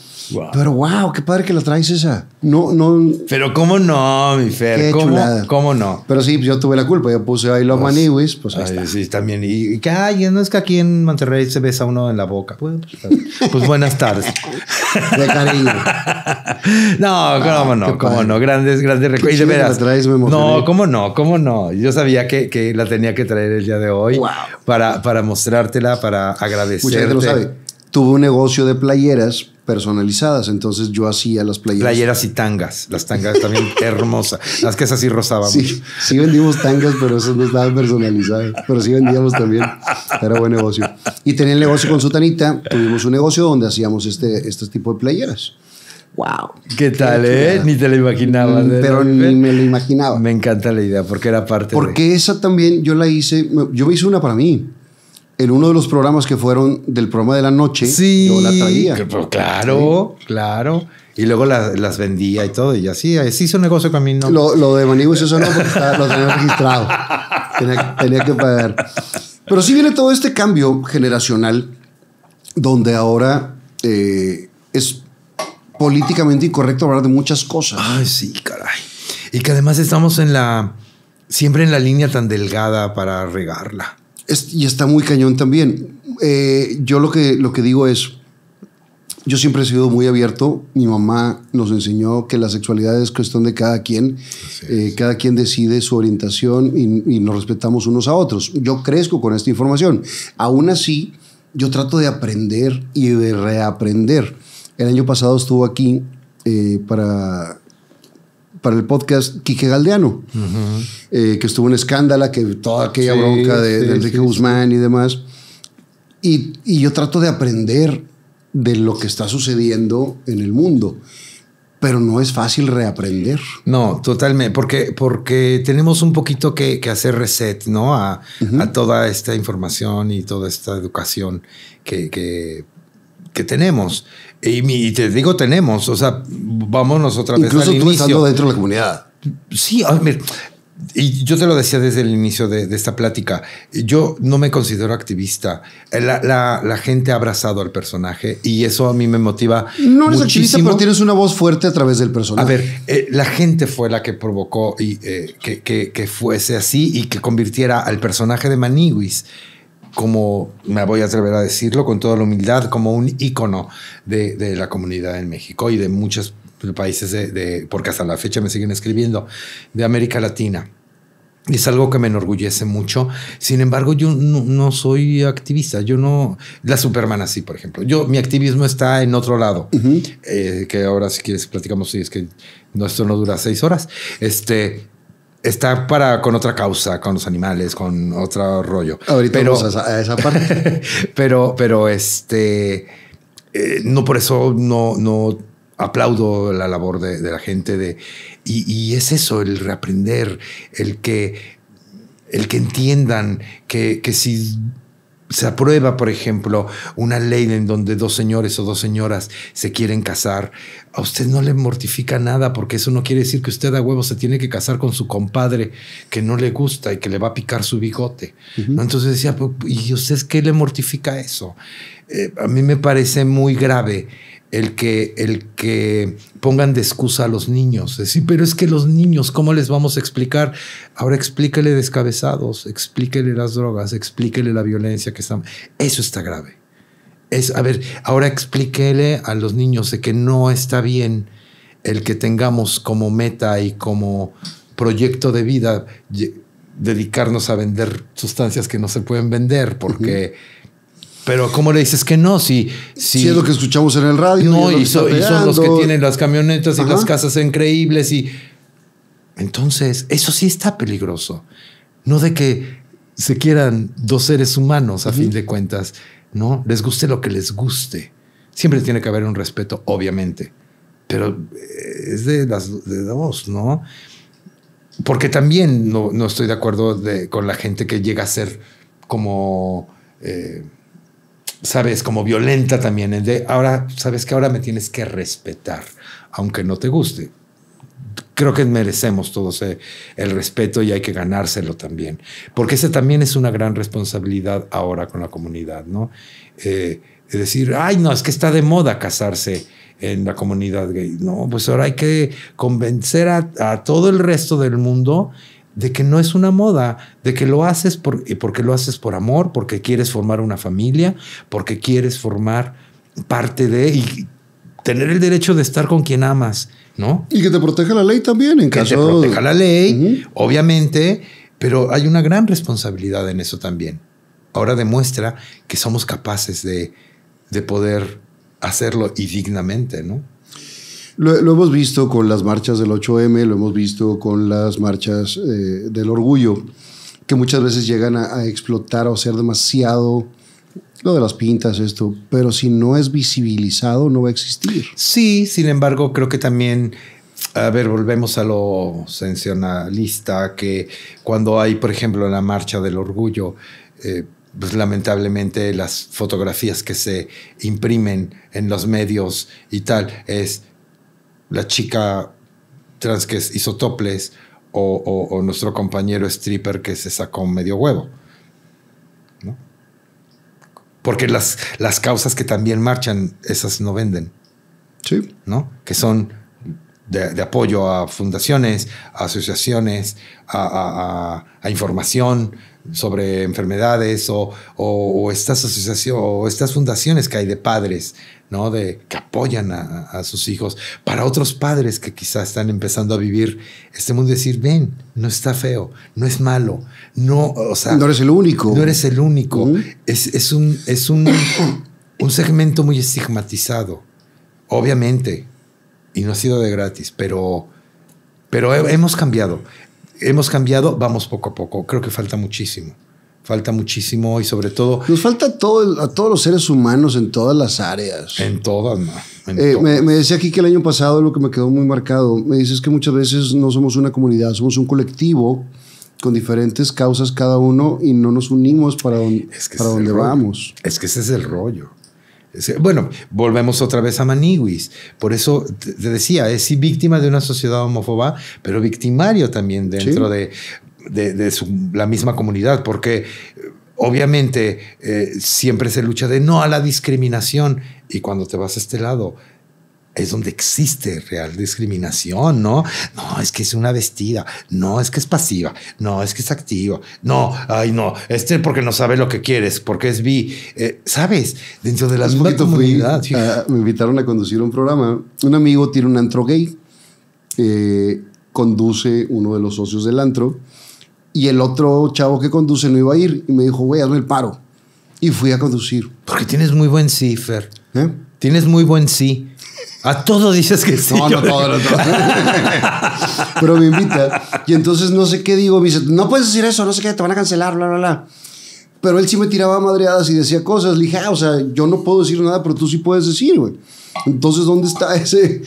Pero wow, qué padre que la traes esa. No, no. Pero cómo no, mi Fer. ¿Cómo, ¿Cómo no? Pero sí, pues, yo tuve la culpa. Yo puse ahí los pues, pues ahí Sí, también. Y, que ay, no es que aquí en Monterrey se besa uno en la boca. Pues, pues buenas tardes. de cariño. No, ah, cómo no, cómo no. Grandes, grandes recuerdos. Y de veras. no, cómo no, cómo no. Yo sabía que, que, la tenía que traer el día de hoy para, para mostrártela, para agradecerte. Mucha gente lo sabe. Tuve un negocio de playeras personalizadas. Entonces yo hacía las playeras. Playeras y tangas. Las tangas también hermosas. Las que esas sí rozábamos. Sí, vendimos tangas, pero esas no estaban personalizadas. Pero sí vendíamos también. Era buen negocio. Y tenía el negocio con Sotanita. Tuvimos un negocio donde hacíamos este, este tipo de playeras. Wow. ¿Qué tal, eh? Ni te lo imaginabas. Mm, pero ni me lo imaginaba. Me encanta la idea porque era parte. Porque esa también yo la hice, yo me hice una para mí en uno de los programas que fueron del programa de la noche, yo la traía. Pues, claro, claro. Y luego las vendía y todo, y así, así hizo un negocio conmigo. Lo, lo de Manigua eso no, porque lo tenía registrado. Tenía, que pagar. Pero sí viene todo este cambio generacional, donde ahora eh, es políticamente incorrecto hablar de muchas cosas. Ay, sí, caray. Y que además estamos en la, siempre en la línea tan delgada para regarla y está muy cañón también. Eh, yo lo que, lo que digo es, yo siempre he sido muy abierto. Mi mamá nos enseñó que la sexualidad es cuestión de cada quien. Eh, cada quien decide su orientación y, nos respetamos unos a otros. Yo crezco con esta información. Aún así, yo trato de aprender y de reaprender. El año pasado estuvo aquí eh, para para el podcast Quique Galdeano, eh, que estuvo en escándala, que toda aquella bronca de, Enrique Guzmán y demás. Y, yo trato de aprender de lo que está sucediendo en el mundo, pero no es fácil reaprender. No, totalmente, porque, porque tenemos un poquito que, hacer reset, ¿no? A, a, toda esta información y toda esta educación que, que que tenemos. E, y, te digo tenemos, o sea, vámonos otra vez Incluso tú inicio. dentro de la comunidad. Sí, a ver, y yo te lo decía desde el inicio de, esta plática, yo no me considero activista. Eh, la, gente ha abrazado al personaje y eso a mí me motiva. No eres activista, pero tienes una voz fuerte a través del personaje. A ver, eh, la gente fue la que provocó y, eh, que, fuese así y que convirtiera al personaje de Maniguis como, me voy a atrever a decirlo con toda la humildad, como un ícono de, la comunidad en México y de muchos países, de, porque hasta la fecha me siguen escribiendo, de América Latina. Es algo que me enorgullece mucho. Sin embargo, yo no, soy activista. Yo no. La Superman, así, por ejemplo. Yo, mi activismo está en otro lado. Eh, que ahora, si quieres, platicamos. Si es que no, esto no dura seis horas. Este, está para con otra causa, con los animales, con otro rollo. Ahorita pero, vamos a esa, parte. pero, pero este eh, no por eso no, no aplaudo la labor de, la gente de y, es eso el reaprender, el que el que entiendan que, que si se aprueba, por ejemplo, una ley en donde dos señores o dos señoras se quieren casar, a usted no le mortifica nada, porque eso no quiere decir que usted a huevo se tiene que casar con su compadre que no le gusta y que le va a picar su bigote. Entonces decía, pues, ¿y usted qué le mortifica eso? Eh, a mí me parece muy grave el que, el que pongan de excusa a los niños. sí pero es que los niños, ¿cómo les vamos a explicar? Ahora explíquele descabezados, explíquele las drogas, explíquele la violencia que están. Eso está grave. Es, a ver, ahora explíquele a los niños de que no está bien el que tengamos como meta y como proyecto de vida dedicarnos a vender sustancias que no se pueden vender porque... Pero ¿cómo le dices que no? Si, si, es lo que escuchamos en el radio. y, son los que tienen las camionetas y las casas increíbles. y Entonces, eso sí está peligroso. No de que se quieran dos seres humanos, a fin de cuentas, ¿no? Les guste lo que les guste. Siempre tiene que haber un respeto, obviamente. Pero eh, es de las de dos, ¿no? Porque también no, estoy de acuerdo con la gente que llega a ser como... Eh, sabes, como violenta también. De ahora, sabes que ahora me tienes que respetar, aunque no te guste. Creo que merecemos todos eh, el respeto y hay que ganárselo también, porque esa también es una gran responsabilidad ahora con la comunidad, ¿no? es eh, decir, ay, no, es que está de moda casarse en la comunidad gay. No, pues ahora hay que convencer a, a todo el resto del mundo de que no es una moda, de que lo haces por, porque lo haces por amor, porque quieres formar una familia, porque quieres formar parte de y tener el derecho de estar con quien amas, ¿no? Y que te proteja la ley también, en que te proteja la ley, obviamente, pero hay una gran responsabilidad en eso también. Ahora demuestra que somos capaces de, de poder hacerlo y dignamente, ¿no? Lo, hemos visto con las marchas del 8M, lo hemos visto con las marchas eh, del orgullo, que muchas veces llegan a, explotar o ser demasiado lo de las pintas, esto, pero si no es visibilizado, no va a existir. Sí, sin embargo, creo que también, a ver, volvemos a lo sensacionalista, que cuando hay, por ejemplo, la marcha del orgullo, eh, pues, lamentablemente las fotografías que se imprimen en los medios y tal, es la chica trans que hizo toples o, nuestro compañero stripper que se sacó medio huevo. Porque las, causas que también marchan, esas no venden. Sí. ¿No? Que son de, apoyo a fundaciones, a asociaciones, a información, sobre enfermedades o, o, estas asociaciones o estas fundaciones que hay de padres, ¿no? De, que apoyan a, sus hijos. Para otros padres que quizás están empezando a vivir este mundo, decir, ven, no está feo, no es malo, no, o sea... No eres el único. No eres el único. es, es, un, es un, un segmento muy estigmatizado, obviamente, y no ha sido de gratis, pero... Pero hemos cambiado hemos cambiado, vamos poco a poco. Creo que falta muchísimo. Falta muchísimo y sobre todo... Nos falta a, todo, a todos los seres humanos en todas las áreas. En todas, no. Eh, me, decía aquí que el año pasado lo que me quedó muy marcado, me dices que muchas veces no somos una comunidad, somos un colectivo con diferentes causas cada uno y no nos unimos para, para donde vamos. Es que ese es el rollo. Bueno, volvemos otra vez a Maniguis. Por eso te decía, es víctima de una sociedad homófoba, pero victimario también dentro de, la misma comunidad, porque eh, obviamente eh, siempre se lucha de no a la discriminación. Y cuando te vas a este lado, es donde existe real discriminación, ¿no? No, es que es una vestida, no, es que es pasiva, no, es que es activa, no, ay, no, este porque no sabe lo que quieres, porque es bi, eh, ¿sabes? Dentro de las ah, me invitaron a conducir un programa. Un amigo tiene un antro gay, eh, conduce uno de los socios del antro, y el otro chavo que conduce no iba a ir, y me dijo, güey, hazme el paro. Y fui a conducir. Porque tienes muy buen sí, Fer ¿Eh? Tienes muy buen sí. A todo dices que sí. Pero me invita. Y entonces no sé qué digo. Me dice, no puedes decir eso, no sé qué, te van a cancelar, bla, bla, bla. Pero él sí me tiraba madreadas y decía cosas. Le dije, ah, o sea, yo no puedo decir nada, pero tú sí puedes decir, güey. Entonces, ¿dónde está ese,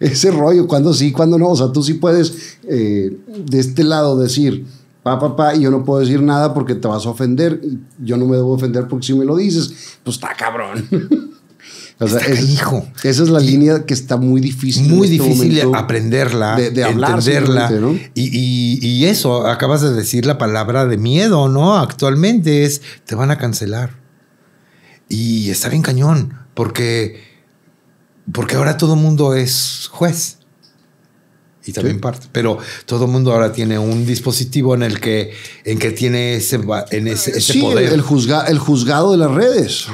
ese rollo? ¿Cuándo sí, cuándo no? O sea, tú sí puedes eh, de este lado decir, pa, pa, y yo no puedo decir nada porque te vas a ofender. Yo no me debo ofender porque si me lo dices, pues está cabrón. hijo. Esa es la línea que está muy difícil. Muy este difícil de aprenderla, de, entenderla. Y, eso, acabas de decir la palabra de miedo, ¿no? Actualmente es, te van a cancelar. Y está bien cañón, porque, porque ahora todo mundo es juez. Y también parte. Pero todo el mundo ahora tiene un dispositivo en el que, en que tiene ese, en ese, ah, poder. el, el juzgado de las redes.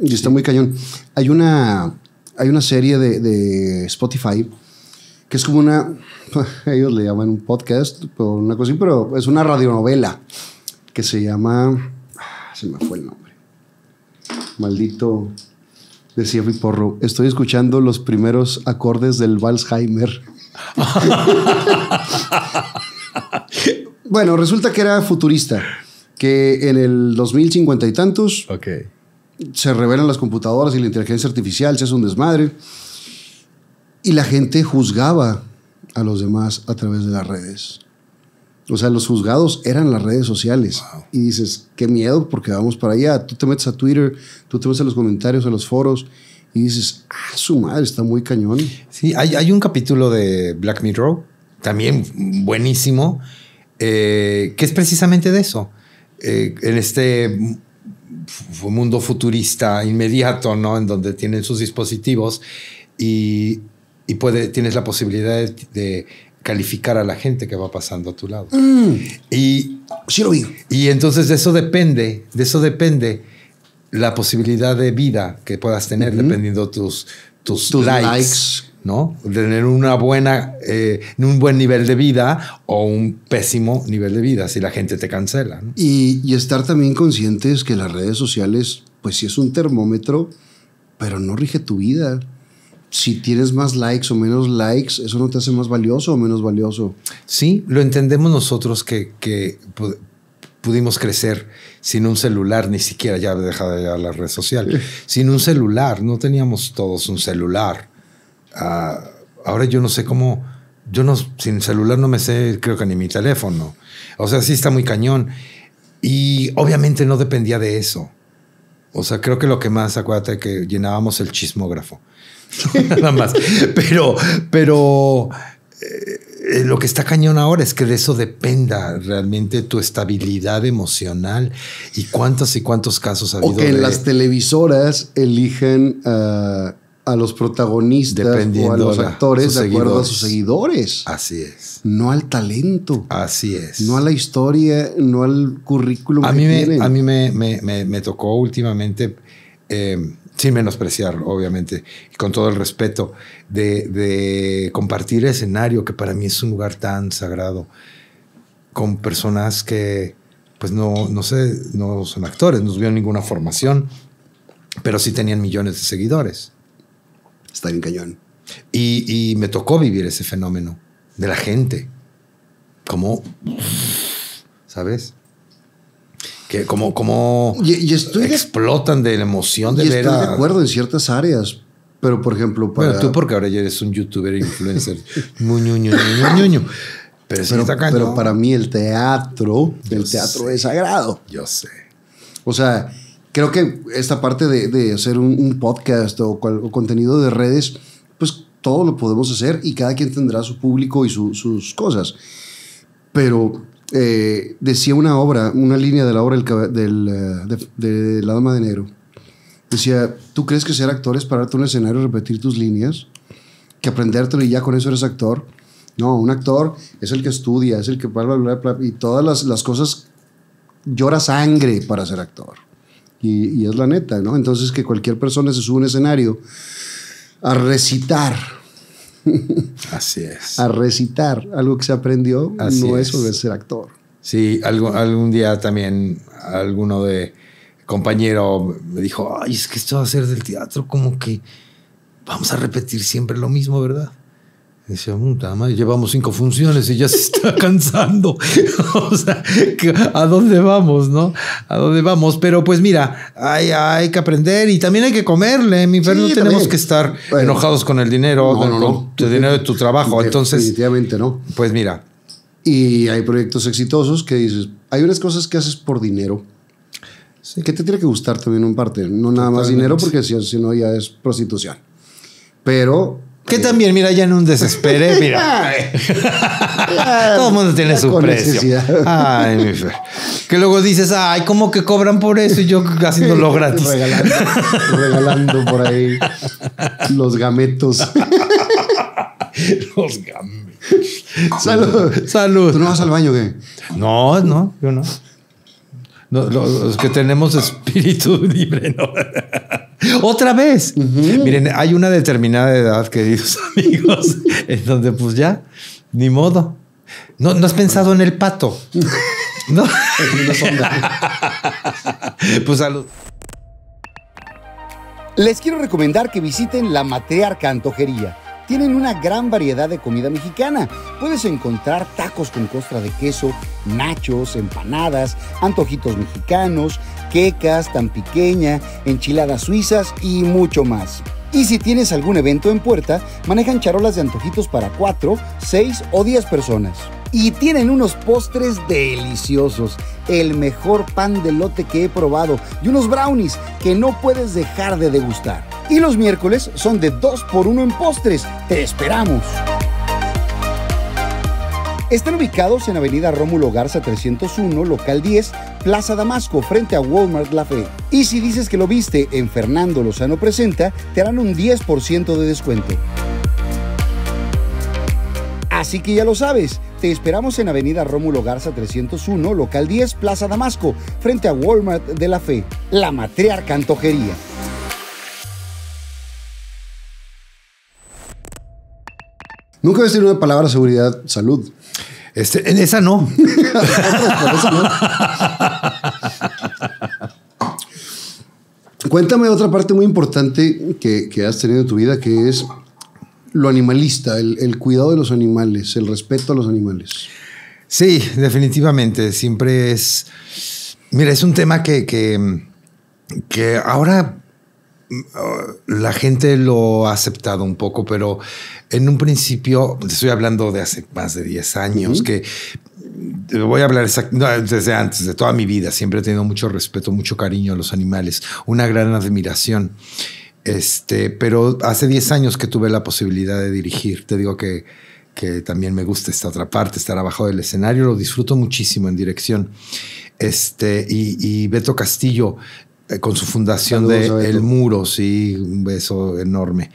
Y está muy cañón. Hay una, hay una serie de, de Spotify que es como una, ellos le llaman un podcast, o una cosa pero es una radionovela que se llama, ah, se me fue el nombre, maldito, decía mi porro, estoy escuchando los primeros acordes del Walsheimer. bueno, resulta que era futurista, que en el 2050 y tantos... Ok se revelan las computadoras y la inteligencia artificial, se hace un desmadre. Y la gente juzgaba a los demás a través de las redes. O sea, los juzgados eran las redes sociales. Y dices, qué miedo porque vamos para allá. Tú te metes a Twitter, tú te metes a los comentarios, a los foros y dices, ah, su madre, está muy cañón. Sí, hay, hay un capítulo de Black Mirror, también buenísimo, eh, que es precisamente de eso. Eh, en este un mundo futurista inmediato, ¿no? En donde tienen sus dispositivos y, tienes la posibilidad de, calificar a la gente que va pasando a tu lado. Mm. y, sí lo vi. Y entonces de eso depende, de eso depende la posibilidad de vida que puedas tener dependiendo tus, tus, likes ¿no? Tener una buena, eh, un buen nivel de vida o un pésimo nivel de vida si la gente te cancela. Y, estar también conscientes que las redes sociales, pues si es un termómetro, pero no rige tu vida. Si tienes más likes o menos likes, eso no te hace más valioso o menos valioso. Sí, lo entendemos nosotros que, pudimos crecer sin un celular, ni siquiera ya dejada ya la red social, sin un celular, no teníamos todos un celular ahora yo no sé cómo, yo no, sin celular no me sé, creo que ni mi teléfono. O sea, sí está muy cañón. Y obviamente no dependía de eso. O sea, creo que lo que más, acuérdate que llenábamos el chismógrafo. Nada más. Pero, pero eh, lo que está cañón ahora es que de eso dependa realmente tu estabilidad emocional y cuántos y cuántos casos ha habido. O que las televisoras eligen ah, a los protagonistas o a los actores de acuerdo a sus seguidores. Así es. No al talento. Así es. No a la historia, no al currículum. A mí, Me, a mí me, me, me tocó últimamente, eh, sin menospreciarlo, obviamente, y con todo el respeto, de, de compartir escenario, que para mí es un lugar tan sagrado, con personas que, pues no, no sé, no son actores, no tuvieron ninguna formación, pero sí tenían millones de seguidores está en cañón. Y, me tocó vivir ese fenómeno de la gente. Como, ¿sabes? Que como, como y, estoy explotan de, la emoción de y estoy de acuerdo en ciertas áreas, pero por ejemplo para... tú porque ahora ya eres un youtuber e influencer. muño, muño, pero, pero, para mí el teatro, el teatro es sagrado. Yo sé. O sea, creo que esta parte de, hacer un, podcast o, contenido de redes, pues todo lo podemos hacer y cada quien tendrá su público y sus cosas. Pero eh, decía una obra, una línea de la obra del, del, eh, de, La Dama de Negro. Decía, ¿tú crees que ser actor es pararte un escenario y repetir tus líneas? Que aprendértelo y ya con eso eres actor. No, un actor es el que estudia, es el que bla, bla, y todas las, las cosas llora sangre para ser actor. Y, es la neta, ¿no? Entonces que cualquier persona se sube a un escenario a recitar. Así es. a recitar algo que se aprendió, no es sobre ser actor. Sí, algo, algún día también alguno de compañero me dijo, ay, es que esto va a ser del teatro como que vamos a repetir siempre lo mismo, ¿verdad? Decía, puta llevamos cinco funciones y ya se está cansando. o sea, ¿a dónde vamos, no? ¿A dónde vamos? Pero pues mira, hay, que aprender y también hay que comerle, mi sí, no tenemos que estar enojados con el dinero, no, el dinero de tu trabajo. Entonces, definitivamente no. Pues mira. Y hay proyectos exitosos que dices, hay unas cosas que haces por dinero. Sí. Que te tiene que gustar también en parte. No nada más dinero, porque si, si no ya es prostitución. Pero que también, mira, ya en un desespere, mira. Todo el mundo tiene su precio. Ay, mi fe. Que luego dices, ay, ¿cómo que cobran por eso? Y yo haciéndolo gratis. Regalando, regalando por ahí los gametos. los gametos. Salud. Salud. ¿Tú no vas al baño qué? No, no, yo no. no los que tenemos espíritu libre, no. Otra vez. Miren, hay una determinada edad, queridos amigos, en donde pues ya, ni modo. No, has pensado en el pato. no. pues salud. Les quiero recomendar que visiten la Matriarca Antojería tienen una gran variedad de comida mexicana. Puedes encontrar tacos con costra de queso, nachos, empanadas, antojitos mexicanos, quecas, tan pequeña, enchiladas suizas y mucho más. Y si tienes algún evento en puerta, manejan charolas de antojitos para 4, 6 o 10 personas y tienen unos postres deliciosos, el mejor pan de lote que he probado y unos brownies que no puedes dejar de degustar. Y los miércoles son de 2 por 1 en postres. Te esperamos. Están ubicados en Avenida Rómulo Garza 301, local 10, Plaza Damasco, frente a Walmart La Fe. Y si dices que lo viste en Fernando Lozano Presenta, te harán un 10% de descuento. Así que ya lo sabes, te esperamos en Avenida Rómulo Garza 301, local 10, Plaza Damasco, frente a Walmart de la Fe, la matriarca antojería. Nunca voy a decir una palabra seguridad, salud. Este, en esa no. Cuéntame otra parte muy importante que has tenido en tu vida, que es lo animalista, el, cuidado de los animales, el respeto a los animales. Sí, definitivamente. Siempre es. Mira, es un tema que, que, ahora mm, la gente lo ha aceptado un poco, pero en un principio, estoy hablando de hace más de 10 años, que voy a hablar desde antes, de toda mi vida, siempre he tenido mucho respeto, mucho cariño a los animales, una gran admiración. Este, pero hace 10 años que tuve la posibilidad de dirigir. Te digo que, que también me gusta esta otra parte, estar abajo del escenario. Lo disfruto muchísimo en dirección. Este, y, Beto Castillo, eh, con su fundación de El Muro, sí, un beso enorme.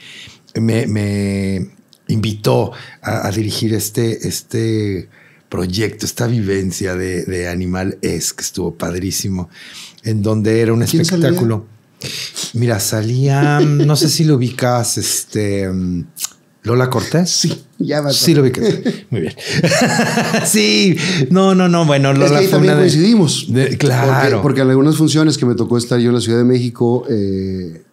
Me, invitó a, dirigir este, este proyecto, esta vivencia de, Animal Es, que estuvo padrísimo, en donde era un espectáculo. Mira, salía, mm, no sé si lo ubicas, este mm, Lola Cortés. Sí, ya va. Sí, lo ubicas. Muy bien. sí, no, no, no. Bueno, Lola la claro. Porque, en algunas funciones que me tocó estar yo en la Ciudad de México, eh,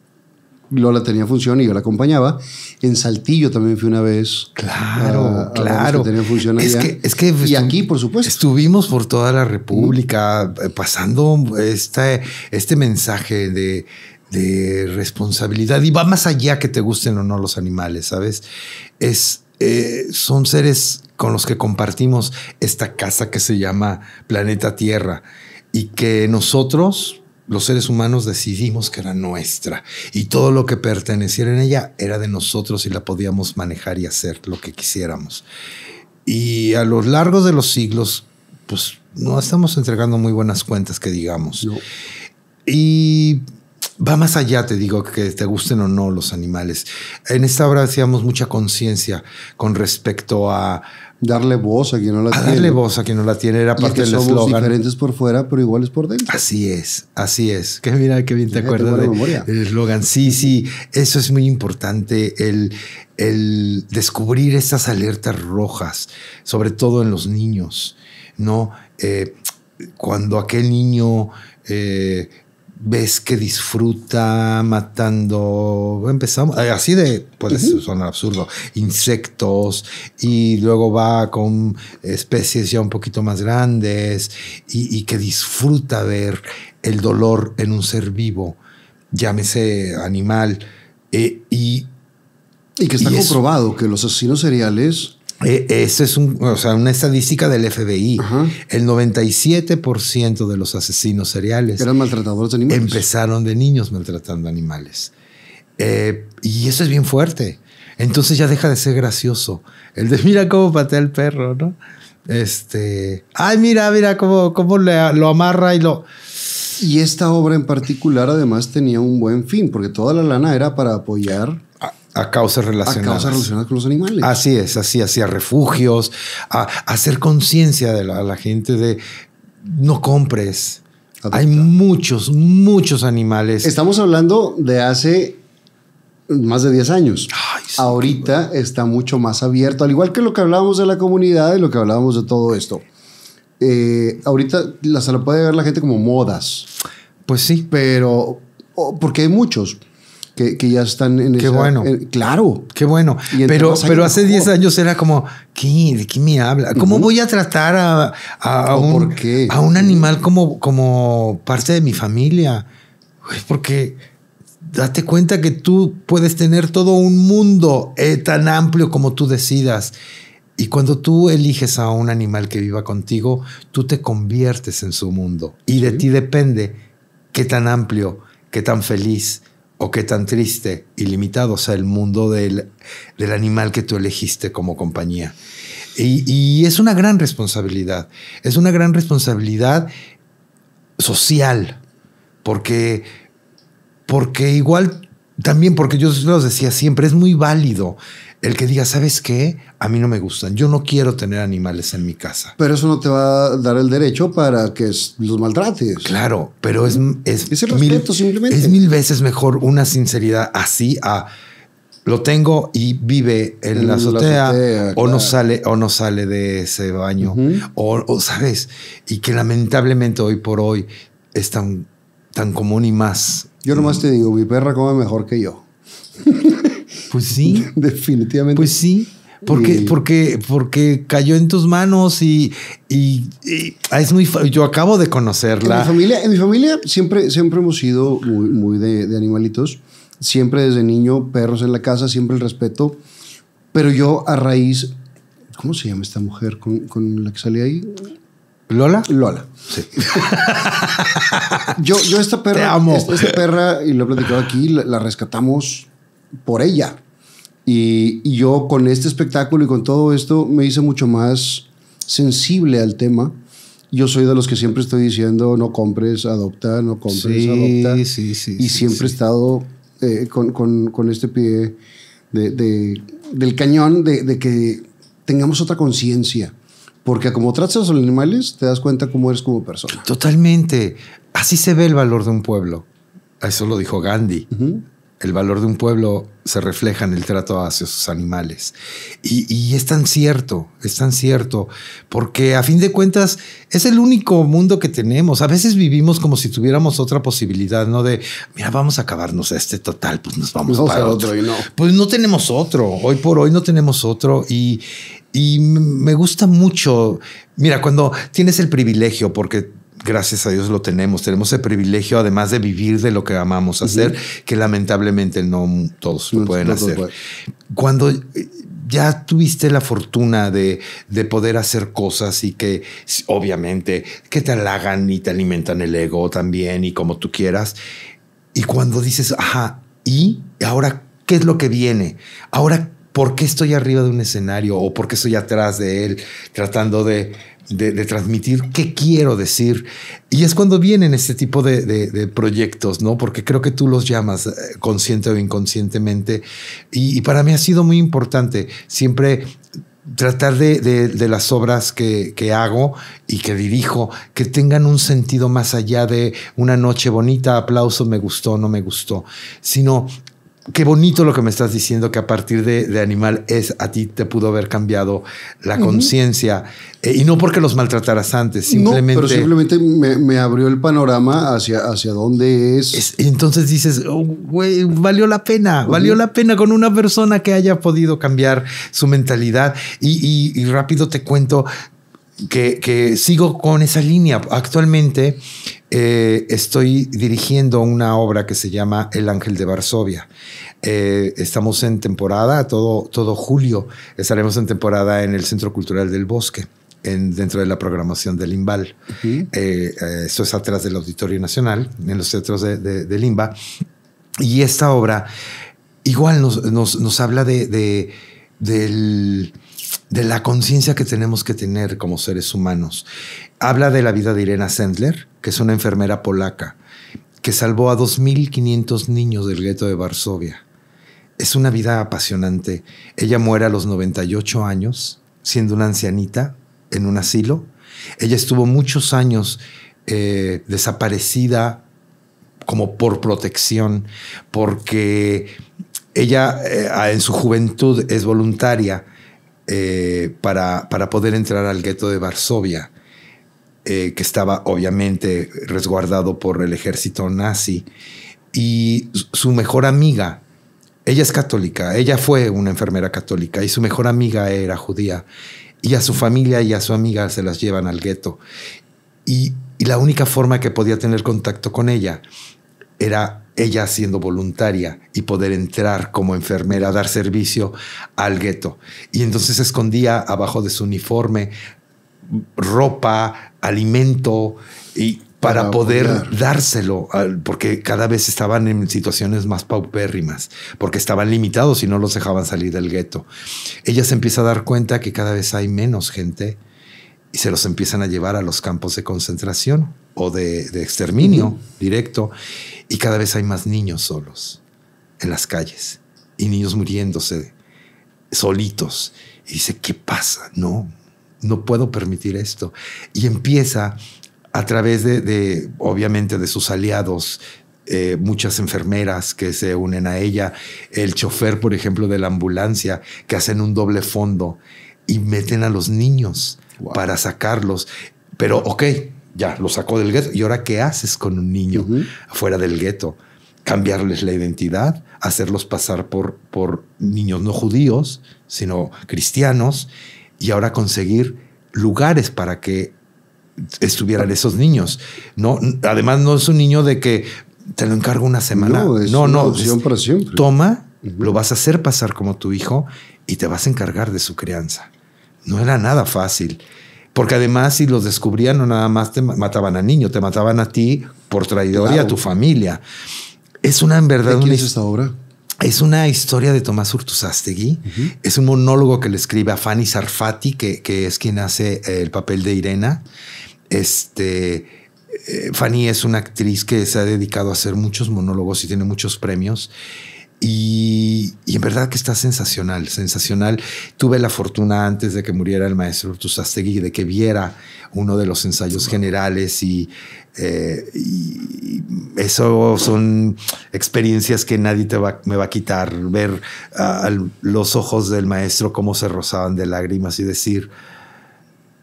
Lola tenía función y yo la acompañaba. En Saltillo también fui una vez. Claro, ah, claro. tenía función es, Que, y aquí, por supuesto. Estuvimos por toda la República eh, pasando este, este mensaje de, responsabilidad y va más allá que te gusten o no los animales, ¿sabes? Es, eh, son seres con los que compartimos esta casa que se llama Planeta Tierra y que nosotros los seres humanos decidimos que era nuestra y todo lo que perteneciera en ella era de nosotros y la podíamos manejar y hacer lo que quisiéramos. Y a lo largo de los siglos, pues no estamos entregando muy buenas cuentas, que digamos. Y va más allá, te digo, que te gusten o no los animales. En esta obra hacíamos mucha conciencia con respecto a Darle voz a quien no la tiene. Darle voz a quien no la tiene era parte del eslogan. diferentes por fuera, pero iguales por dentro. Así es, así es. Que mira, qué bien te acuerdas del eslogan. Sí, sí, eso es muy importante, el, descubrir estas alertas rojas, sobre todo en los niños, ¿no? Eh, cuando aquel niño eh, ves que disfruta matando, empezamos, eh, así de, pues son absurdo, insectos y luego va con especies ya un poquito más grandes y, que disfruta ver el dolor en un ser vivo, llámese animal, eh, y... Y que está comprobado que los asesinos seriales eh, eso es un, sea, una estadística del FBI. El 97% de los asesinos seriales eran maltratadores de animales. Empezaron de niños maltratando animales. Eh, y eso es bien fuerte. Entonces ya deja de ser gracioso. El de mira cómo patea el perro, ¿no? Este. Ay, mira, mira cómo, cómo le, lo amarra y lo. Y esta obra en particular además tenía un buen fin, porque toda la lana era para apoyar a causas relacionadas. A causas con los animales. Así es, así, hacia refugios, a, hacer conciencia de la, gente de no compres. Hay muchos, muchos animales. Estamos hablando de hace más de 10 años. Ahorita está mucho más abierto, al igual que lo que hablábamos de la comunidad y lo que hablábamos de todo esto. Eh, ahorita la, se lo puede ver la gente como modas. Pues sí. Pero, oh, porque hay muchos que, ya están en Qué bueno. claro. Qué bueno. Pero, pero hace 10 años era como, ¿de qué me habla? ¿Cómo voy a tratar a, a, un, animal como, como parte de mi familia? porque date cuenta que tú puedes tener todo un mundo eh, tan amplio como tú decidas. Y cuando tú eliges a un animal que viva contigo, tú te conviertes en su mundo. Y de ti depende qué tan amplio, qué tan feliz, o qué tan triste y limitado sea el mundo del, animal que tú elegiste como compañía. Y, y, es una gran responsabilidad, es una gran responsabilidad social, porque, porque igual, también porque yo los decía siempre, es muy válido el que diga, ¿sabes qué? A mí no me gustan, yo no quiero tener animales en mi casa. Pero eso no te va a dar el derecho para que los maltrates. Claro, pero es, es, mil, veces mejor una sinceridad así a lo tengo y vive en, la azotea, o no sale o no sale de ese baño o, sabes y que lamentablemente hoy por hoy es tan tan común y más yo nomás te digo mi perra come mejor que yo Pues sí. Definitivamente. Pues sí. Porque, porque, porque cayó en tus manos y, ah, es muy. Yo acabo de conocerla. En mi familia, en mi familia siempre, siempre hemos sido muy, de, animalitos. Siempre desde niño, perros en la casa, siempre el respeto. Pero yo, a raíz. ¿Cómo se llama esta mujer con, la que salí ahí? ¿Lola? Lola. Sí. yo, yo, esta perra. amo. Esta, perra, y lo he platicado aquí, la rescatamos por ella. Y, yo con este espectáculo y con todo esto me hice mucho más sensible al tema. Yo soy de los que siempre estoy diciendo, no compres, adopta, no compres, adopta. Sí, sí, y siempre he estado eh, con, este pie de, del cañón de, que tengamos otra conciencia. Porque como tratas a los animales, te das cuenta cómo eres como persona. Totalmente. Así se ve el valor de un pueblo. Eso lo dijo Gandhi el valor de un pueblo se refleja en el trato hacia sus animales. Y, es tan cierto, es tan cierto, porque a fin de cuentas es el único mundo que tenemos. A veces vivimos como si tuviéramos otra posibilidad, ¿no? De, mira, vamos a acabarnos este total, pues nos vamos, para a otro. y no. Pues no tenemos otro, hoy por hoy no tenemos otro y, y me gusta mucho, mira, cuando tienes el privilegio, porque gracias a Dios lo tenemos. Tenemos el privilegio, además de vivir de lo que amamos hacer, que lamentablemente no todos lo pueden hacer. Cuando eh, ya tuviste la fortuna de, poder hacer cosas y que obviamente que te halagan y te alimentan el ego también y como tú quieras. Y cuando dices, ajá, ¿y ahora qué es lo que viene? Ahora, ¿por qué estoy arriba de un escenario o por qué estoy atrás de él tratando de de, transmitir qué quiero decir. Y es cuando vienen este tipo de, proyectos, ¿no? Porque creo que tú los llamas eh, consciente o inconscientemente. Y, para mí ha sido muy importante siempre tratar de, las obras que, que, hago y que dirijo, que tengan un sentido más allá de una noche bonita, aplauso, me gustó, no me gustó, sino qué bonito lo que me estás diciendo, que a partir de, Animal es a ti te pudo haber cambiado la conciencia. Eh, y no porque los maltrataras antes, simplemente. No, pero simplemente me, abrió el panorama hacia, hacia dónde es. entonces dices, oh, güey valió la pena, valió la pena con una persona que haya podido cambiar su mentalidad. y rápido te cuento que, sigo con esa línea. Actualmente eh, estoy dirigiendo una obra que se llama El Ángel de Varsovia. Eh, estamos en temporada, todo, todo julio estaremos en temporada en el Centro Cultural del Bosque. En, dentro de la programación del Limbal. Eh, esto es atrás del Auditorio Nacional, en los centros del de, Y esta obra igual nos, nos, nos habla de, de del de la conciencia que tenemos que tener como seres humanos. Habla de la vida de Irena Sendler, que es una enfermera polaca, que salvó a 2.500 niños del gueto de Varsovia. Es una vida apasionante. Ella muere a los 98 años, siendo una ancianita en un asilo. Ella estuvo muchos años eh, desaparecida como por protección, porque ella eh, en su juventud es voluntaria eh, para, poder entrar al gueto de Varsovia, eh, que estaba obviamente resguardado por el ejército nazi. Y su mejor amiga, ella es católica, ella fue una enfermera católica y su mejor amiga era judía. Y a su familia y a su amiga se las llevan al gueto. y la única forma que podía tener contacto con ella era ella siendo voluntaria y poder entrar como enfermera a dar servicio al gueto. Y entonces escondía abajo de su uniforme ropa, alimento y para, poder dárselo, porque cada vez estaban en situaciones más paupérrimas, porque estaban limitados y no los dejaban salir del gueto. Ella se empieza a dar cuenta que cada vez hay menos gente y se los empiezan a llevar a los campos de concentración o de, exterminio directo. Y cada vez hay más niños solos en las calles y niños muriéndose solitos. Y dice, ¿qué pasa? No, no puedo permitir esto. Y empieza a través de, obviamente, de sus aliados, eh, muchas enfermeras que se unen a ella, el chofer, por ejemplo, de la ambulancia, que hacen un doble fondo y meten a los niños para sacarlos. Pero, ok, ya lo sacó del gueto. ¿Y ahora qué haces con un niño afuera fuera del gueto? Cambiarles la identidad, hacerlos pasar por, por niños no judíos, sino cristianos, y ahora conseguir lugares para que estuvieran esos niños. No, además, no es un niño de que te lo encargo una semana. No, no, Toma, lo vas a hacer pasar como tu hijo y te vas a encargar de su crianza. No era nada fácil. Porque además, si los descubrían, no nada más te mataban a niño, te mataban a ti por traidor y a tu familia. Es una en verdad. quién una, esta obra? Es una historia de Tomás Urtusástegui. Es un monólogo que le escribe a Fanny Sarfati, que, que es quien hace eh, el papel de Irena. Este. Eh, Fanny es una actriz que se ha dedicado a hacer muchos monólogos y tiene muchos premios. Y, en verdad que está sensacional, sensacional. Tuve la fortuna antes de que muriera el maestro Tusastegui de que viera uno de los ensayos generales eh, y, eso son experiencias que nadie te va, me va a quitar. Ver los ojos del maestro cómo se rozaban de lágrimas y decir,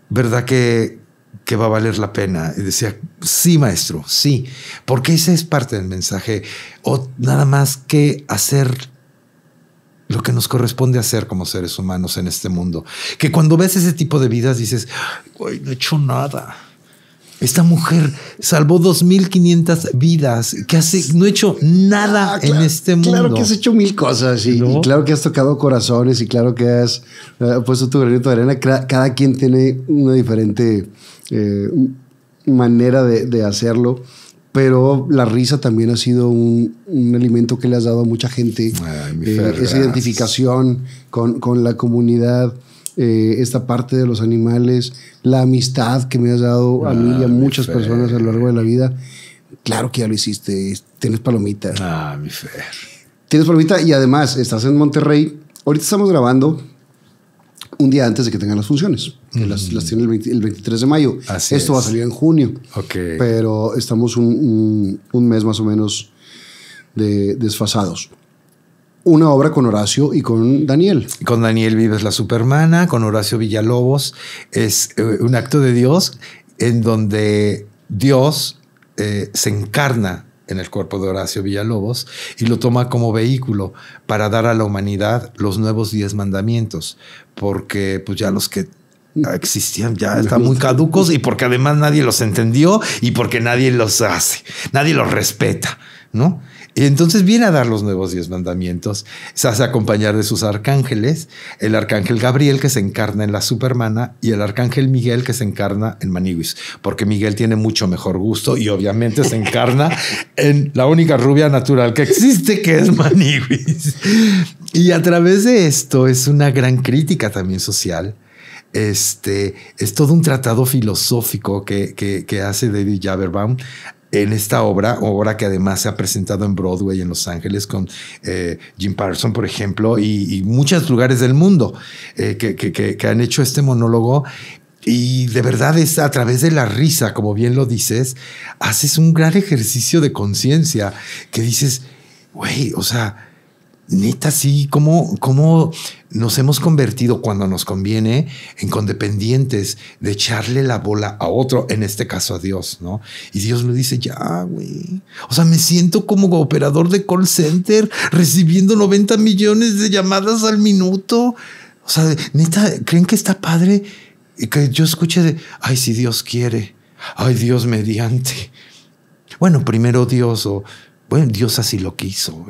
¿verdad que, que va a valer la pena. Y decía, sí, maestro, sí, porque esa es parte del mensaje. O nada más que hacer lo que nos corresponde hacer como seres humanos en este mundo. Que cuando ves ese tipo de vidas dices, güey, no he hecho nada. Esta mujer salvó 2.500 vidas. que hace? No he hecho nada ah, en este mundo. Claro que has hecho mil cosas y, claro que has tocado corazones y claro que has eh, puesto tu granito de arena. Cada quien tiene una diferente eh, manera de, hacerlo. Pero la risa también ha sido un, un alimento que le has dado a mucha gente. Eh, esa identificación con, la comunidad, eh, esta parte de los animales, la amistad que me has dado a mí a ah, muchas personas a lo largo de la vida. Claro que ya lo hiciste. Tienes palomitas ah, Tienes palomita y además estás en Monterrey. Ahorita estamos grabando un día antes de que tengan las funciones, las, mm. tiene el, 23 de mayo. Esto va a salir en junio. Pero estamos un, mes más o menos desfasados. Una obra con Horacio y con Daniel. Con Daniel Vives la Supermana, con Horacio Villalobos. Es eh, un acto de Dios en donde Dios eh, se encarna en el cuerpo de Horacio Villalobos y lo toma como vehículo para dar a la humanidad los nuevos diez mandamientos, porque pues ya los que existían ya están muy caducos y porque además nadie los entendió y porque nadie los hace, nadie los respeta, ¿no? Y Entonces viene a dar los nuevos diez mandamientos, se hace acompañar de sus arcángeles, el arcángel Gabriel que se encarna en la Supermana y el arcángel Miguel que se encarna en Maniguis, porque Miguel tiene mucho mejor gusto y obviamente se encarna en la única rubia natural que existe, que es Maniguis. Y a través de esto es una gran crítica también social. Este es todo un tratado filosófico que, que hace David Jaberbaum en esta obra, obra que además se ha presentado en Broadway, en Los Ángeles, con eh, Jim Parsons por ejemplo, y, muchos lugares del mundo eh, que, que han hecho este monólogo. Y de verdad es a través de la risa, como bien lo dices, haces un gran ejercicio de conciencia que dices, güey, o sea, neta, sí, cómo, cómo nos hemos convertido cuando nos conviene en condependientes de echarle la bola a otro, en este caso a Dios, ¿no? Y Dios lo dice, ya, güey. O sea, me siento como operador de call center recibiendo 90 millones de llamadas al minuto. O sea, neta, ¿creen que está padre? Y que yo escuche de, ay, si Dios quiere, ay, Dios mediante. Bueno, primero Dios o Dios así lo quiso.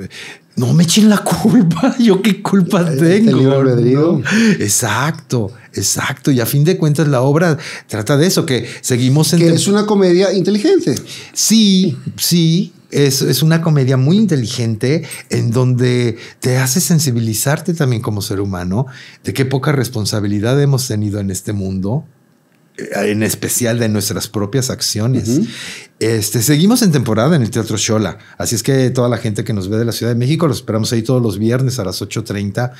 No me echen la culpa, yo qué culpa este tengo. Exacto, exacto. Y a fin de cuentas la obra trata de eso, que seguimos en... Que es una comedia inteligente. Sí, sí, es, es, una comedia muy inteligente en donde te hace sensibilizarte también como ser humano de qué poca responsabilidad hemos tenido en este mundo eh, en especial de nuestras propias acciones. este, seguimos en temporada en el Teatro Shola, así es que toda la gente que nos ve de la Ciudad de México, los esperamos ahí todos los viernes a las 8.30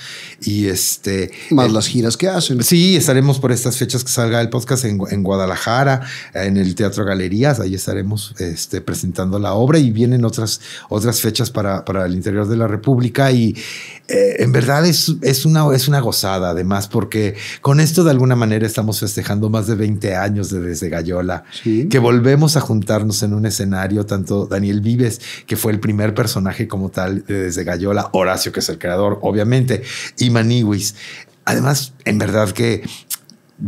y este... Más eh, las giras que hacen. Sí, estaremos por estas fechas que salga el podcast en, Guadalajara, en el Teatro Galerías, ahí estaremos este, presentando la obra y vienen otras, otras fechas para, para el interior de la República y eh, en verdad es, es, una, es una gozada además porque con esto de alguna manera estamos festejando más de 20 años de desde Gallola, que volvemos a juntarnos en un escenario, tanto Daniel Vives, que fue el primer personaje como tal de desde Gallola, Horacio, que es el creador, obviamente, y Maniwis. Además, en verdad que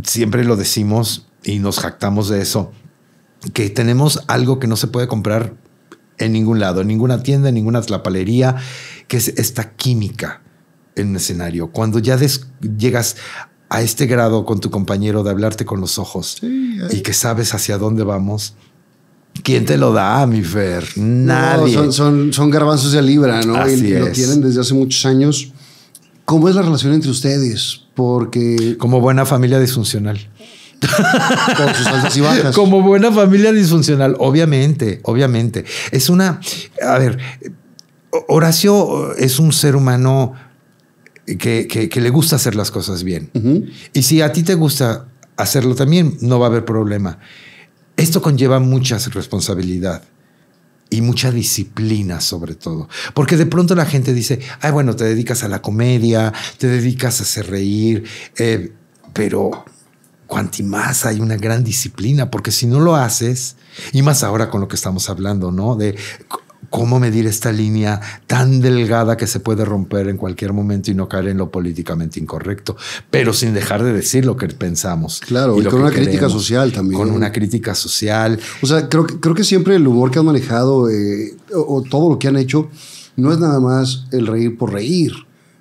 siempre lo decimos y nos jactamos de eso, que tenemos algo que no se puede comprar en ningún lado, en ninguna tienda, en ninguna tlapalería, que es esta química en un escenario. Cuando ya llegas a este grado con tu compañero de hablarte con los ojos y que sabes hacia dónde vamos. ¿Quién te lo da, mi Fer? Nadie. son, garbanzos de libra, ¿no? y lo tienen desde hace muchos años. ¿Cómo es la relación entre ustedes? Porque. Como buena familia disfuncional. Con sus altas y bajas. Como buena familia disfuncional, obviamente, obviamente. Es una. A ver, Horacio es un ser humano que, le gusta hacer las cosas bien. Y si a ti te gusta hacerlo también, no va a haber problema. Esto conlleva mucha responsabilidad y mucha disciplina sobre todo. Porque de pronto la gente dice, ay, bueno, te dedicas a la comedia, te dedicas a hacer reír, eh, pero cuanti más hay una gran disciplina, porque si no lo haces, y más ahora con lo que estamos hablando, ¿no? De cómo medir esta línea tan delgada que se puede romper en cualquier momento y no caer en lo políticamente incorrecto, pero sin dejar de decir lo que pensamos. Claro, y, con una crítica social también. Con una crítica social. O sea, creo, que siempre el humor que han manejado eh, o, todo lo que han hecho no es nada más el reír por reír,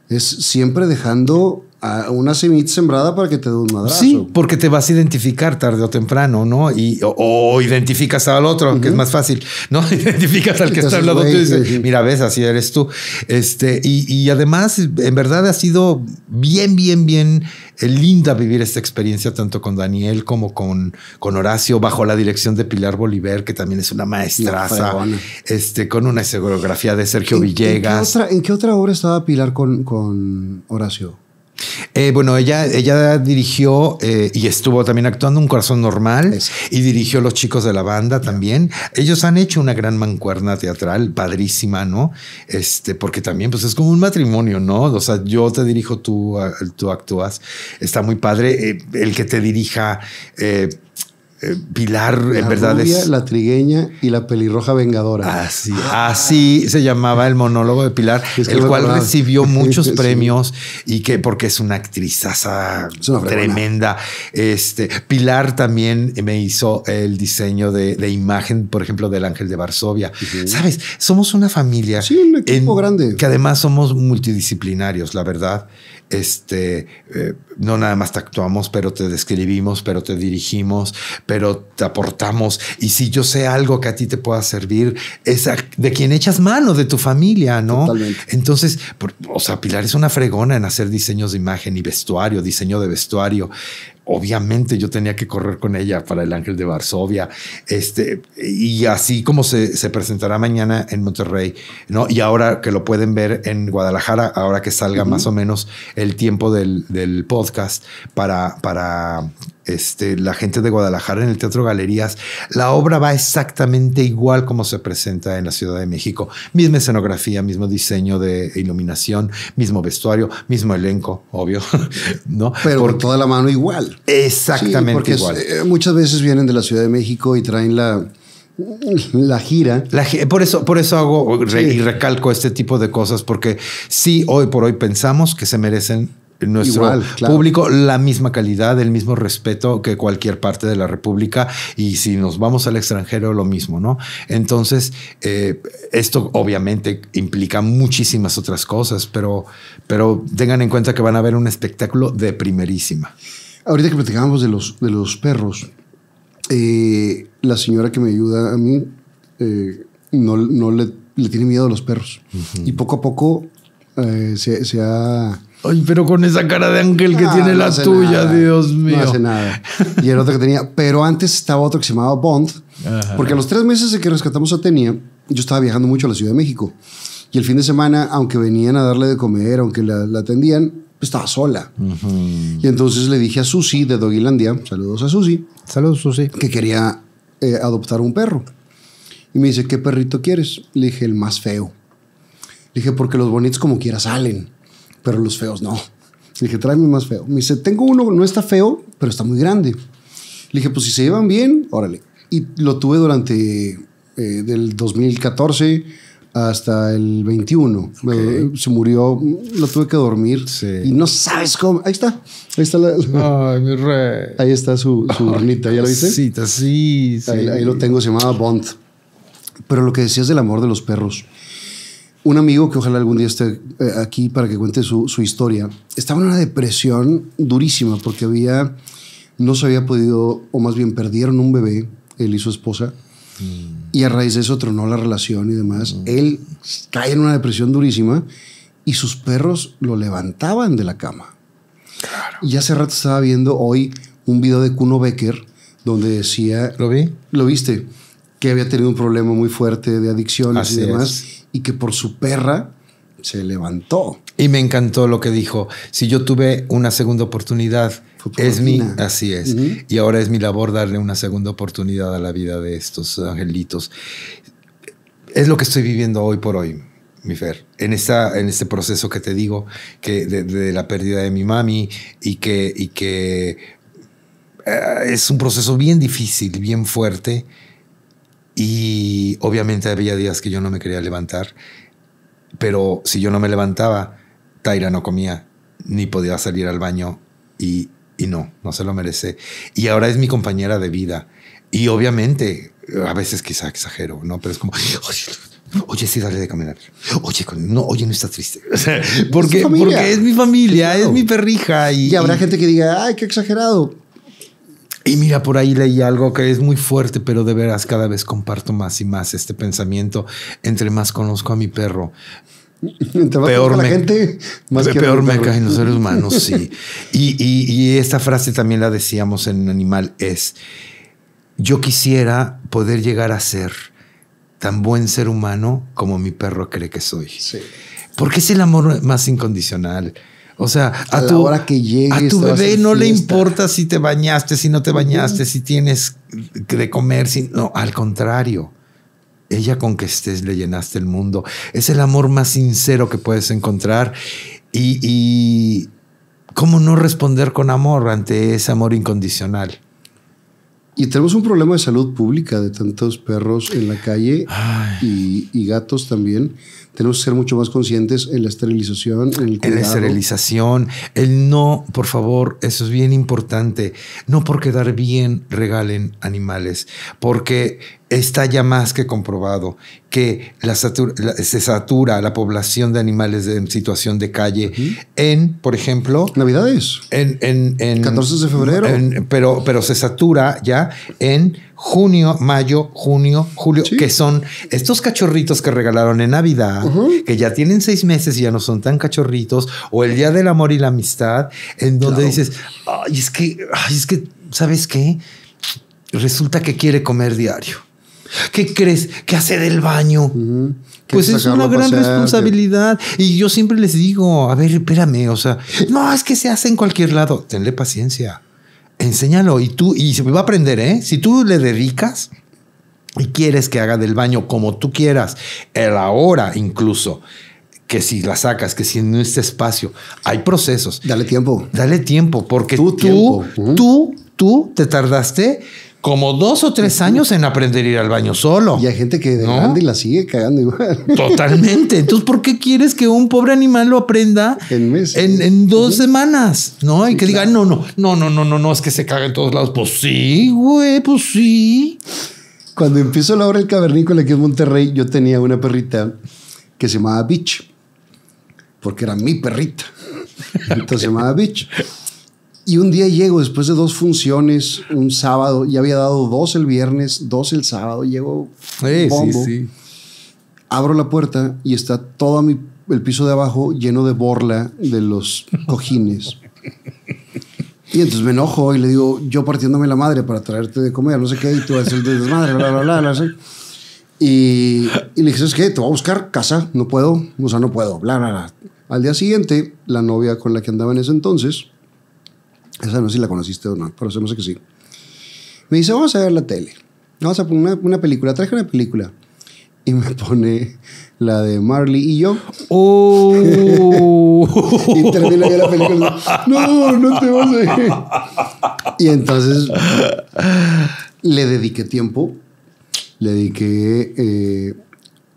es siempre dejando una semilla sembrada para que te dé un madrazo. Sí, porque te vas a identificar tarde o temprano, ¿no? Y, o, identificas al otro, que es más fácil, ¿no? identificas al que está hablando tú y dices, mira, ves, así eres tú. Este, y, además, en verdad ha sido bien, bien, bien eh, linda vivir esta experiencia tanto con Daniel como con, con Horacio, bajo la dirección de Pilar Bolívar, que también es una maestraza, este, con una escenografía de Sergio Villegas. ¿en qué, otra, ¿en obra estaba Pilar con, con Horacio? Eh, bueno, ella, ella dirigió eh, y estuvo también actuando Un Corazón Normal y dirigió Los Chicos de la Banda también. Ellos han hecho una gran mancuerna teatral, padrísima, ¿no? Este, porque también pues es como un matrimonio, ¿no? O sea, yo te dirijo, tú, tú actúas. Está muy padre eh, el que te dirija eh, Pilar, en verdad es... La trigueña y la pelirroja vengadora. Así, así se llamaba el monólogo de Pilar, el cual recibió muchos premios y que porque es una actriz tremenda. Este, Pilar también me hizo el diseño de, imagen, por ejemplo, del Ángel de Varsovia. Sabes, somos una familia. Sí, un equipo grande. Que además somos multidisciplinarios, la verdad. Este, eh, no nada más te actuamos, pero te describimos, pero te dirigimos, pero te aportamos. Y si yo sé algo que a ti te pueda servir, es de quien echas mano, de tu familia, ¿no? Entonces, o sea, Pilar es una fregona en hacer diseños de imagen y vestuario, diseño de vestuario. Obviamente yo tenía que correr con ella para el Ángel de Varsovia. Este, y así como se, presentará mañana en Monterrey, ¿no? Y ahora que lo pueden ver en Guadalajara, ahora que salga más o menos el tiempo del, del podcast para, para este, la gente de Guadalajara en el Teatro Galerías, la obra va exactamente igual como se presenta en la Ciudad de México. Misma escenografía, mismo diseño de iluminación, mismo vestuario, mismo elenco, obvio, ¿no? Pero por toda la mano igual. Exactamente igual. Eh, muchas veces vienen de la Ciudad de México y traen la... La gira. por, eso, por eso hago y recalco este tipo de cosas, porque si hoy por hoy pensamos que se merecen nuestro público la misma calidad, el mismo respeto que cualquier parte de la República y si nos vamos al extranjero lo mismo, ¿no? Entonces, eh, esto obviamente implica muchísimas otras cosas, pero, pero tengan en cuenta que van a ver un espectáculo de primerísima. Ahorita que platicábamos de los, de los perros, eh, la señora que me ayuda a mí eh, no, le, tiene miedo a los perros y poco a poco se, se ha Ay, pero con esa cara de ángel que ah, tiene la tuya, Dios mío. No hace nada. Y el otro que tenía. Pero antes estaba otro que se llamaba Bond. Porque a los tres meses de que rescatamos a Tenia, yo estaba viajando mucho a la Ciudad de México. Y el fin de semana, aunque venían a darle de comer, aunque la, atendían, pues, estaba sola. Y entonces le dije a Susi de Dogilandia, saludos a Susi. Saludos, Susi. Que quería eh, adoptar un perro. Y me dice, ¿qué perrito quieres? Le dije, el más feo. Le dije, porque los bonitos como quiera salen pero los feos no. Le dije, tráeme más feo. Me dice, tengo uno, no está feo, pero está muy grande. Le dije, pues si se llevan bien, órale. Y lo tuve durante eh, del 2014 hasta el 21. Eh, se murió, lo tuve que dormir y no sabes cómo. Ahí está, ahí está la, Ahí está su, su urnita, ¿ya lo viste? Sí, sí, Ahí, lo tengo, se llamaba Bond. Pero lo que decías del amor de los perros un amigo que ojalá algún día esté eh, aquí para que cuente su, historia, estaba en una depresión durísima porque había, no se había podido, o más bien perdieron un bebé, él y su esposa, y a raíz de eso tronó la relación y demás. Mm. Él cae en una depresión durísima y sus perros lo levantaban de la cama. Claro. Y hace rato estaba viendo hoy un video de Kuno Becker donde decía... ¿Lo vi? Lo viste, que había tenido un problema muy fuerte de adicciones y demás y que por su perra se levantó. Y me encantó lo que dijo. Si yo tuve una segunda oportunidad, es mi, así es. Y ahora es mi labor darle una segunda oportunidad a la vida de estos angelitos. Es lo que estoy viviendo hoy por hoy, mi Fer. En, esta, en este proceso que te digo, que de, la pérdida de mi mami y que, y que eh, es un proceso bien difícil, bien fuerte y obviamente había días que yo no me quería levantar, pero si yo no me levantaba, Taira no comía, ni podía salir al baño y, no, no se lo merece. Y ahora es mi compañera de vida. Y obviamente, a veces quizá exagero, ¿no? Pero es como, oye, sí, dale de caminar. Oye, no, oye, no está triste. porque, es mi familia, es mi perrija. Y, habrá gente que diga, ay, qué exagerado. Y mira, por ahí leí algo que es muy fuerte, pero de veras cada vez comparto más y más este pensamiento. Entre más conozco a mi perro, peor me, gente, más peor, me caen los seres humanos, sí. Y, esta frase también la decíamos en Animal es, yo quisiera poder llegar a ser tan buen ser humano como mi perro cree que soy. Sí. Porque es el amor más incondicional. O sea, a, tu, bebé no le importa si te bañaste, si no te bañaste, si tienes de comer, no, al contrario. Ella con que estés le llenaste el mundo. Es el amor más sincero que puedes encontrar. y cómo no responder con amor ante ese amor incondicional. Y tenemos un problema de salud pública de tantos perros en la calle y, gatos también. Tenemos que ser mucho más conscientes en la esterilización, en En la esterilización, el no, por favor, eso es bien importante. No por quedar bien regalen animales, porque está ya más que comprobado que se satura la población de animales en situación de calle en, por ejemplo... Navidades. En, en, en 14 de febrero. pero, pero se satura ya en junio, mayo, junio, julio, que son estos cachorritos que regalaron en Navidad, que ya tienen seis meses y ya no son tan cachorritos, o el Día del Amor y la Amistad, en donde dices, ay, es que, ay, es que, ¿sabes qué? Resulta que quiere comer diario. ¿Qué crees? ¿Qué hace del baño? Pues es una gran responsabilidad. Y yo siempre les digo, a ver, espérame, o sea, no, es que se hace en cualquier lado. Tenle paciencia. Enséñalo y tú, y se va a aprender, ¿eh? Si tú le dedicas y quieres que haga del baño como tú quieras, el ahora incluso, que si la sacas, que si en este espacio, hay procesos. Dale tiempo. Dale tiempo, porque tú, tú, tú, tú te tardaste como dos o tres años en aprender a ir al baño solo. Y hay gente que de grande la sigue cagando igual. Totalmente. Entonces, ¿por qué quieres que un pobre animal lo aprenda en, dos semanas? ¿No? Y que diga, no, no, no, no, no, no, no, es que se caga en todos lados. Pues sí, güey, pues sí. Cuando empiezo la obra del cavernícola aquí en Monterrey, yo tenía una perrita que se llamaba Bitch, porque era mi perrita. Entonces se llamaba Bitch. Y un día llego después de dos funciones, un sábado, ya había dado dos el viernes, dos el sábado, llego bombo, sí, sí. abro la puerta y está todo el piso de abajo lleno de borla de los cojines. Y entonces me enojo y le digo, yo partiéndome la madre para traerte de comer, no sé qué, y tú vas a desmadre, bla, bla, bla, bla. y, le dije, es qué? Te voy a buscar casa, no puedo, o sea, no puedo, bla, bla, bla. Al día siguiente, la novia con la que andaba en ese entonces esa no sé si la conociste o no, pero sé que sí. Me dice, vamos a ver la tele. Vamos a poner una, película. Traje una película. Y me pone la de Marley y yo. ¡Oh! y termina la película. No, no te vas a ir. Y entonces le dediqué tiempo, le dediqué eh,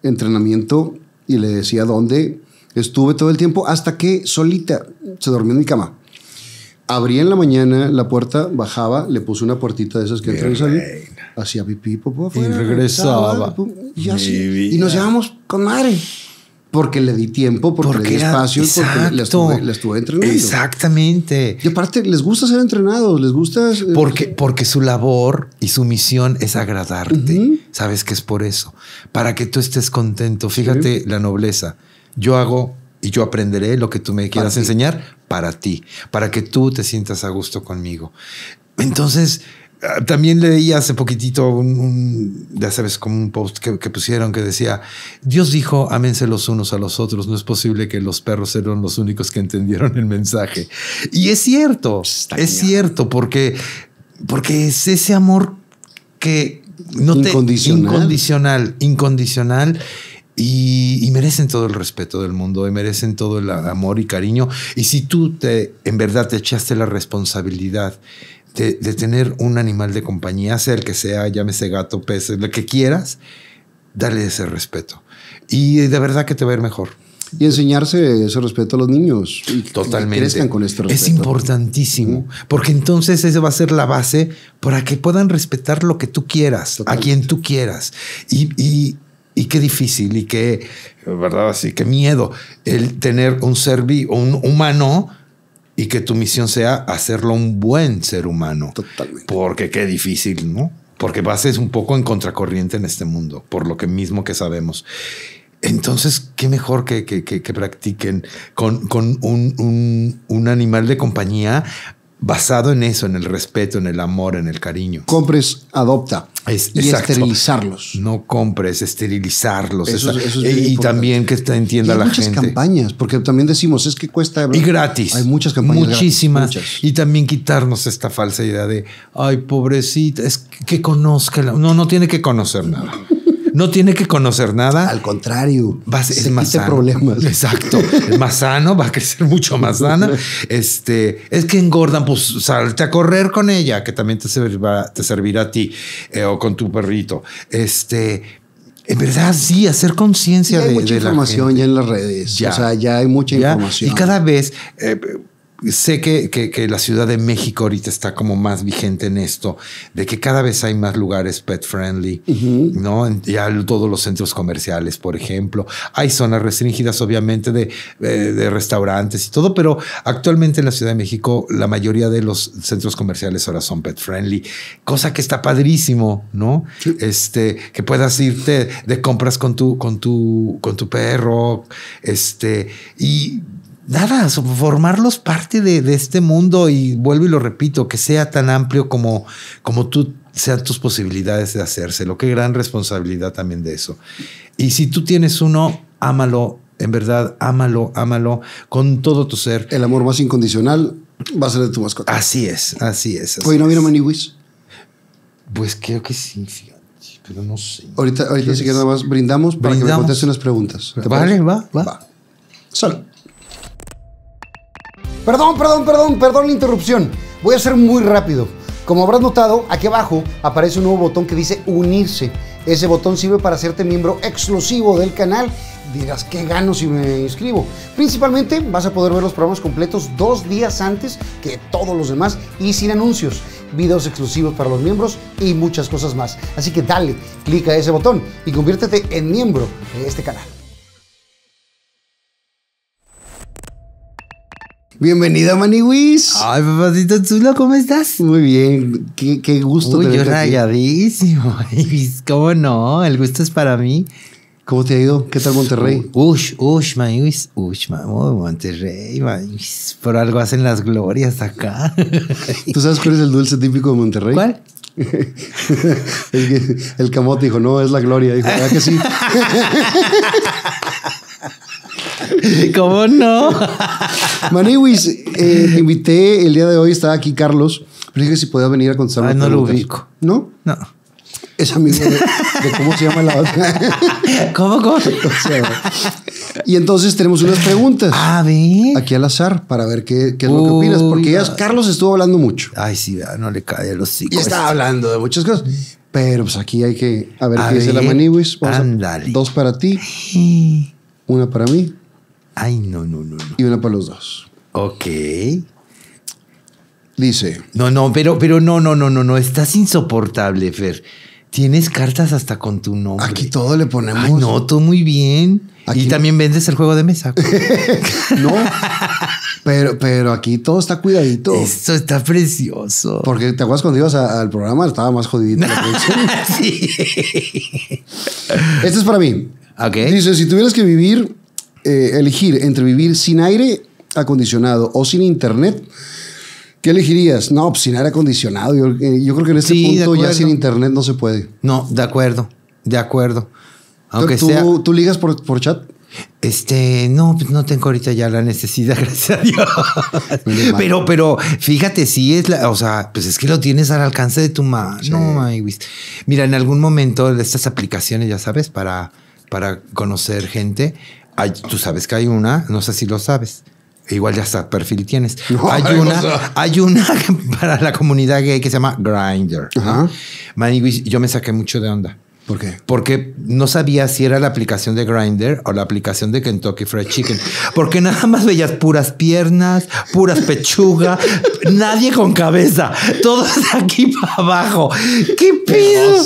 entrenamiento y le decía dónde. Estuve todo el tiempo hasta que solita se dormía en mi cama. Abrí en la mañana la puerta, bajaba, le puse una puertita de esas que entra y salía. Hacía pipí, y regresaba. y, nos llevamos con madre. Porque le di tiempo, porque, le di espacio, y porque las estuve, entrenando. Exactamente. Y aparte, les gusta ser entrenados, les gusta. Eh, porque, porque su labor y su misión es agradarte. Sabes que es por eso. Para que tú estés contento. Fíjate la nobleza. Yo hago y yo aprenderé lo que tú me quieras enseñar para ti, para que tú te sientas a gusto conmigo. Entonces, ah, también leí hace poquitito un, ya sabes, como un post que, pusieron que decía, Dios dijo, ámense los unos a los otros, no es posible que los perros eran los únicos que entendieron el mensaje. Y es cierto, pues es cierto, porque, porque es ese amor que no incondicional. te... Incondicional, incondicional y, merecen todo el respeto del mundo y merecen todo el amor y cariño. Y si tú te, en verdad te echaste la responsabilidad de, tener un animal de compañía, sea el que sea, llámese gato, pez, lo que quieras, dale ese respeto. Y de verdad que te va a ir mejor. Y enseñarse ese respeto a los niños. Totalmente. con este Es importantísimo, porque entonces esa va a ser la base para que puedan respetar lo que tú quieras, a quien tú quieras. y, y qué difícil y qué, ¿verdad? Así, qué miedo el tener un ser vivo, un humano y que tu misión sea hacerlo un buen ser humano. Totalmente. Porque qué difícil, ¿no? Porque vas es un poco en contracorriente en este mundo, por lo que mismo que sabemos. Entonces, qué mejor que, que, practiquen con, un, animal de compañía basado en eso, en el respeto, en el amor, en el cariño. Compres, adopta. y esterilizarlos. No compres, esterilizarlos. y, también que entienda la gente. Muchas campañas, porque también decimos, es que cuesta. Y gratis. Hay muchas campañas. Muchísimas. Y también quitarnos esta falsa idea de, ay, pobrecita, es que, que conozca. No, no tiene que conocer nada no tiene que conocer nada. Al contrario, va a ser más sano. Exacto, más sano, va a crecer mucho más sano. Este, es que engordan, pues salte a correr con ella, que también te, va a servir a ti eh, o con tu perrito. Este, en verdad, sí, hacer conciencia de. Hay mucha información ya en las redes. Ya. O sea, ya hay mucha información. Y cada vez. Eh, sé que, que, la Ciudad de México ahorita está como más vigente en esto, de que cada vez hay más lugares pet friendly, ¿no? ya todos los centros comerciales, por ejemplo. Hay zonas restringidas, obviamente, eh, de, restaurantes y todo, pero actualmente en la Ciudad de México la mayoría de los centros comerciales ahora son pet friendly, cosa que está padrísimo, ¿no? Este, que puedas irte de compras con tu, con tu, con tu perro, este, y nada, formarlos parte de, este mundo y vuelvo y lo repito, que sea tan amplio como, como tú sean tus posibilidades de hacérselo. Qué gran responsabilidad también de eso. Y si tú tienes uno, ámalo, en verdad, ámalo, ámalo con todo tu ser. El amor más incondicional va a ser de tu mascota. Así es, así es. Así Oye, ¿no Manny Maniwis? Pues creo que sí, pero no sé. Ahorita, ahorita si sí nada más brindamos, para que me conteste unas preguntas. Vale, va, va. va. Perdón, perdón, perdón, perdón la interrupción. Voy a ser muy rápido. Como habrás notado, aquí abajo aparece un nuevo botón que dice unirse. Ese botón sirve para hacerte miembro exclusivo del canal. Dirás, ¿qué gano si me inscribo? Principalmente vas a poder ver los programas completos dos días antes que todos los demás y sin anuncios, videos exclusivos para los miembros y muchas cosas más. Así que dale, clica ese botón y conviértete en miembro de este canal. Bienvenida, Maniwis. Ay, papacito chulo, ¿cómo estás? Muy bien, qué, gusto. Uy, yo rayadísimo. ¿Cómo no? El gusto es para mí. ¿Cómo te ha ido? ¿Qué tal Monterrey? Ush, ush, Maniwis. Ush, mamá, Monterrey, Por algo hacen las glorias acá. ¿Tú sabes cuál es el dulce típico de Monterrey? ¿Cuál? el, el camote dijo, no, es la gloria. Dijo, ¿verdad ah, que sí? ¿Cómo no? Maniwis, eh, invité el día de hoy, estaba aquí Carlos. Pero dije si podía venir a contestarme. no lo ubico. ¿No? No. Es amigo de, cómo se llama la ¿Cómo, cómo? y entonces tenemos unas preguntas. Ah, a ver. Aquí al azar para ver qué, es lo que opinas. Porque ya Carlos estuvo hablando mucho. Ay, sí, no le cae a los chicos. Y estaba este. hablando de muchas cosas. Pero pues aquí hay que. A ver qué dice la Maniwis. dos para ti, una para mí. Ay, no, no, no. no. Y una para los dos. Ok. Dice. No, no, pero, pero no, no, no, no, no. Estás insoportable, Fer. Tienes cartas hasta con tu nombre. Aquí todo le ponemos. Ay, no, todo muy bien. Aquí y también vendes el juego de mesa. no. Pero, pero aquí todo está cuidadito. Esto está precioso. Porque te acuerdas cuando ibas al programa, estaba más jodidito. la sí. Esto es para mí. Okay. Dice, si tuvieras que vivir eh, elegir entre vivir sin aire acondicionado o sin internet, ¿Qué elegirías? No, pues, sin aire acondicionado. Eh, yo, creo que en este punto ya sin internet no se puede. No, de acuerdo, de acuerdo. Aunque ¿Tú, ¿Tú ligas por, chat? Este, no, pues no tengo ahorita ya la necesidad, gracias a Dios. pero, pero fíjate, sí es la, o sea, pues es que lo tienes al alcance de tu mano. Sí. Mira, en algún momento de estas aplicaciones, ya sabes, para, para conocer gente, tú sabes que hay una, no sé si lo sabes. Igual ya está, perfil tienes. hay, una, hay una para la comunidad gay que se llama Grinder. yo me saqué mucho de onda. ¿Por qué? Porque no sabía si era la aplicación de Grindr o la aplicación de Kentucky Fried Chicken. Porque nada más veías puras piernas, puras pechugas, nadie con cabeza, todos aquí para abajo. ¡Qué pedo!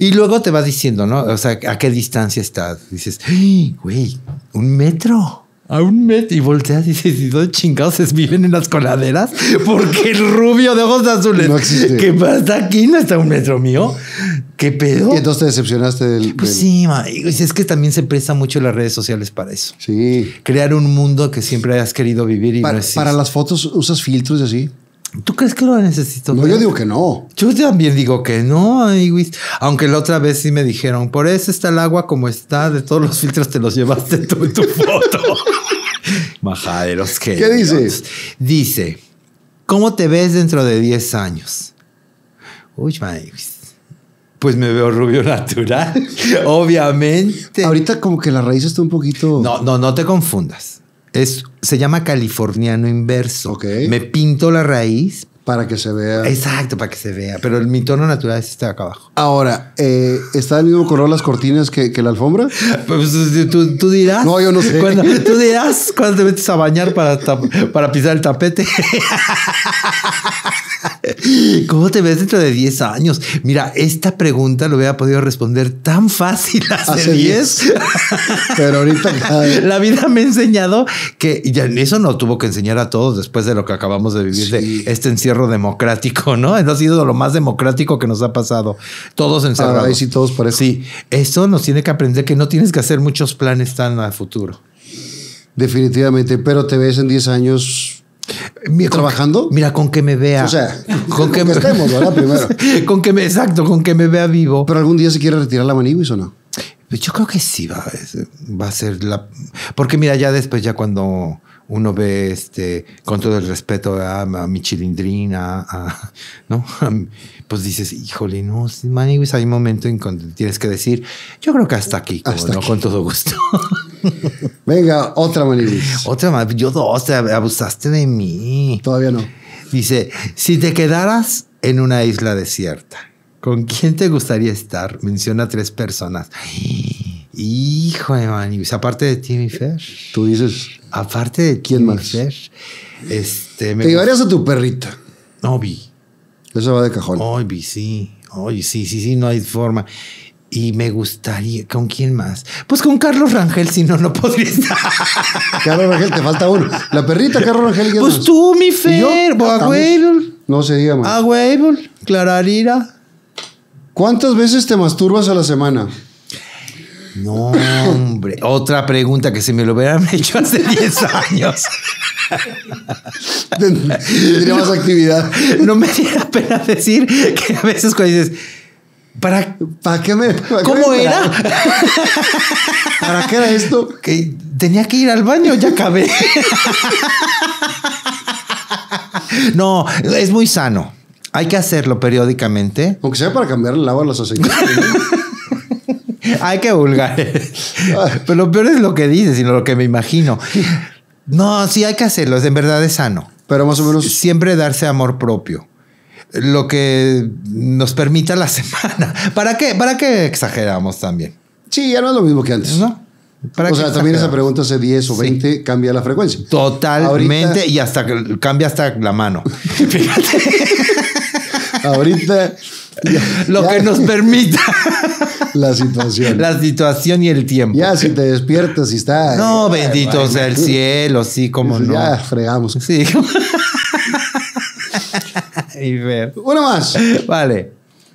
Y luego te va diciendo, ¿no? O sea, ¿a qué distancia estás? Dices, güey, un metro. A un metro y volteas y dices, ¿y dos chingados viven en las coladeras? Porque el rubio de ojos azules no que está aquí no está a un metro mío. ¿Qué pedo? Y entonces te decepcionaste del... Pues sí, es que también se presta mucho en las redes sociales para eso. Sí. Crear un mundo que siempre hayas querido vivir y para, las fotos usas filtros y así. ¿Tú crees que lo necesito? No, yo digo que no. Yo también digo que no, Aunque la otra vez sí me dijeron, por eso está el agua como está, de todos los filtros te los llevaste tú en tu foto. Majaderos que. ¿Qué dice? Dice: ¿Cómo te ves dentro de 10 años? Uy, pues, pues me veo rubio natural, obviamente. Ahorita como que la raíz está un poquito. No, no, no te confundas. Es, se llama californiano inverso. Okay. Me pinto la raíz, para que se vea. Exacto, para que se vea. Pero el, mi tono natural es está acá abajo. Ahora, eh, ¿está del mismo color las cortinas que, la alfombra? Pues, ¿tú, tú, dirás. No, yo no sé. Cuando, tú dirás cuando te metes a bañar para, para pisar el tapete. ¿Cómo te ves dentro de 10 años? Mira, esta pregunta lo hubiera podido responder tan fácil hace, 10. Pero ahorita. La vida me ha enseñado que eso no tuvo que enseñar a todos después de lo que acabamos de vivir de este encierro democrático, ¿no? Eso ha sido lo más democrático que nos ha pasado. Todos encerrados. Ah, sí, todos por eso. Sí, nos tiene que aprender que no tienes que hacer muchos planes tan a futuro. Definitivamente, pero te ves en 10 años ¿Trabajando? mira, con que me vea. O sea, con, que, estemos, con que me, exacto, con que me vea vivo. Pero algún día se quiere retirar la y o no? Pues yo creo que sí va, va a ser la. Porque mira, ya después, ya cuando uno ve, este, con todo el respeto a, mi chilindrina, ¿no? pues dices, híjole, no, maniguis, pues, hay un momento en que tienes que decir, yo creo que hasta aquí, con todo gusto. Venga, otra maniguis. Otra más, yo dos, te abusaste de mí. Todavía no. Dice, si te quedaras en una isla desierta, ¿con quién te gustaría estar? Menciona tres personas. Hijo de man. Pues, aparte de Timmy Fer. Tú dices. Aparte de ¿Quién más? Fer, este, me ¿Te llevarías a tu perrita? Obi. Eso va de cajón. Obi, sí. Obi, sí, sí, sí, no hay forma. Y me gustaría. ¿Con quién más? Pues con Carlos Rangel, si no, no podría estar. Carlos Rangel, te falta uno. La perrita, Carlos Rangel. Pues tú, mi Fer, ah, pues, No se diga más. Clararira. ¿Cuántas veces te masturbas a la semana? No, hombre. Otra pregunta que se me lo hubieran hecho hace 10 años. Tendría más actividad. No me diera pena decir que a veces cuando dices, ¿para, ¿Para qué me.? Para ¿Cómo era? ¿Para qué era esto? Que tenía que ir al baño, ya acabé. No, es muy sano. Hay que hacerlo periódicamente. Aunque sea para cambiar el agua a los aceites. Hay que vulgar. Pero lo peor es lo que dices, sino lo que me imagino. No, sí hay que hacerlo, en verdad es sano. Pero más o menos. Siempre darse amor propio. Lo que nos permita la semana. ¿Para qué, ¿Para qué exageramos también? Sí, ya no es lo mismo que antes. No. o sea, también esa pregunta hace 10 o 20 cambia la frecuencia. Totalmente y hasta cambia hasta la mano. Ahorita lo que nos permita. La situación. La situación y el tiempo. Ya, si te despiertas y estás No, bendito sea el cielo, sí, como no. Ya fregamos. Sí. y ver. Una más. Vale.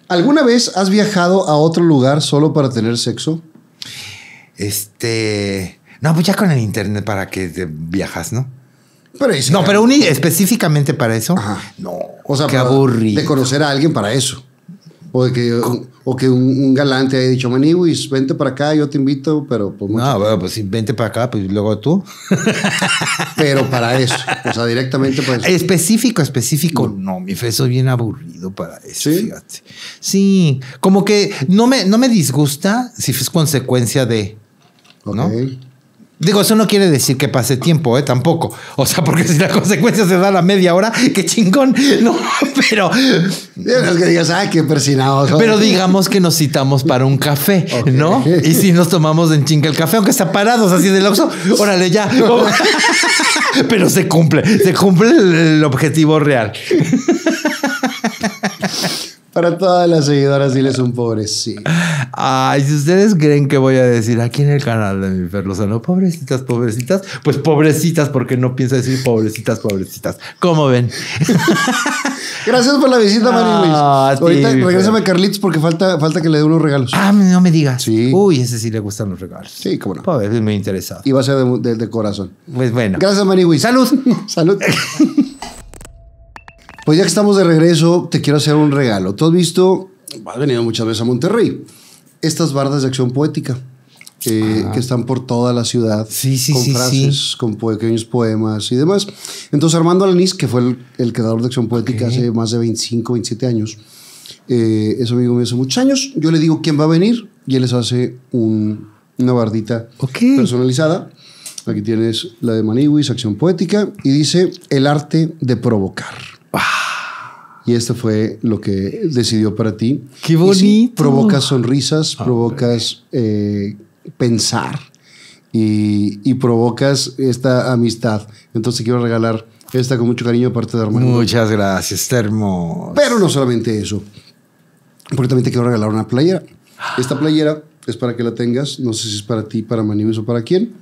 ¿Alguna vez has viajado a otro lugar solo para tener sexo? Este. No, pues ya con el internet para que te viajas, ¿no? Pero no, pero específicamente para eso. No. O sea, qué aburrido. De conocer a alguien para eso. O que, un, galante haya dicho, Maniwis, vente para acá, yo te invito, pero pues... No, bueno, pues si vente para acá, pues luego tú. pero para eso, o sea, directamente para eso. Específico, específico, no, mi fe, soy bien aburrido para eso, ¿Sí? fíjate. Sí, como que no me, no me disgusta si es consecuencia de, ¿no? Digo, eso no quiere decir que pase tiempo, ¿eh? Tampoco. O sea, porque si la consecuencia se da a la media hora, qué chingón. No, pero. Es que digas, ay, qué persinados. Pero digamos que nos citamos para un café, ¿no? Y si nos tomamos en chinga el café, aunque está parados así del oxo, órale, ya. pero se cumple, se cumple el objetivo real. Para todas las seguidoras, diles un pobrecito. Ay, si ustedes creen que voy a decir aquí en el canal de mi no, pobrecitas, pobrecitas, pues pobrecitas, porque no pienso decir pobrecitas, pobrecitas. ¿Cómo ven? Gracias por la visita, Mari ah, Luis. Ahorita regresame a Carlitos porque falta, falta que le dé unos regalos. Ah, no me digas. Sí. Uy, ese sí le gustan los regalos. Sí, cómo no. Pobre, muy interesado. Y va a ser de, corazón. Pues bueno. Gracias, Mari Luis. Salud. Salud. Pues ya que estamos de regreso, te quiero hacer un regalo. Tú has visto, has venido muchas veces a Monterrey, estas bardas de acción poética. Que, están por toda la ciudad. Sí, con frases, con pequeños poemas y demás. Entonces, Armando Alanís, que fue el, creador de Acción Poética hace más de 25, 27 años, eh, es amigo mío hace muchos años. Yo le digo quién va a venir y él les hace una bardita personalizada. Aquí tienes la de Maniwis, Acción Poética, y dice: El arte de provocar. Y esto fue lo que decidió para ti. ¡Qué bonito! Ah, provocas sonrisas, eh, provocas pensar y, provocas esta amistad. Entonces quiero regalar esta con mucho cariño aparte de Armando. Muchas gracias, termo Pero no solamente eso, porque también te quiero regalar una playera. Esta playera es para que la tengas, no sé si es para ti, para Maní o para quién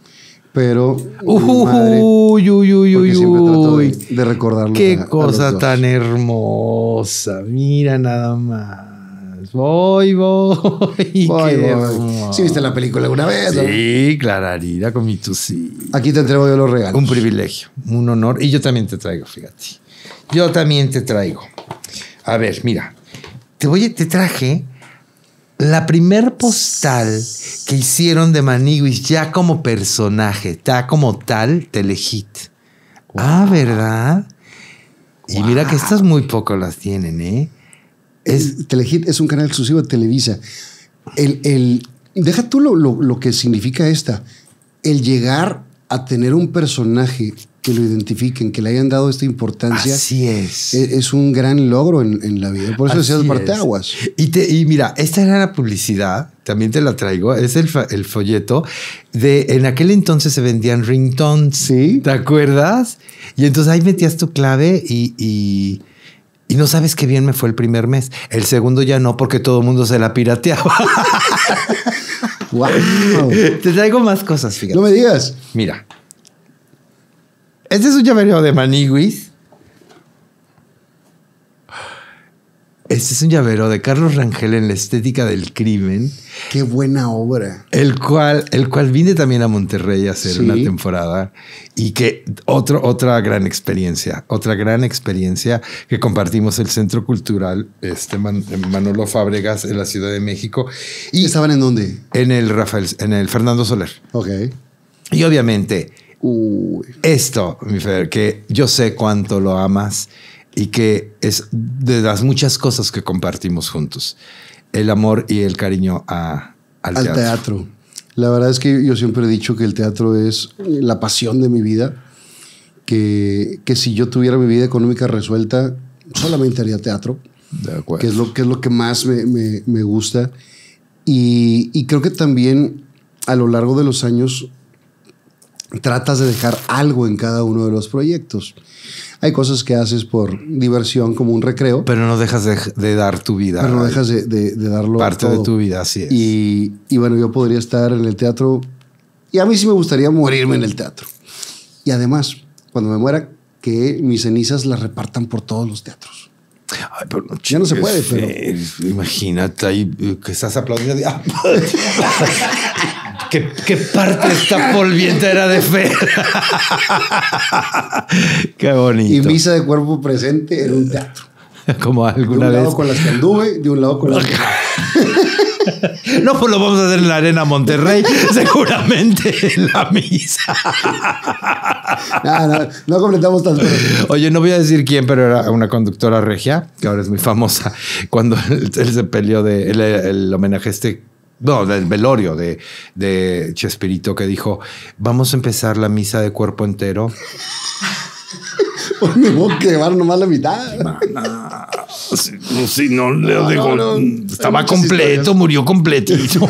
pero uy, uy, uy, uy, uy, trato de, recordar. recordarlo. Qué cosa tan hermosa. Mira nada más. Voy, voy. si Sí, viste la película alguna vez. Sí, ¿no? con mi Aquí te entrego yo los regalos. Un privilegio, un honor. Y yo también te traigo, fíjate. Yo también te traigo. A ver, mira. Te voy, te traje la primer postal que hicieron de Maniguis ya como personaje, ya como tal, Telehit. Ah, ¿verdad? Y mira que estas muy pocas las tienen, ¿eh? Es... Telehit es un canal exclusivo de Televisa. El, deja tú lo, lo que significa esta. El llegar a tener un personaje que lo identifiquen, que le hayan dado esta importancia. Así es. E-, es, un gran logro en, la vida. Por eso se parteaguas. Y, te, y mira, esta era la publicidad, también te la traigo, es el, folleto de. En aquel entonces se vendían ringtones. Sí. ¿Te acuerdas? Y entonces ahí metías tu clave y, y no sabes qué bien me fue el primer mes. El segundo ya no, porque todo el mundo se la pirateaba. Te traigo más cosas, fíjate. No me digas. Mira, este es un llavero de Maniguis. Este es un llavero de Carlos Rangel en la estética del crimen. Qué buena obra. El cual, el cual vine también a Monterrey a hacer una temporada y que otra gran experiencia, otra gran experiencia que compartimos el Centro Cultural este Manolo Fábregas en la Ciudad de México. Y ¿Estaban en dónde? En el Rafael, en el Fernando Soler. Ok. Y obviamente esto, mi Fer, que yo sé cuánto lo amas y que es de las muchas cosas que compartimos juntos. El amor y el cariño a, al, teatro. La verdad es que yo siempre he dicho que el teatro es la pasión de mi vida, que, que si yo tuviera mi vida económica resuelta, solamente haría teatro, que es lo que, es lo que más me, me, me gusta. Y, y creo que también a lo largo de los años tratas de dejar algo en cada uno de los proyectos. Hay cosas que haces por diversión, como un recreo. Pero no dejas de, dar tu vida. Pero no dejas de, darlo. Parte de tu vida, así es. Y, bueno, yo podría estar en el teatro. Y a mí sí me gustaría morirme en el teatro. Y además, cuando me muera, que mis cenizas las repartan por todos los teatros. ya no se puede, pero. Eh, imagínate ahí eh, que estás aplaudiendo. ¿Qué, qué parte polvienta era de fe? qué bonito. Y misa de cuerpo presente en un teatro. Como alguna vez. De un lado con las que anduve, de un lado con las que. No, pues lo vamos a hacer en la Arena Monterrey, seguramente en la misa. No, completamos tanto. Oye, no voy a decir quién, pero era una conductora regia, que ahora es muy famosa, cuando él, se peleó de el, el homenaje este no, del velorio de, de Chespirito que dijo, vamos a empezar la misa de cuerpo entero. Me voy a llevar nomás la mitad. si no, le digo, mm, estaba completo, murió completito.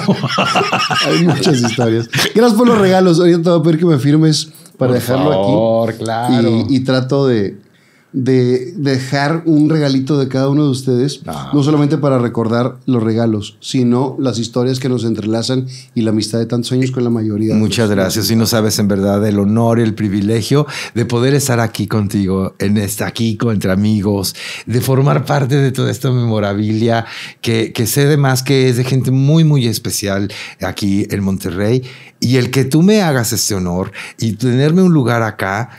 Hay muchas historias. Gracias por los regalos. Ahorita te voy a pedir que me firmes para dejarlo favor, aquí. claro. y trato de de dejar un regalito de cada uno de ustedes, ah. no solamente para recordar los regalos, sino las historias que nos entrelazan y la amistad de tantos años con la mayoría. Muchas gracias. Y no sabes en verdad el honor, y el privilegio de poder estar aquí contigo, en esta, aquí entre amigos, de formar parte de toda esta memorabilia que, que sé de más que es de gente muy, muy especial aquí en Monterrey. Y el que tú me hagas este honor y tenerme un lugar acá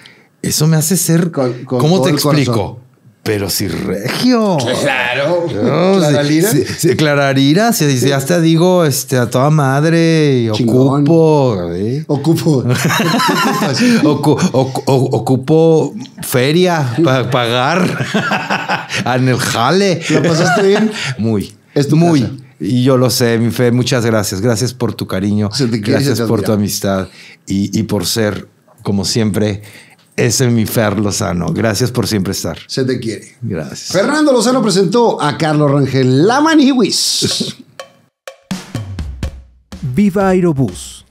eso me hace ser ¿Cómo te explico? Pero si regio. Claro. No, Clararira. Si, hasta digo este, a toda madre, ocupo, ¿eh? ocupo. ocupo feria para pagar en el jale. ¿Lo pasaste bien? Muy. muy. Y yo lo sé, mi fe, muchas gracias. Gracias por tu cariño. Gracias por tu amistad y por ser, como siempre, ese es mi Fer Lozano. Gracias por siempre estar. Se te quiere. Gracias. Fernando Lozano presentó a Carlos Rangel Lamaniwis. Viva Aerobús.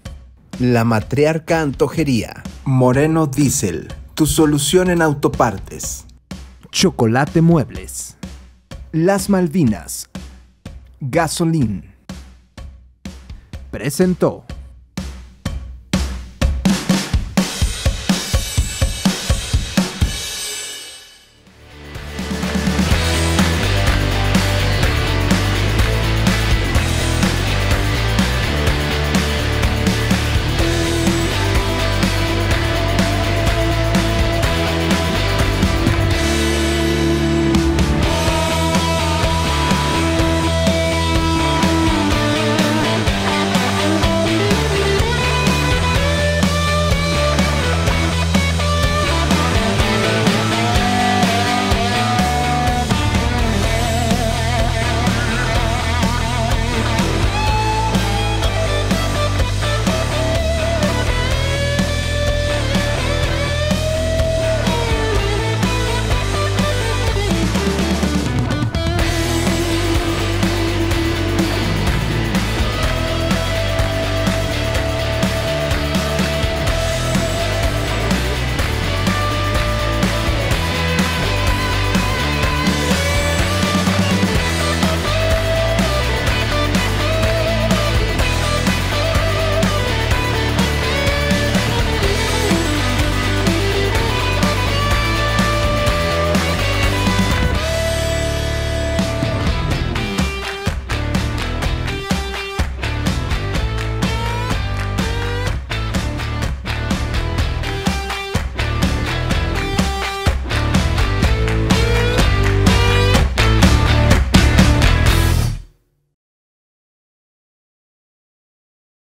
La matriarca Antojería. Moreno Diesel. Tu solución en autopartes. Chocolate Muebles. Las Malvinas. Gasolín. Presentó.